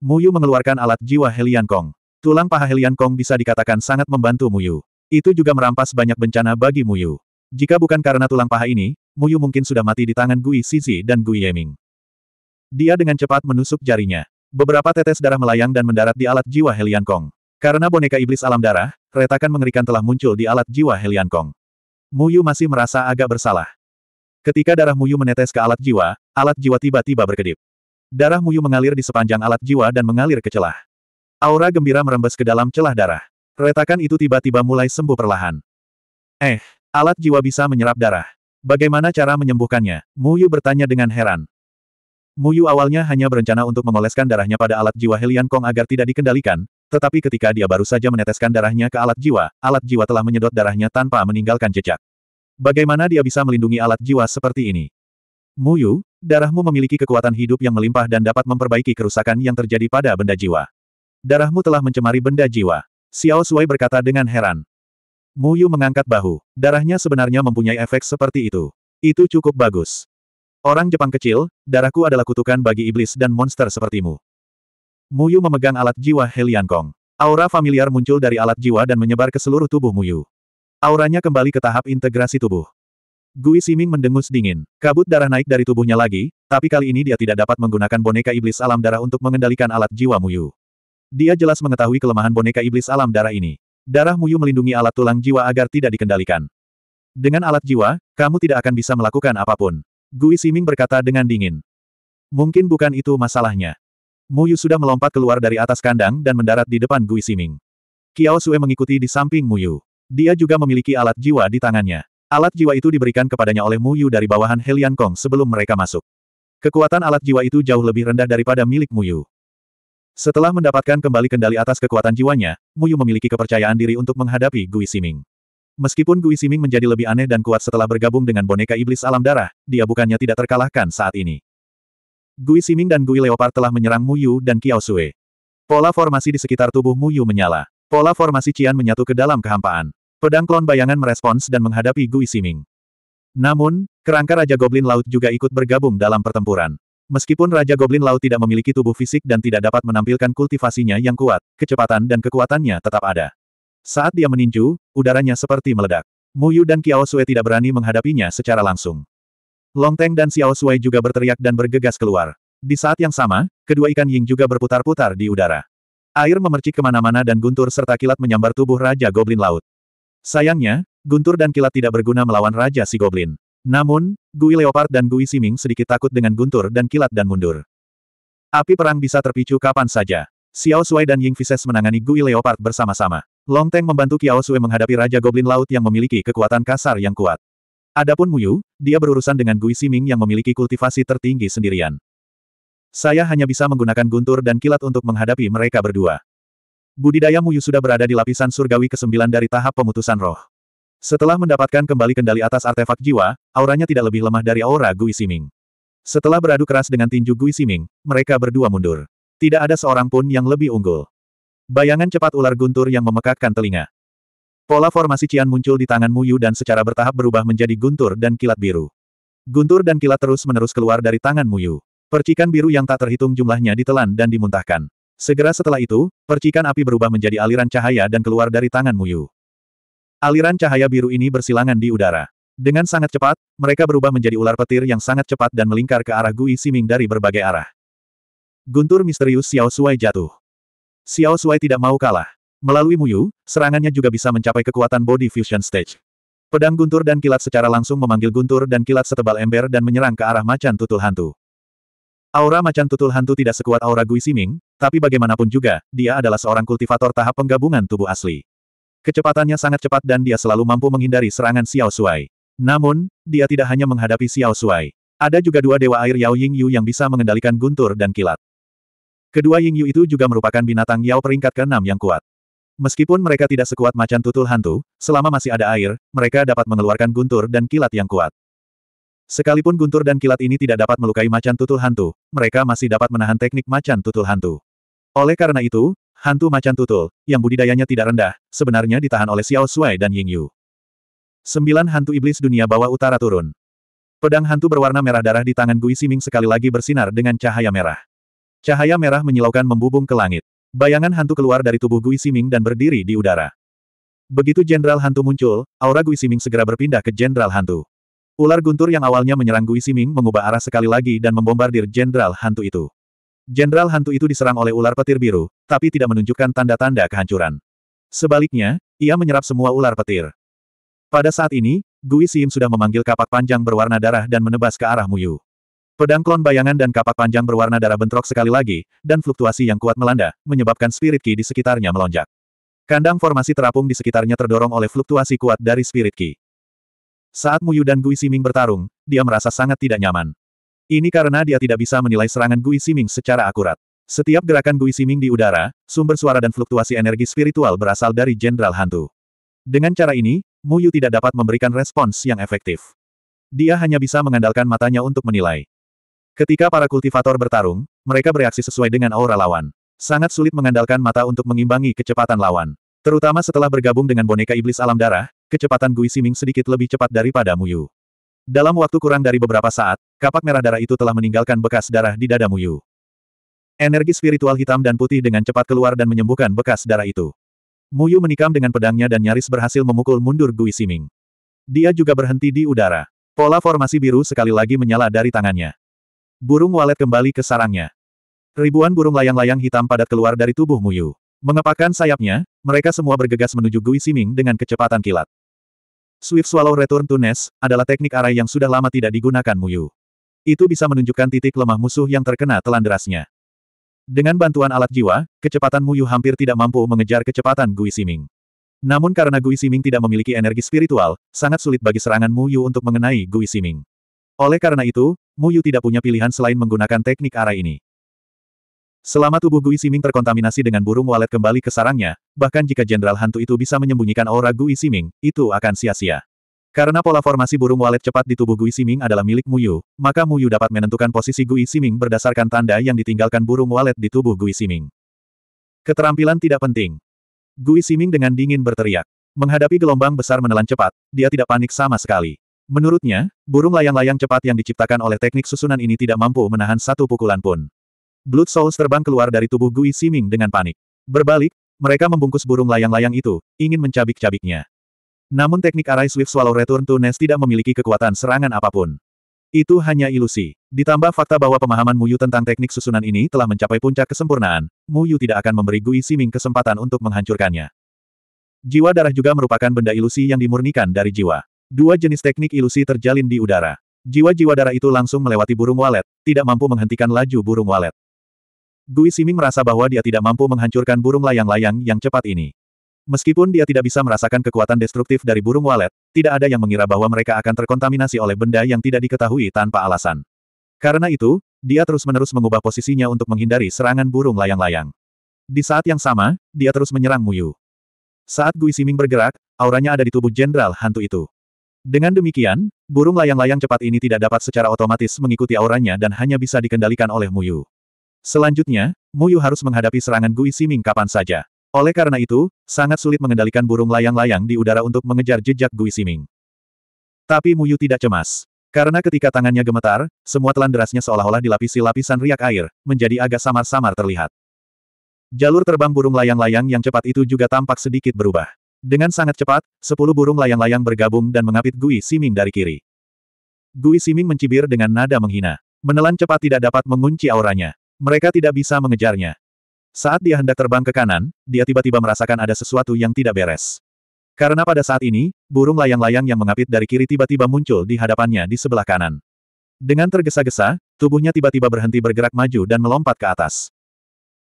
Speaker 1: Muyu mengeluarkan alat jiwa Helian Kong. Tulang paha Helian Kong bisa dikatakan sangat membantu Muyu. Itu juga merampas banyak bencana bagi Muyu. Jika bukan karena tulang paha ini, Muyu mungkin sudah mati di tangan Gui Sisi dan Gui Yeming. Dia dengan cepat menusuk jarinya. Beberapa tetes darah melayang dan mendarat di alat jiwa Helian Kong. Karena boneka iblis alam darah, retakan mengerikan telah muncul di alat jiwa Helian Kong. Muyu masih merasa agak bersalah. Ketika darah Muyu menetes ke alat jiwa, alat jiwa tiba-tiba berkedip. Darah Muyu mengalir di sepanjang alat jiwa dan mengalir ke celah. Aura gembira merembes ke dalam celah darah. Retakan itu tiba-tiba mulai sembuh perlahan. Eh, alat jiwa bisa menyerap darah. Bagaimana cara menyembuhkannya? Mu Yu bertanya dengan heran. Mu Yu awalnya hanya berencana untuk mengoleskan darahnya pada alat jiwa Helian Kong agar tidak dikendalikan, tetapi ketika dia baru saja meneteskan darahnya ke alat jiwa, alat jiwa telah menyedot darahnya tanpa meninggalkan jejak. Bagaimana dia bisa melindungi alat jiwa seperti ini? Mu Yu, darahmu memiliki kekuatan hidup yang melimpah dan dapat memperbaiki kerusakan yang terjadi pada benda jiwa. Darahmu telah mencemari benda jiwa. Xiao Sui berkata dengan heran. Mu Yu mengangkat bahu. Darahnya sebenarnya mempunyai efek seperti itu. Itu cukup bagus. Orang Jepang kecil, darahku adalah kutukan bagi iblis dan monster sepertimu. Mu Yu memegang alat jiwa Helian Kong. Aura familiar muncul dari alat jiwa dan menyebar ke seluruh tubuh Mu Yu. Auranya kembali ke tahap integrasi tubuh. Gui Siming mendengus dingin. Kabut darah naik dari tubuhnya lagi, tapi kali ini dia tidak dapat menggunakan boneka iblis alam darah untuk mengendalikan alat jiwa Mu Yu. Dia jelas mengetahui kelemahan boneka iblis alam darah ini. Darah Muyu melindungi alat tulang jiwa agar tidak dikendalikan. Dengan alat jiwa, kamu tidak akan bisa melakukan apapun. Gui Siming berkata dengan dingin. Mungkin bukan itu masalahnya. Muyu sudah melompat keluar dari atas kandang dan mendarat di depan Gui Siming. Kiao Sue mengikuti di samping Muyu. Dia juga memiliki alat jiwa di tangannya. Alat jiwa itu diberikan kepadanya oleh Muyu dari bawahan Helian Kong sebelum mereka masuk. Kekuatan alat jiwa itu jauh lebih rendah daripada milik Muyu. Setelah mendapatkan kembali kendali atas kekuatan jiwanya, Muyu memiliki kepercayaan diri untuk menghadapi Gui Siming. Meskipun Gui Siming menjadi lebih aneh dan kuat setelah bergabung dengan boneka iblis alam darah, dia bukannya tidak terkalahkan saat ini. Gui Siming dan Gui Leopard telah menyerang Muyu dan Kiao Sue. Pola formasi di sekitar tubuh Muyu menyala. Pola formasi Cian menyatu ke dalam kehampaan. Pedang klon bayangan merespons dan menghadapi Gui Siming. Namun, kerangka Raja Goblin Laut juga ikut bergabung dalam pertempuran. Meskipun Raja Goblin Laut tidak memiliki tubuh fisik dan tidak dapat menampilkan kultivasinya yang kuat, kecepatan dan kekuatannya tetap ada. Saat dia meninju, udaranya seperti meledak. Mu Yu dan Qiao Sui tidak berani menghadapinya secara langsung. Long Teng dan Xiao Sui juga berteriak dan bergegas keluar. Di saat yang sama, kedua ikan Ying juga berputar-putar di udara. Air memercik kemana-mana dan guntur serta kilat menyambar tubuh Raja Goblin Laut. Sayangnya, guntur dan kilat tidak berguna melawan Raja Si Goblin. Namun, Gui Leopard dan Gui Siming sedikit takut dengan guntur dan kilat dan mundur. Api perang bisa terpicu kapan saja. Xiao Sui dan Ying Vises menangani Gui Leopard bersama-sama. Long Teng membantu Xiao Sui menghadapi Raja Goblin Laut yang memiliki kekuatan kasar yang kuat. Adapun Muyu, dia berurusan dengan Gui Siming yang memiliki kultivasi tertinggi sendirian. Saya hanya bisa menggunakan guntur dan kilat untuk menghadapi mereka berdua. Budidaya Muyu sudah berada di lapisan surgawi ke-9 dari tahap pemutusan roh. Setelah mendapatkan kembali kendali atas artefak jiwa, auranya tidak lebih lemah dari aura Gui Siming. Setelah beradu keras dengan tinju Gui Siming, mereka berdua mundur. Tidak ada seorang pun yang lebih unggul. Bayangan cepat ular guntur yang memekakkan telinga. Pola formasi Cian muncul di tangan Muyu dan secara bertahap berubah menjadi guntur dan kilat biru. Guntur dan kilat terus-menerus keluar dari tangan Muyu. Percikan biru yang tak terhitung jumlahnya ditelan dan dimuntahkan. Segera setelah itu, percikan api berubah menjadi aliran cahaya dan keluar dari tangan Muyu. Aliran cahaya biru ini bersilangan di udara. Dengan sangat cepat, mereka berubah menjadi ular petir yang sangat cepat dan melingkar ke arah Gui Siming dari berbagai arah. Guntur misterius Xiao Suai jatuh. Xiao Suai tidak mau kalah. Melalui Muyu, serangannya juga bisa mencapai kekuatan body fusion stage. Pedang guntur dan kilat secara langsung memanggil guntur dan kilat setebal ember dan menyerang ke arah macan tutul hantu. Aura macan tutul hantu tidak sekuat aura Gui Siming, tapi bagaimanapun juga, dia adalah seorang kultivator tahap penggabungan tubuh asli. Kecepatannya sangat cepat dan dia selalu mampu menghindari serangan Xiao Shuai. Namun, dia tidak hanya menghadapi Xiao Shuai. Ada juga dua dewa air Yao Ying Yu yang bisa mengendalikan guntur dan kilat. Kedua Ying Yu itu juga merupakan binatang Yao peringkat ke-6 yang kuat. Meskipun mereka tidak sekuat macan tutul hantu, selama masih ada air, mereka dapat mengeluarkan guntur dan kilat yang kuat. Sekalipun guntur dan kilat ini tidak dapat melukai macan tutul hantu, mereka masih dapat menahan teknik macan tutul hantu. Oleh karena itu, Hantu macan tutul, yang budidayanya tidak rendah, sebenarnya ditahan oleh Xiao Suai dan Ying Yu. Sembilan hantu iblis dunia bawah utara turun. Pedang hantu berwarna merah darah di tangan Gui Siming sekali lagi bersinar dengan cahaya merah. Cahaya merah menyilaukan membubung ke langit. Bayangan hantu keluar dari tubuh Gui Siming dan berdiri di udara. Begitu jenderal hantu muncul, aura Gui Siming segera berpindah ke jenderal hantu. Ular guntur yang awalnya menyerang Gui Siming mengubah arah sekali lagi dan membombardir jenderal hantu itu. Jenderal hantu itu diserang oleh ular petir biru, tapi tidak menunjukkan tanda-tanda kehancuran. Sebaliknya, ia menyerap semua ular petir. Pada saat ini, Gui Sim sudah memanggil kapak panjang berwarna darah dan menebas ke arah Muyu. Pedang klon bayangan dan kapak panjang berwarna darah bentrok sekali lagi, dan fluktuasi yang kuat melanda, menyebabkan spirit ki di sekitarnya melonjak. Kandang formasi terapung di sekitarnya terdorong oleh fluktuasi kuat dari spirit ki. Saat Muyu dan Gui Siming bertarung, dia merasa sangat tidak nyaman. Ini karena dia tidak bisa menilai serangan Gui Siming secara akurat. Setiap gerakan Gui Siming di udara, sumber suara dan fluktuasi energi spiritual berasal dari Jenderal Hantu. Dengan cara ini, Mu Yu tidak dapat memberikan respons yang efektif. Dia hanya bisa mengandalkan matanya untuk menilai. Ketika para kultivator bertarung, mereka bereaksi sesuai dengan aura lawan. Sangat sulit mengandalkan mata untuk mengimbangi kecepatan lawan. Terutama setelah bergabung dengan boneka iblis alam darah, kecepatan Gui Siming sedikit lebih cepat daripada Mu Yu. Dalam waktu kurang dari beberapa saat, kapak merah darah itu telah meninggalkan bekas darah di dada Muyu. Energi spiritual hitam dan putih dengan cepat keluar dan menyembuhkan bekas darah itu. Muyu menikam dengan pedangnya dan nyaris berhasil memukul mundur Gui Siming. Dia juga berhenti di udara. Pola formasi biru sekali lagi menyala dari tangannya. Burung walet kembali ke sarangnya. Ribuan burung layang-layang hitam padat keluar dari tubuh Muyu. Mengepakkan sayapnya, mereka semua bergegas menuju Gui Siming dengan kecepatan kilat. Swift Swallow Return to Nest adalah teknik arai yang sudah lama tidak digunakan Muyu. Itu bisa menunjukkan titik lemah musuh yang terkena telan derasnya. Dengan bantuan alat jiwa, kecepatan Muyu hampir tidak mampu mengejar kecepatan Gui Siming. Namun karena Gui Siming tidak memiliki energi spiritual, sangat sulit bagi serangan Muyu untuk mengenai Gui Siming. Oleh karena itu, Muyu tidak punya pilihan selain menggunakan teknik arai ini. Selama tubuh Gui Siming terkontaminasi dengan burung walet kembali ke sarangnya, bahkan jika jenderal hantu itu bisa menyembunyikan aura Gui Siming, itu akan sia-sia. Karena pola formasi burung walet cepat di tubuh Gui Siming adalah milik Muyu, maka Muyu dapat menentukan posisi Gui Siming berdasarkan tanda yang ditinggalkan burung walet di tubuh Gui Siming. Keterampilan tidak penting. Gui Siming dengan dingin berteriak. Menghadapi gelombang besar menelan cepat, dia tidak panik sama sekali. Menurutnya, burung layang-layang cepat yang diciptakan oleh teknik susunan ini tidak mampu menahan satu pukulan pun. Blood Souls terbang keluar dari tubuh Gui Siming dengan panik. Berbalik, mereka membungkus burung layang-layang itu, ingin mencabik-cabiknya. Namun teknik arai Swift Swallow Return to Nest tidak memiliki kekuatan serangan apapun. Itu hanya ilusi. Ditambah fakta bahwa pemahaman Muyu tentang teknik susunan ini telah mencapai puncak kesempurnaan, Muyu tidak akan memberi Gui Siming kesempatan untuk menghancurkannya. Jiwa darah juga merupakan benda ilusi yang dimurnikan dari jiwa. Dua jenis teknik ilusi terjalin di udara. Jiwa-jiwa darah itu langsung melewati burung walet, tidak mampu menghentikan laju burung walet. Gui Siming merasa bahwa dia tidak mampu menghancurkan burung layang-layang yang cepat ini. Meskipun dia tidak bisa merasakan kekuatan destruktif dari burung walet, tidak ada yang mengira bahwa mereka akan terkontaminasi oleh benda yang tidak diketahui tanpa alasan. Karena itu, dia terus-menerus mengubah posisinya untuk menghindari serangan burung layang-layang. Di saat yang sama, dia terus menyerang Muyu. Saat Gui Siming bergerak, auranya ada di tubuh jenderal hantu itu. Dengan demikian, burung layang-layang cepat ini tidak dapat secara otomatis mengikuti auranya dan hanya bisa dikendalikan oleh Muyu. Selanjutnya, Muyu harus menghadapi serangan Gui Siming kapan saja. Oleh karena itu, sangat sulit mengendalikan burung layang-layang di udara untuk mengejar jejak Gui Siming. Tapi Muyu tidak cemas. Karena ketika tangannya gemetar, semua telan derasnya seolah-olah dilapisi lapisan riak air, menjadi agak samar-samar terlihat. Jalur terbang burung layang-layang yang cepat itu juga tampak sedikit berubah. Dengan sangat cepat, sepuluh burung layang-layang bergabung dan mengapit Gui Siming dari kiri. Gui Siming mencibir dengan nada menghina. Menelan cepat tidak dapat mengunci auranya. Mereka tidak bisa mengejarnya. Saat dia hendak terbang ke kanan, dia tiba-tiba merasakan ada sesuatu yang tidak beres. Karena pada saat ini, burung layang-layang yang mengapit dari kiri tiba-tiba muncul di hadapannya di sebelah kanan. Dengan tergesa-gesa, tubuhnya tiba-tiba berhenti bergerak maju dan melompat ke atas.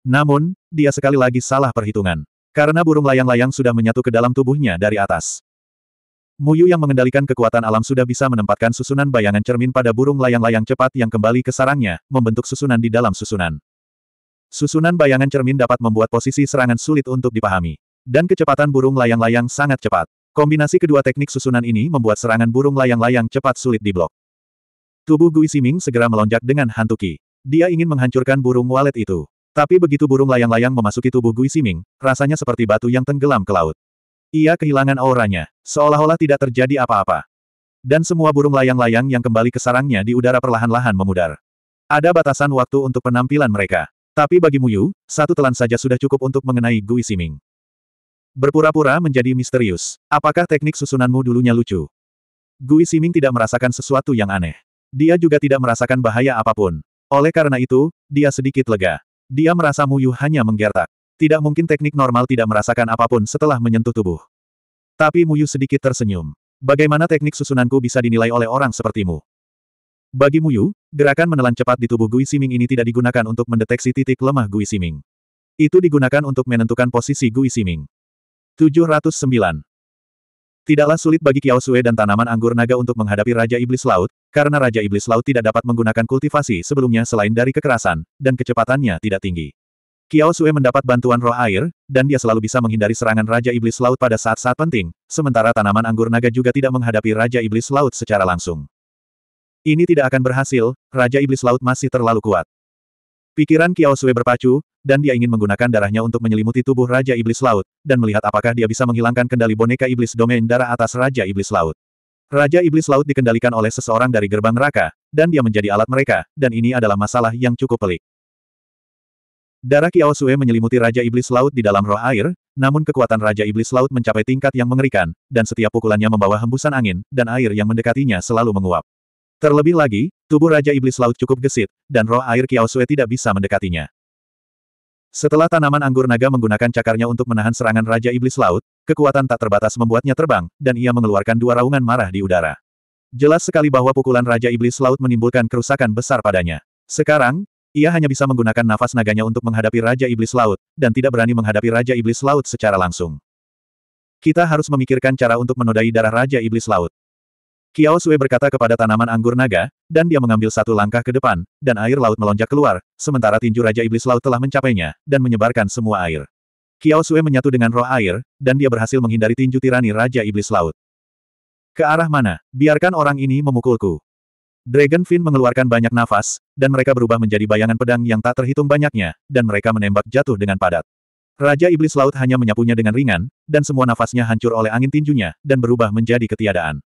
Speaker 1: Namun, dia sekali lagi salah perhitungan. Karena burung layang-layang sudah menyatu ke dalam tubuhnya dari atas. Muyu yang mengendalikan kekuatan alam sudah bisa menempatkan susunan bayangan cermin pada burung layang-layang cepat yang kembali ke sarangnya, membentuk susunan di dalam susunan. Susunan bayangan cermin dapat membuat posisi serangan sulit untuk dipahami. Dan kecepatan burung layang-layang sangat cepat. Kombinasi kedua teknik susunan ini membuat serangan burung layang-layang cepat sulit diblok. Tubuh Gui Siming segera melonjak dengan hantu hantuki. Dia ingin menghancurkan burung walet itu. Tapi begitu burung layang-layang memasuki tubuh Gui Siming, rasanya seperti batu yang tenggelam ke laut. Ia kehilangan auranya, seolah-olah tidak terjadi apa-apa. Dan semua burung layang-layang yang kembali ke sarangnya di udara perlahan-lahan memudar. Ada batasan waktu untuk penampilan mereka. Tapi bagi Muyu, satu telan saja sudah cukup untuk mengenai Gui Siming. Berpura-pura menjadi misterius. Apakah teknik susunanmu dulunya lucu? Gui Siming tidak merasakan sesuatu yang aneh. Dia juga tidak merasakan bahaya apapun. Oleh karena itu, dia sedikit lega. Dia merasa Muyu hanya menggertak. Tidak mungkin teknik normal tidak merasakan apapun setelah menyentuh tubuh. Tapi Muyu sedikit tersenyum. Bagaimana teknik susunanku bisa dinilai oleh orang sepertimu? Bagi Muyu, gerakan menelan cepat di tubuh Gui Siming ini tidak digunakan untuk mendeteksi titik lemah Gui Siming. Itu digunakan untuk menentukan posisi Gui Siming. 709. Tidaklah sulit bagi Kiao Sue dan tanaman anggur naga untuk menghadapi Raja Iblis Laut, karena Raja Iblis Laut tidak dapat menggunakan kultivasi sebelumnya selain dari kekerasan, dan kecepatannya tidak tinggi. Kiao Sue mendapat bantuan roh air, dan dia selalu bisa menghindari serangan Raja Iblis Laut pada saat-saat penting, sementara tanaman anggur naga juga tidak menghadapi Raja Iblis Laut secara langsung. Ini tidak akan berhasil, Raja Iblis Laut masih terlalu kuat. Pikiran Kiao Sue berpacu, dan dia ingin menggunakan darahnya untuk menyelimuti tubuh Raja Iblis Laut, dan melihat apakah dia bisa menghilangkan kendali boneka iblis domain darah atas Raja Iblis Laut. Raja Iblis Laut dikendalikan oleh seseorang dari gerbang neraka, dan dia menjadi alat mereka, dan ini adalah masalah yang cukup pelik. Darah kiaosue menyelimuti Raja Iblis Laut di dalam roh air, namun kekuatan Raja Iblis Laut mencapai tingkat yang mengerikan, dan setiap pukulannya membawa hembusan angin, dan air yang mendekatinya selalu menguap. Terlebih lagi, tubuh Raja Iblis Laut cukup gesit, dan roh air kiaosue tidak bisa mendekatinya. Setelah tanaman anggur naga menggunakan cakarnya untuk menahan serangan Raja Iblis Laut, kekuatan tak terbatas membuatnya terbang, dan ia mengeluarkan dua raungan marah di udara. Jelas sekali bahwa pukulan Raja Iblis Laut menimbulkan kerusakan besar padanya. Sekarang, ia hanya bisa menggunakan nafas naganya untuk menghadapi Raja Iblis Laut, dan tidak berani menghadapi Raja Iblis Laut secara langsung. Kita harus memikirkan cara untuk menodai darah Raja Iblis Laut. Kiao Sui berkata kepada tanaman anggur naga, dan dia mengambil satu langkah ke depan, dan air laut melonjak keluar, sementara tinju Raja Iblis Laut telah mencapainya, dan menyebarkan semua air. Kiao Sui menyatu dengan roh air, dan dia berhasil menghindari tinju tirani Raja Iblis Laut. Ke arah mana? Biarkan orang ini memukulku. Dragon Finn mengeluarkan banyak nafas, dan mereka berubah menjadi bayangan pedang yang tak terhitung banyaknya, dan mereka menembak jatuh dengan padat. Raja Iblis Laut hanya menyapunya dengan ringan, dan semua nafasnya hancur oleh angin tinjunya, dan berubah menjadi ketiadaan.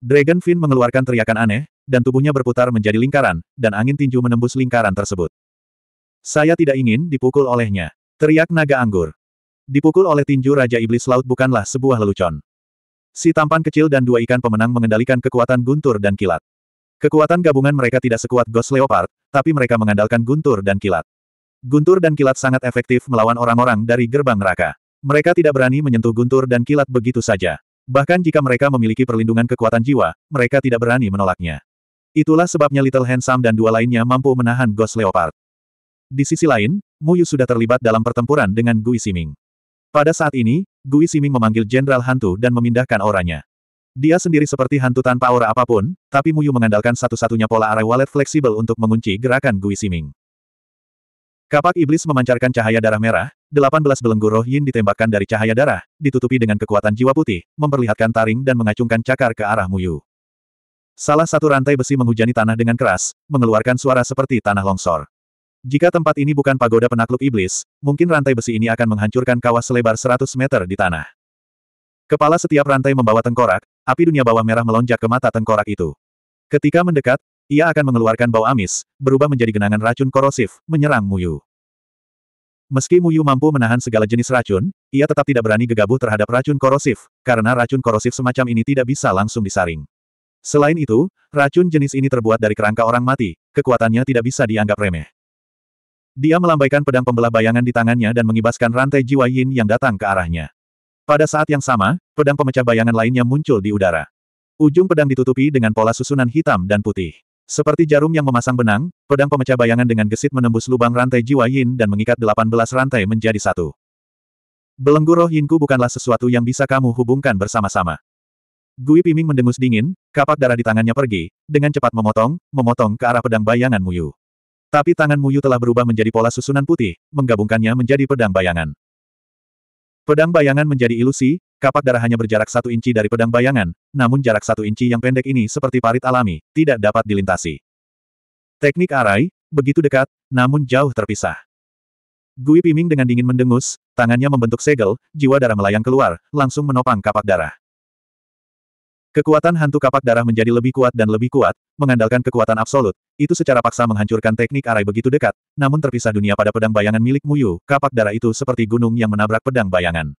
Speaker 1: Dragon Finn mengeluarkan teriakan aneh, dan tubuhnya berputar menjadi lingkaran, dan angin tinju menembus lingkaran tersebut. Saya tidak ingin dipukul olehnya. Teriak naga anggur. Dipukul oleh tinju Raja Iblis Laut bukanlah sebuah lelucon. Si tampan kecil dan dua ikan pemenang mengendalikan kekuatan guntur dan kilat. Kekuatan gabungan mereka tidak sekuat Ghost Leopard, tapi mereka mengandalkan guntur dan kilat. Guntur dan kilat sangat efektif melawan orang-orang dari gerbang neraka. Mereka tidak berani menyentuh guntur dan kilat begitu saja. Bahkan jika mereka memiliki perlindungan kekuatan jiwa, mereka tidak berani menolaknya. Itulah sebabnya Little Handsome dan dua lainnya mampu menahan Ghost Leopard. Di sisi lain, Mu Yu sudah terlibat dalam pertempuran dengan Gui Siming. Pada saat ini, Gui Siming memanggil Jenderal Hantu dan memindahkan orangnya. Dia sendiri seperti hantu tanpa aura apapun, tapi Muyu mengandalkan satu-satunya pola array walet fleksibel untuk mengunci gerakan Gui Siming. Kapak iblis memancarkan cahaya darah merah, 18 belenggu roh yin ditembakkan dari cahaya darah, ditutupi dengan kekuatan jiwa putih, memperlihatkan taring dan mengacungkan cakar ke arah Muyu. Salah satu rantai besi menghujani tanah dengan keras, mengeluarkan suara seperti tanah longsor. Jika tempat ini bukan pagoda penakluk iblis, mungkin rantai besi ini akan menghancurkan kawah selebar 100 meter di tanah. Kepala setiap rantai membawa tengkorak, api dunia bawah merah melonjak ke mata tengkorak itu. Ketika mendekat, ia akan mengeluarkan bau amis, berubah menjadi genangan racun korosif, menyerang Muyu. Meski Muyu mampu menahan segala jenis racun, ia tetap tidak berani gegabah terhadap racun korosif, karena racun korosif semacam ini tidak bisa langsung disaring. Selain itu, racun jenis ini terbuat dari kerangka orang mati, kekuatannya tidak bisa dianggap remeh. Dia melambaikan pedang pembelah bayangan di tangannya dan mengibaskan rantai jiwa yin yang datang ke arahnya. Pada saat yang sama, pedang pemecah bayangan lainnya muncul di udara. Ujung pedang ditutupi dengan pola susunan hitam dan putih. Seperti jarum yang memasang benang, pedang pemecah bayangan dengan gesit menembus lubang rantai jiwa Yin dan mengikat 18 rantai menjadi satu. Belenggu roh Yinku bukanlah sesuatu yang bisa kamu hubungkan bersama-sama. Gui Piming mendengus dingin, kapak darah di tangannya pergi, dengan cepat memotong, memotong ke arah pedang bayangan Muyu. Tapi tangan Muyu telah berubah menjadi pola susunan putih, menggabungkannya menjadi pedang bayangan. Pedang bayangan menjadi ilusi, kapak darah hanya berjarak satu inci dari pedang bayangan, namun jarak satu inci yang pendek ini seperti parit alami, tidak dapat dilintasi. Teknik arai, begitu dekat, namun jauh terpisah. Gui Piming dengan dingin mendengus, tangannya membentuk segel, jiwa darah melayang keluar, langsung menopang kapak darah. Kekuatan hantu kapak darah menjadi lebih kuat dan lebih kuat, mengandalkan kekuatan absolut, itu secara paksa menghancurkan teknik arai begitu dekat, namun terpisah dunia pada pedang bayangan milik Muyu, kapak darah itu seperti gunung yang menabrak pedang bayangan.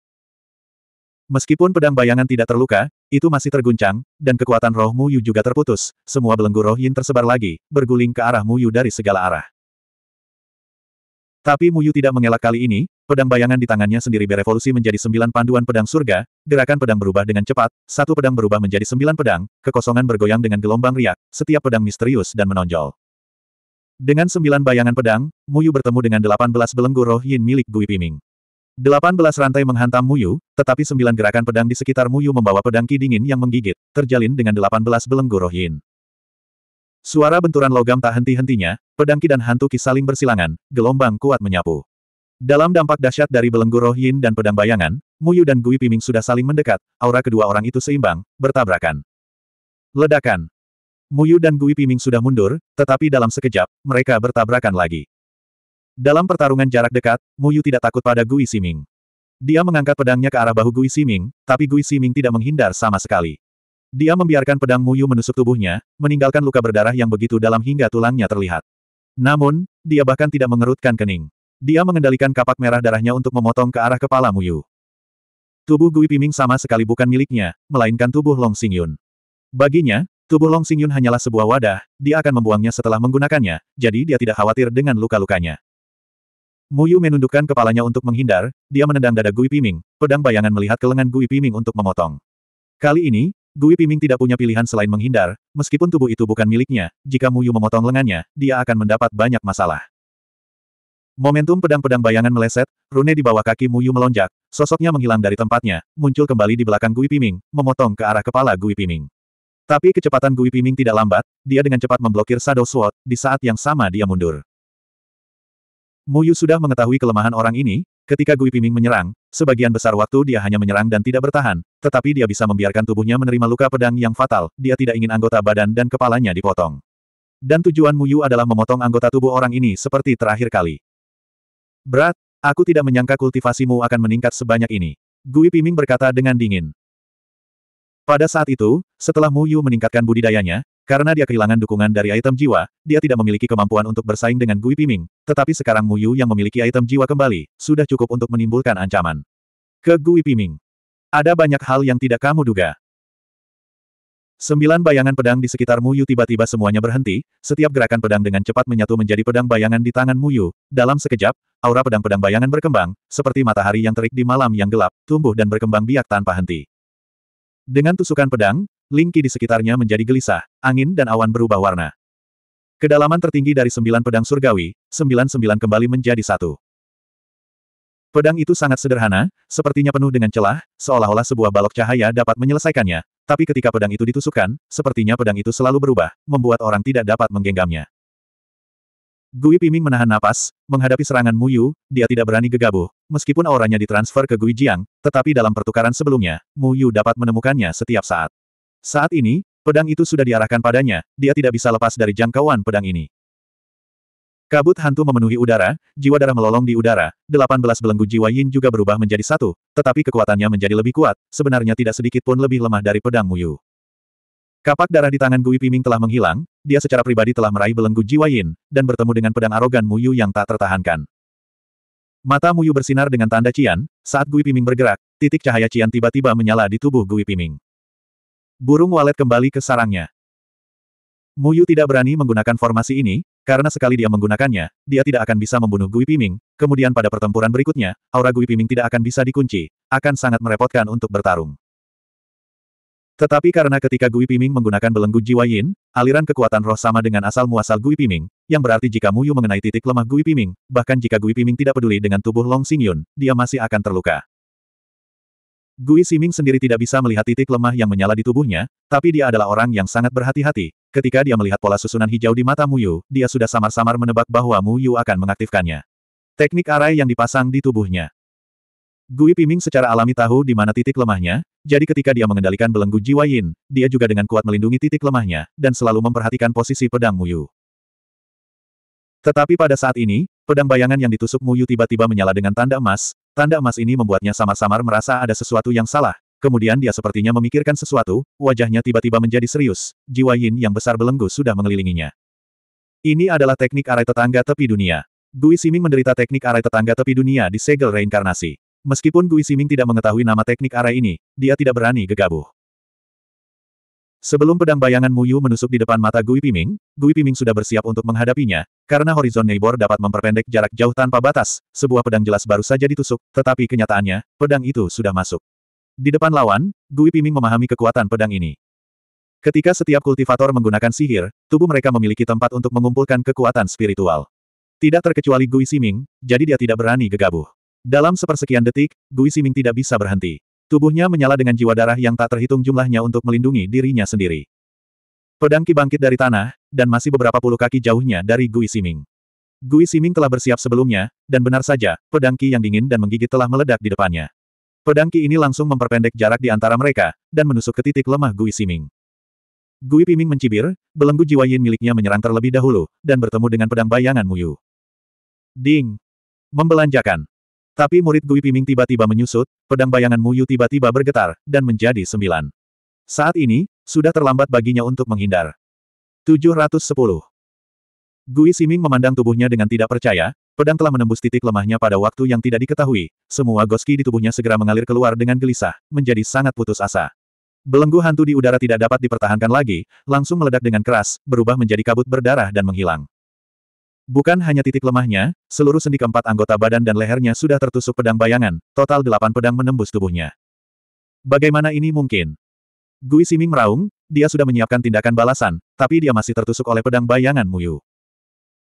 Speaker 1: Meskipun pedang bayangan tidak terluka, itu masih terguncang, dan kekuatan roh Muyu juga terputus, semua belenggu roh Yin tersebar lagi, berguling ke arah Muyu dari segala arah. Tapi Muyu tidak mengelak kali ini, pedang bayangan di tangannya sendiri berevolusi menjadi sembilan panduan pedang surga, gerakan pedang berubah dengan cepat, satu pedang berubah menjadi sembilan pedang, kekosongan bergoyang dengan gelombang riak, setiap pedang misterius dan menonjol. Dengan sembilan bayangan pedang, Muyu bertemu dengan delapan belas belenggu roh yin milik Gui Piming. Delapan belas rantai menghantam Muyu, tetapi sembilan gerakan pedang di sekitar Muyu membawa pedang ki dingin yang menggigit, terjalin dengan delapan belas belenggu roh yin. Suara benturan logam tak henti-hentinya, pedang ki dan hantu ki saling bersilangan, gelombang kuat menyapu. Dalam dampak dahsyat dari belenggu roh yin dan pedang bayangan, Muyu dan Gui Piming sudah saling mendekat, aura kedua orang itu seimbang, bertabrakan. Ledakan. Muyu dan Gui Piming sudah mundur, tetapi dalam sekejap, mereka bertabrakan lagi. Dalam pertarungan jarak dekat, Muyu tidak takut pada Gui Siming. Dia mengangkat pedangnya ke arah bahu Gui Siming, tapi Gui Siming tidak menghindar sama sekali. Dia membiarkan pedang Muyu menusuk tubuhnya, meninggalkan luka berdarah yang begitu dalam hingga tulangnya terlihat. Namun, dia bahkan tidak mengerutkan kening. Dia mengendalikan kapak merah darahnya untuk memotong ke arah kepala Muyu. Tubuh Gui Piming sama sekali bukan miliknya, melainkan tubuh Long Xingyun. Baginya, tubuh Long Xingyun hanyalah sebuah wadah, dia akan membuangnya setelah menggunakannya, jadi dia tidak khawatir dengan luka-lukanya. Muyu menundukkan kepalanya untuk menghindar, dia menendang dada Gui Piming, pedang bayangan melihat ke lengan Gui Piming untuk memotong. Kali ini, Gui Piming tidak punya pilihan selain menghindar, meskipun tubuh itu bukan miliknya, jika Muyu memotong lengannya, dia akan mendapat banyak masalah. Momentum pedang-pedang bayangan meleset, rune di bawah kaki Muyu melonjak, sosoknya menghilang dari tempatnya, muncul kembali di belakang Gui Piming, memotong ke arah kepala Gui Piming. Tapi kecepatan Gui Piming tidak lambat, dia dengan cepat memblokir Shadow Sword, di saat yang sama dia mundur. Muyu sudah mengetahui kelemahan orang ini, ketika Gui Piming menyerang, sebagian besar waktu dia hanya menyerang dan tidak bertahan, tetapi dia bisa membiarkan tubuhnya menerima luka pedang yang fatal, dia tidak ingin anggota badan dan kepalanya dipotong. Dan tujuan Muyu adalah memotong anggota tubuh orang ini seperti terakhir kali. Berat, aku tidak menyangka kultivasimu akan meningkat sebanyak ini. Gui Piming berkata dengan dingin. Pada saat itu, setelah Mu Yu meningkatkan budidayanya, karena dia kehilangan dukungan dari item jiwa, dia tidak memiliki kemampuan untuk bersaing dengan Gui Piming, tetapi sekarang Mu Yu yang memiliki item jiwa kembali, sudah cukup untuk menimbulkan ancaman. Ke Gui Piming. Ada banyak hal yang tidak kamu duga. Sembilan bayangan pedang di sekitar Muyu tiba-tiba semuanya berhenti, setiap gerakan pedang dengan cepat menyatu menjadi pedang bayangan di tangan Muyu. Dalam sekejap, aura pedang-pedang bayangan berkembang, seperti matahari yang terik di malam yang gelap, tumbuh dan berkembang biak tanpa henti. Dengan tusukan pedang, lingki di sekitarnya menjadi gelisah, angin dan awan berubah warna. Kedalaman tertinggi dari sembilan pedang surgawi, sembilan-sembilan kembali menjadi satu. Pedang itu sangat sederhana, sepertinya penuh dengan celah, seolah-olah sebuah balok cahaya dapat menyelesaikannya, tapi ketika pedang itu ditusukkan, sepertinya pedang itu selalu berubah, membuat orang tidak dapat menggenggamnya. Gui Piming menahan napas, menghadapi serangan Mu Yu, dia tidak berani gegabah, meskipun auranya ditransfer ke Gui Jiang, tetapi dalam pertukaran sebelumnya, Mu Yu dapat menemukannya setiap saat. Saat ini, pedang itu sudah diarahkan padanya, dia tidak bisa lepas dari jangkauan pedang ini. Kabut hantu memenuhi udara, jiwa darah melolong di udara, 18 belenggu jiwa yin juga berubah menjadi satu, tetapi kekuatannya menjadi lebih kuat, sebenarnya tidak sedikit pun lebih lemah dari pedang Muyu. Kapak darah di tangan Gui Piming telah menghilang, dia secara pribadi telah meraih belenggu jiwa yin, dan bertemu dengan pedang arogan Muyu yang tak tertahankan. Mata Muyu bersinar dengan tanda Cian, saat Gui Piming bergerak, titik cahaya Cian tiba-tiba menyala di tubuh Gui Piming. Burung walet kembali ke sarangnya. Muyu tidak berani menggunakan formasi ini, karena sekali dia menggunakannya, dia tidak akan bisa membunuh Gui Piming, kemudian pada pertempuran berikutnya, aura Gui Piming tidak akan bisa dikunci, akan sangat merepotkan untuk bertarung. Tetapi karena ketika Gui Piming menggunakan belenggu jiwa Yin, aliran kekuatan roh sama dengan asal-muasal Gui Piming, yang berarti jika Mu Yu mengenai titik lemah Gui Piming, bahkan jika Gui Piming tidak peduli dengan tubuh Long Xing Yun, dia masih akan terluka. Gui Siming sendiri tidak bisa melihat titik lemah yang menyala di tubuhnya, tapi dia adalah orang yang sangat berhati-hati. Ketika dia melihat pola susunan hijau di mata Muyu, dia sudah samar-samar menebak bahwa Muyu akan mengaktifkannya. Teknik arai yang dipasang di tubuhnya. Gui Piming secara alami tahu di mana titik lemahnya, jadi ketika dia mengendalikan belenggu jiwa Yin, dia juga dengan kuat melindungi titik lemahnya, dan selalu memperhatikan posisi pedang Muyu. Tetapi pada saat ini, pedang bayangan yang ditusuk Muyu tiba-tiba menyala dengan tanda emas, Tanda emas ini membuatnya samar-samar merasa ada sesuatu yang salah, kemudian dia sepertinya memikirkan sesuatu, wajahnya tiba-tiba menjadi serius, jiwa yin yang besar belenggu sudah mengelilinginya. Ini adalah teknik arai tetangga tepi dunia. Gui Siming menderita teknik arai tetangga tepi dunia di segel reinkarnasi. Meskipun Gui Siming tidak mengetahui nama teknik arai ini, dia tidak berani gegabuh. Sebelum pedang bayangan Muyu menusuk di depan mata Gui Piming, Gui Piming sudah bersiap untuk menghadapinya, karena horizon neighbor dapat memperpendek jarak jauh tanpa batas, sebuah pedang jelas baru saja ditusuk, tetapi kenyataannya, pedang itu sudah masuk. Di depan lawan, Gui Piming memahami kekuatan pedang ini. Ketika setiap kultivator menggunakan sihir, tubuh mereka memiliki tempat untuk mengumpulkan kekuatan spiritual. Tidak terkecuali Gui Siming, jadi dia tidak berani gegabah. Dalam sepersekian detik, Gui Siming tidak bisa berhenti. Tubuhnya menyala dengan jiwa darah yang tak terhitung jumlahnya untuk melindungi dirinya sendiri. Pedang Ki bangkit dari tanah, dan masih beberapa puluh kaki jauhnya dari Gui Siming. Gui Siming telah bersiap sebelumnya, dan benar saja, pedang Ki yang dingin dan menggigit telah meledak di depannya. Pedang Ki ini langsung memperpendek jarak di antara mereka, dan menusuk ke titik lemah Gui Siming. Gui Piming mencibir, belenggu jiwa Yin miliknya menyerang terlebih dahulu, dan bertemu dengan pedang bayangan Muyu. Ding! Membelanjakan. Tapi murid Gui Piming tiba-tiba menyusut, pedang bayangan Muyu tiba-tiba bergetar, dan menjadi sembilan. Saat ini, sudah terlambat baginya untuk menghindar. 710. Gui Siming memandang tubuhnya dengan tidak percaya, pedang telah menembus titik lemahnya pada waktu yang tidak diketahui, semua goski di tubuhnya segera mengalir keluar dengan gelisah, menjadi sangat putus asa. Belenggu hantu di udara tidak dapat dipertahankan lagi, langsung meledak dengan keras, berubah menjadi kabut berdarah dan menghilang. Bukan hanya titik lemahnya, seluruh sendi keempat anggota badan dan lehernya sudah tertusuk pedang bayangan, total delapan pedang menembus tubuhnya. Bagaimana ini mungkin? Gui Siming meraung, dia sudah menyiapkan tindakan balasan, tapi dia masih tertusuk oleh pedang bayangan Muyu.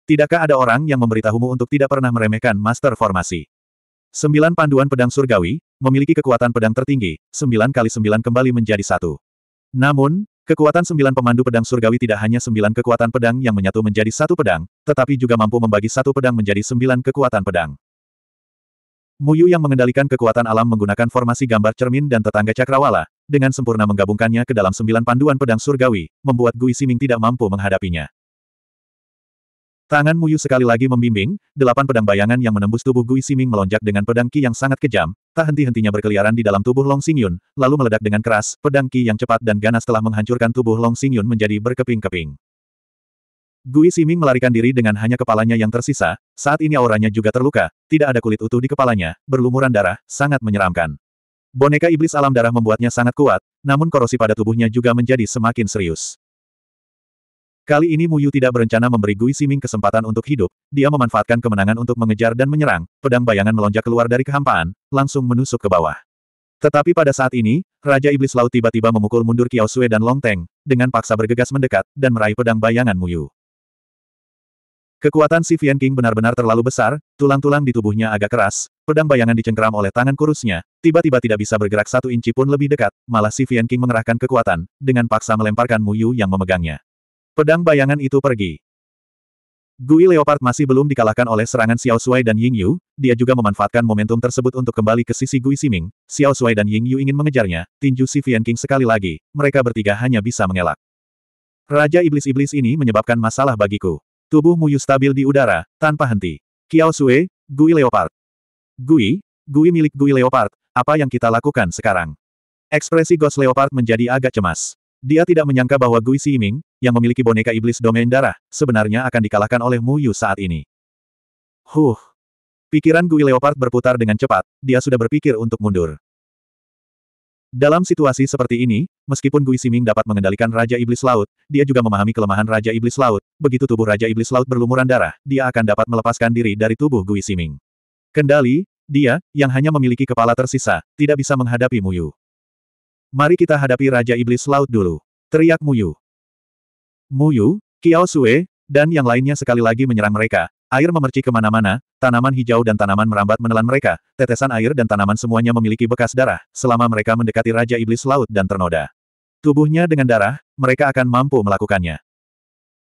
Speaker 1: Tidakkah ada orang yang memberitahumu untuk tidak pernah meremehkan master formasi? Sembilan panduan pedang surgawi, memiliki kekuatan pedang tertinggi, sembilan kali sembilan kembali menjadi satu. Namun, Kekuatan sembilan pemandu pedang surgawi tidak hanya sembilan kekuatan pedang yang menyatu menjadi satu pedang, tetapi juga mampu membagi satu pedang menjadi sembilan kekuatan pedang. Muyu yang mengendalikan kekuatan alam menggunakan formasi gambar cermin dan tetangga cakrawala, dengan sempurna menggabungkannya ke dalam sembilan panduan pedang surgawi, membuat Gui Siming tidak mampu menghadapinya. Tangan Muyu sekali lagi membimbing, delapan pedang bayangan yang menembus tubuh Gui Siming melonjak dengan pedang Qi yang sangat kejam, tak henti-hentinya berkeliaran di dalam tubuh Long Xingyun, lalu meledak dengan keras, pedang Qi yang cepat dan ganas telah menghancurkan tubuh Long Xingyun menjadi berkeping-keping. Gui Siming melarikan diri dengan hanya kepalanya yang tersisa, saat ini auranya juga terluka, tidak ada kulit utuh di kepalanya, berlumuran darah, sangat menyeramkan. Boneka iblis alam darah membuatnya sangat kuat, namun korosi pada tubuhnya juga menjadi semakin serius. Kali ini Mu Yu tidak berencana memberi Gui Siming kesempatan untuk hidup, dia memanfaatkan kemenangan untuk mengejar dan menyerang, pedang bayangan melonjak keluar dari kehampaan, langsung menusuk ke bawah. Tetapi pada saat ini, Raja Iblis Laut tiba-tiba memukul mundur Kiao Sue dan Long Teng, dengan paksa bergegas mendekat, dan meraih pedang bayangan Mu Yu. Kekuatan si Vian King benar-benar terlalu besar, tulang-tulang di tubuhnya agak keras, pedang bayangan dicengkeram oleh tangan kurusnya, tiba-tiba tidak bisa bergerak satu inci pun lebih dekat, malah si Vian King mengerahkan kekuatan, dengan paksa melemparkan Mu Yu yang memegangnya. Pedang bayangan itu pergi. Gui Leopard masih belum dikalahkan oleh serangan Xiao Shuai dan Ying Yu, dia juga memanfaatkan momentum tersebut untuk kembali ke sisi Gui Siming. Xiao Shuai dan Ying Yu ingin mengejarnya, tinju Si Fian King sekali lagi, mereka bertiga hanya bisa mengelak. Raja Iblis-Iblis ini menyebabkan masalah bagiku. Tubuh Muyu stabil di udara, tanpa henti. Xiao Sui, Gui Leopard. Gui, Gui milik Gui Leopard, apa yang kita lakukan sekarang? Ekspresi Ghost Leopard menjadi agak cemas. Dia tidak menyangka bahwa Gui Siming, yang memiliki boneka iblis domain darah, sebenarnya akan dikalahkan oleh Mu Yu saat ini. Huh. Pikiran Gui Leopard berputar dengan cepat, dia sudah berpikir untuk mundur. Dalam situasi seperti ini, meskipun Gui Siming dapat mengendalikan Raja Iblis Laut, dia juga memahami kelemahan Raja Iblis Laut, begitu tubuh Raja Iblis Laut berlumuran darah, dia akan dapat melepaskan diri dari tubuh Gui Siming. Kendali, dia, yang hanya memiliki kepala tersisa, tidak bisa menghadapi Muyu. Mari kita hadapi Raja Iblis Laut dulu. Teriak Muyu. Muyu, Kiao Sue, dan yang lainnya sekali lagi menyerang mereka. Air memerci kemana-mana, tanaman hijau dan tanaman merambat menelan mereka, tetesan air dan tanaman semuanya memiliki bekas darah, selama mereka mendekati Raja Iblis Laut dan ternoda. Tubuhnya dengan darah, mereka akan mampu melakukannya.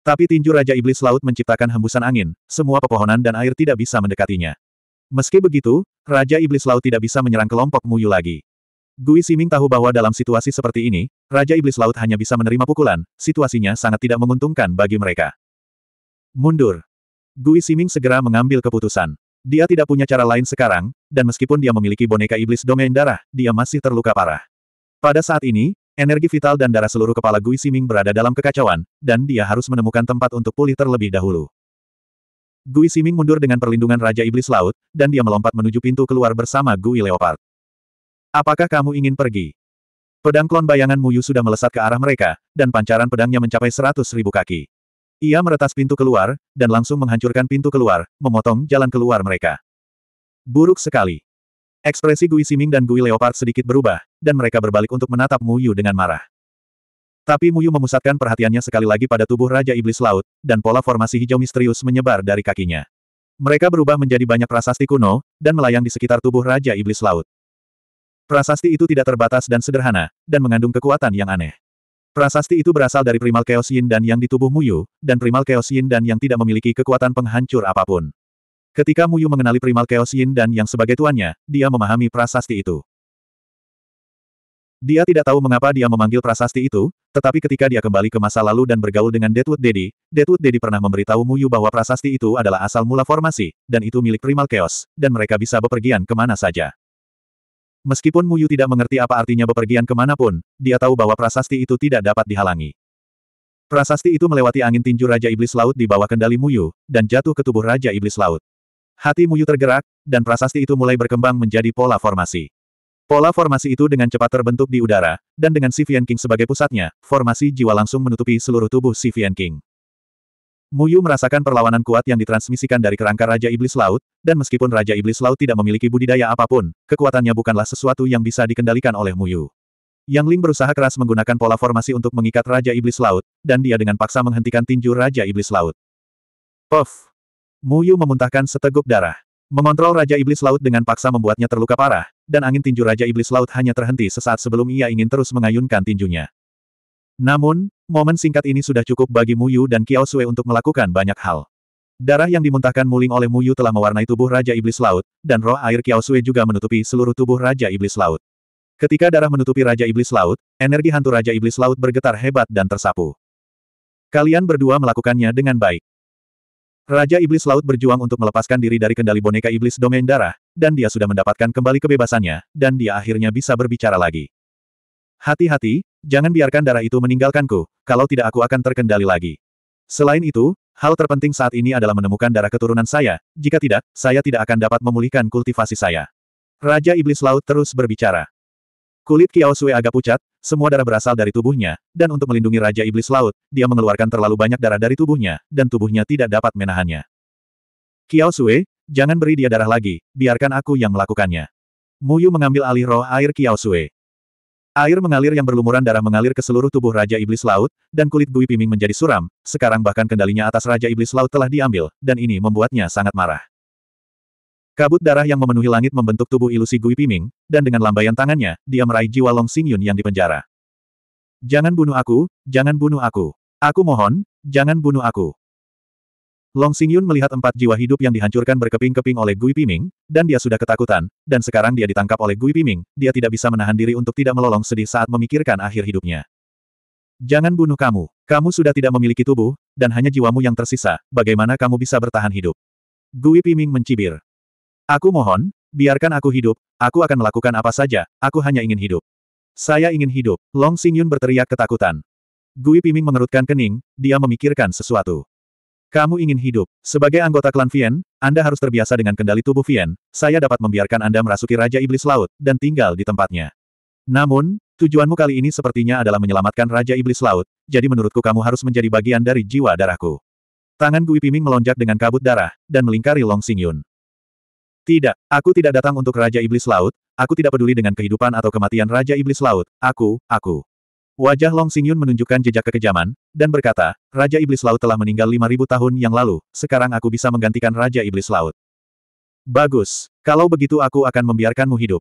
Speaker 1: Tapi tinju Raja Iblis Laut menciptakan hembusan angin, semua pepohonan dan air tidak bisa mendekatinya. Meski begitu, Raja Iblis Laut tidak bisa menyerang kelompok Muyu lagi. Gui Siming tahu bahwa dalam situasi seperti ini, Raja Iblis Laut hanya bisa menerima pukulan, situasinya sangat tidak menguntungkan bagi mereka. Mundur. Gui Siming segera mengambil keputusan. Dia tidak punya cara lain sekarang, dan meskipun dia memiliki boneka iblis domain darah, dia masih terluka parah. Pada saat ini, energi vital dan darah seluruh kepala Gui Siming berada dalam kekacauan, dan dia harus menemukan tempat untuk pulih terlebih dahulu. Gui Siming mundur dengan perlindungan Raja Iblis Laut, dan dia melompat menuju pintu keluar bersama Gui Leopard. Apakah kamu ingin pergi? Pedang klon bayangan Muyu sudah melesat ke arah mereka, dan pancaran pedangnya mencapai seratus ribu kaki. Ia meretas pintu keluar, dan langsung menghancurkan pintu keluar, memotong jalan keluar mereka. Buruk sekali. Ekspresi Gui Siming dan Gui Leopard sedikit berubah, dan mereka berbalik untuk menatap Muyu dengan marah. Tapi Muyu memusatkan perhatiannya sekali lagi pada tubuh Raja Iblis Laut, dan pola formasi hijau misterius menyebar dari kakinya. Mereka berubah menjadi banyak prasasti kuno, dan melayang di sekitar tubuh Raja Iblis Laut. Prasasti itu tidak terbatas dan sederhana, dan mengandung kekuatan yang aneh. Prasasti itu berasal dari primal chaos yin dan yang di tubuh Muyu, dan primal chaos yin dan yang tidak memiliki kekuatan penghancur apapun. Ketika Muyu mengenali primal chaos yin dan yang sebagai tuannya, dia memahami prasasti itu. Dia tidak tahu mengapa dia memanggil prasasti itu, tetapi ketika dia kembali ke masa lalu dan bergaul dengan Deadwood Daddy, Deadwood Daddy pernah memberitahu Muyu bahwa prasasti itu adalah asal mula formasi, dan itu milik Primal Chaos, dan mereka bisa bepergian kemana saja. Meskipun Muyu tidak mengerti apa artinya bepergian kemanapun, dia tahu bahwa prasasti itu tidak dapat dihalangi. Prasasti itu melewati angin tinju Raja Iblis Laut di bawah kendali Muyu, dan jatuh ke tubuh Raja Iblis Laut. Hati Muyu tergerak, dan prasasti itu mulai berkembang menjadi pola formasi. Pola formasi itu dengan cepat terbentuk di udara, dan dengan Sivian King sebagai pusatnya, formasi jiwa langsung menutupi seluruh tubuh Sivian King. Muyu merasakan perlawanan kuat yang ditransmisikan dari kerangka Raja Iblis Laut, dan meskipun Raja Iblis Laut tidak memiliki budidaya apapun, kekuatannya bukanlah sesuatu yang bisa dikendalikan oleh Muyu. Yang Ling berusaha keras menggunakan pola formasi untuk mengikat Raja Iblis Laut, dan dia dengan paksa menghentikan tinju Raja Iblis Laut. Puff! Muyu memuntahkan seteguk darah. Mengontrol Raja Iblis Laut dengan paksa membuatnya terluka parah, dan angin tinju Raja Iblis Laut hanya terhenti sesaat sebelum ia ingin terus mengayunkan tinjunya. Namun, Momen singkat ini sudah cukup bagi Mu Yu dan Kiao Sue untuk melakukan banyak hal. Darah yang dimuntahkan Muling oleh Mu Yu telah mewarnai tubuh Raja Iblis Laut, dan roh air Kiao Sue juga menutupi seluruh tubuh Raja Iblis Laut. Ketika darah menutupi Raja Iblis Laut, energi hantu Raja Iblis Laut bergetar hebat dan tersapu. Kalian berdua melakukannya dengan baik. Raja Iblis Laut berjuang untuk melepaskan diri dari kendali boneka Iblis Domain Darah, dan dia sudah mendapatkan kembali kebebasannya, dan dia akhirnya bisa berbicara lagi. Hati-hati, jangan biarkan darah itu meninggalkanku, kalau tidak aku akan terkendali lagi. Selain itu, hal terpenting saat ini adalah menemukan darah keturunan saya, jika tidak, saya tidak akan dapat memulihkan kultivasi saya. Raja Iblis Laut terus berbicara. Kulit Kiao Sui agak pucat, semua darah berasal dari tubuhnya, dan untuk melindungi Raja Iblis Laut, dia mengeluarkan terlalu banyak darah dari tubuhnya, dan tubuhnya tidak dapat menahannya. Kiao Sui, jangan beri dia darah lagi, biarkan aku yang melakukannya. Muyu mengambil alih roh air Kiao Sui. Air mengalir yang berlumuran darah mengalir ke seluruh tubuh Raja Iblis Laut, dan kulit Gui Piming menjadi suram, sekarang bahkan kendalinya atas Raja Iblis Laut telah diambil, dan ini membuatnya sangat marah. Kabut darah yang memenuhi langit membentuk tubuh ilusi Gui Piming, dan dengan lambaian tangannya, dia meraih jiwa Long Yun yang dipenjara. Jangan bunuh aku, jangan bunuh aku. Aku mohon, jangan bunuh aku. Long Xingyun melihat empat jiwa hidup yang dihancurkan berkeping-keping oleh Gui Piming, dan dia sudah ketakutan, dan sekarang dia ditangkap oleh Gui Piming, dia tidak bisa menahan diri untuk tidak melolong sedih saat memikirkan akhir hidupnya. Jangan bunuh kamu. Kamu sudah tidak memiliki tubuh, dan hanya jiwamu yang tersisa, bagaimana kamu bisa bertahan hidup? Gui Piming mencibir. Aku mohon, biarkan aku hidup, aku akan melakukan apa saja, aku hanya ingin hidup. Saya ingin hidup, Long Xingyun berteriak ketakutan. Gui Piming mengerutkan kening, dia memikirkan sesuatu. Kamu ingin hidup. Sebagai anggota klan Vien, Anda harus terbiasa dengan kendali tubuh Vien, saya dapat membiarkan Anda merasuki Raja Iblis Laut, dan tinggal di tempatnya. Namun, tujuanmu kali ini sepertinya adalah menyelamatkan Raja Iblis Laut, jadi menurutku kamu harus menjadi bagian dari jiwa darahku. Tangan Gui Piming melonjak dengan kabut darah, dan melingkari Long Xingyun. Yun. Tidak, aku tidak datang untuk Raja Iblis Laut, aku tidak peduli dengan kehidupan atau kematian Raja Iblis Laut, aku, aku. Wajah Long Xingyun menunjukkan jejak kekejaman, dan berkata, Raja Iblis Laut telah meninggal 5.000 tahun yang lalu, sekarang aku bisa menggantikan Raja Iblis Laut. Bagus, kalau begitu aku akan membiarkanmu hidup.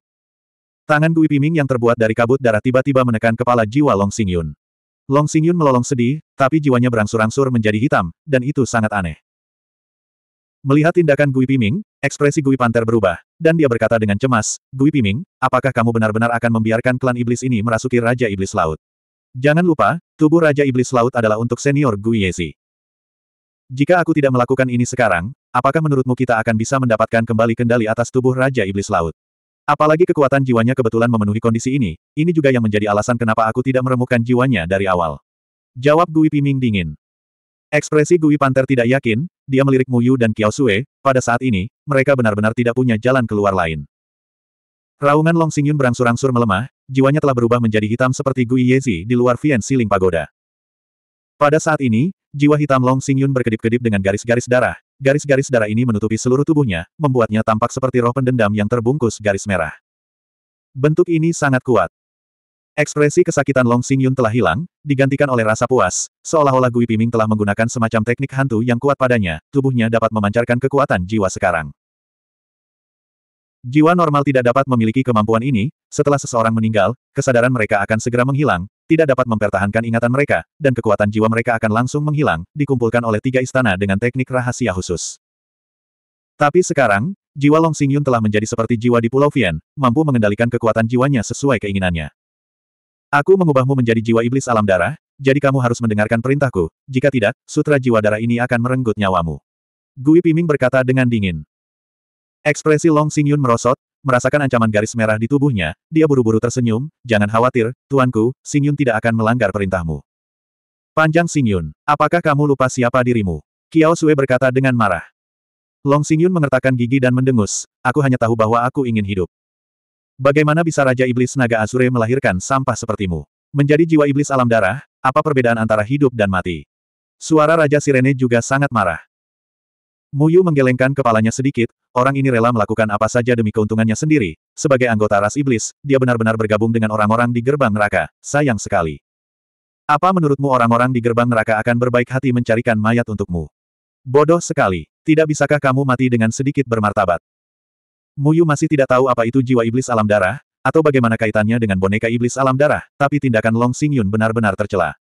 Speaker 1: Tangan Gui Piming yang terbuat dari kabut darah tiba-tiba menekan kepala jiwa Long Xingyun. Long Xingyun melolong sedih, tapi jiwanya berangsur-angsur menjadi hitam, dan itu sangat aneh. Melihat tindakan Gui Piming, ekspresi Gui Panther berubah, dan dia berkata dengan cemas, Gui Piming, apakah kamu benar-benar akan membiarkan klan iblis ini merasuki Raja Iblis Laut? Jangan lupa, tubuh Raja Iblis Laut adalah untuk senior Gui Yezi. Jika aku tidak melakukan ini sekarang, apakah menurutmu kita akan bisa mendapatkan kembali kendali atas tubuh Raja Iblis Laut? Apalagi kekuatan jiwanya kebetulan memenuhi kondisi ini, ini juga yang menjadi alasan kenapa aku tidak meremukkan jiwanya dari awal. Jawab Gui Piming dingin. Ekspresi Gui Panther tidak yakin, dia melirik Muyu dan Kiao Sue, pada saat ini, mereka benar-benar tidak punya jalan keluar lain. Raungan Long Xingyun berangsur-angsur melemah, jiwanya telah berubah menjadi hitam seperti Gui Yezi di luar Vian Siling Pagoda. Pada saat ini, jiwa hitam Long Yun berkedip-kedip dengan garis-garis darah. Garis-garis darah ini menutupi seluruh tubuhnya, membuatnya tampak seperti roh pendendam yang terbungkus garis merah. Bentuk ini sangat kuat. Ekspresi kesakitan Long Yun telah hilang, digantikan oleh rasa puas, seolah-olah Gui Piming telah menggunakan semacam teknik hantu yang kuat padanya, tubuhnya dapat memancarkan kekuatan jiwa sekarang. Jiwa normal tidak dapat memiliki kemampuan ini, setelah seseorang meninggal, kesadaran mereka akan segera menghilang, tidak dapat mempertahankan ingatan mereka, dan kekuatan jiwa mereka akan langsung menghilang, dikumpulkan oleh tiga istana dengan teknik rahasia khusus. Tapi sekarang, jiwa Long Xingyun telah menjadi seperti jiwa di Pulau Vian, mampu mengendalikan kekuatan jiwanya sesuai keinginannya. Aku mengubahmu menjadi jiwa iblis alam darah, jadi kamu harus mendengarkan perintahku, jika tidak, sutra jiwa darah ini akan merenggut nyawamu. Gui Piming berkata dengan dingin. Ekspresi Long Xingyun merosot, merasakan ancaman garis merah di tubuhnya, dia buru-buru tersenyum, jangan khawatir, tuanku, Xingyun tidak akan melanggar perintahmu. Panjang Xingyun, apakah kamu lupa siapa dirimu? Kiao Sui berkata dengan marah. Long Xingyun mengertakkan gigi dan mendengus, aku hanya tahu bahwa aku ingin hidup. Bagaimana bisa Raja Iblis Naga Azure melahirkan sampah sepertimu? Menjadi jiwa iblis alam darah, apa perbedaan antara hidup dan mati? Suara Raja Sirene juga sangat marah. Muyu menggelengkan kepalanya sedikit, orang ini rela melakukan apa saja demi keuntungannya sendiri. Sebagai anggota ras iblis, dia benar-benar bergabung dengan orang-orang di gerbang neraka, sayang sekali. Apa menurutmu orang-orang di gerbang neraka akan berbaik hati mencarikan mayat untukmu? Bodoh sekali, tidak bisakah kamu mati dengan sedikit bermartabat? Muyu masih tidak tahu apa itu jiwa iblis alam darah, atau bagaimana kaitannya dengan boneka iblis alam darah, tapi tindakan Long Xing Yun benar-benar tercela.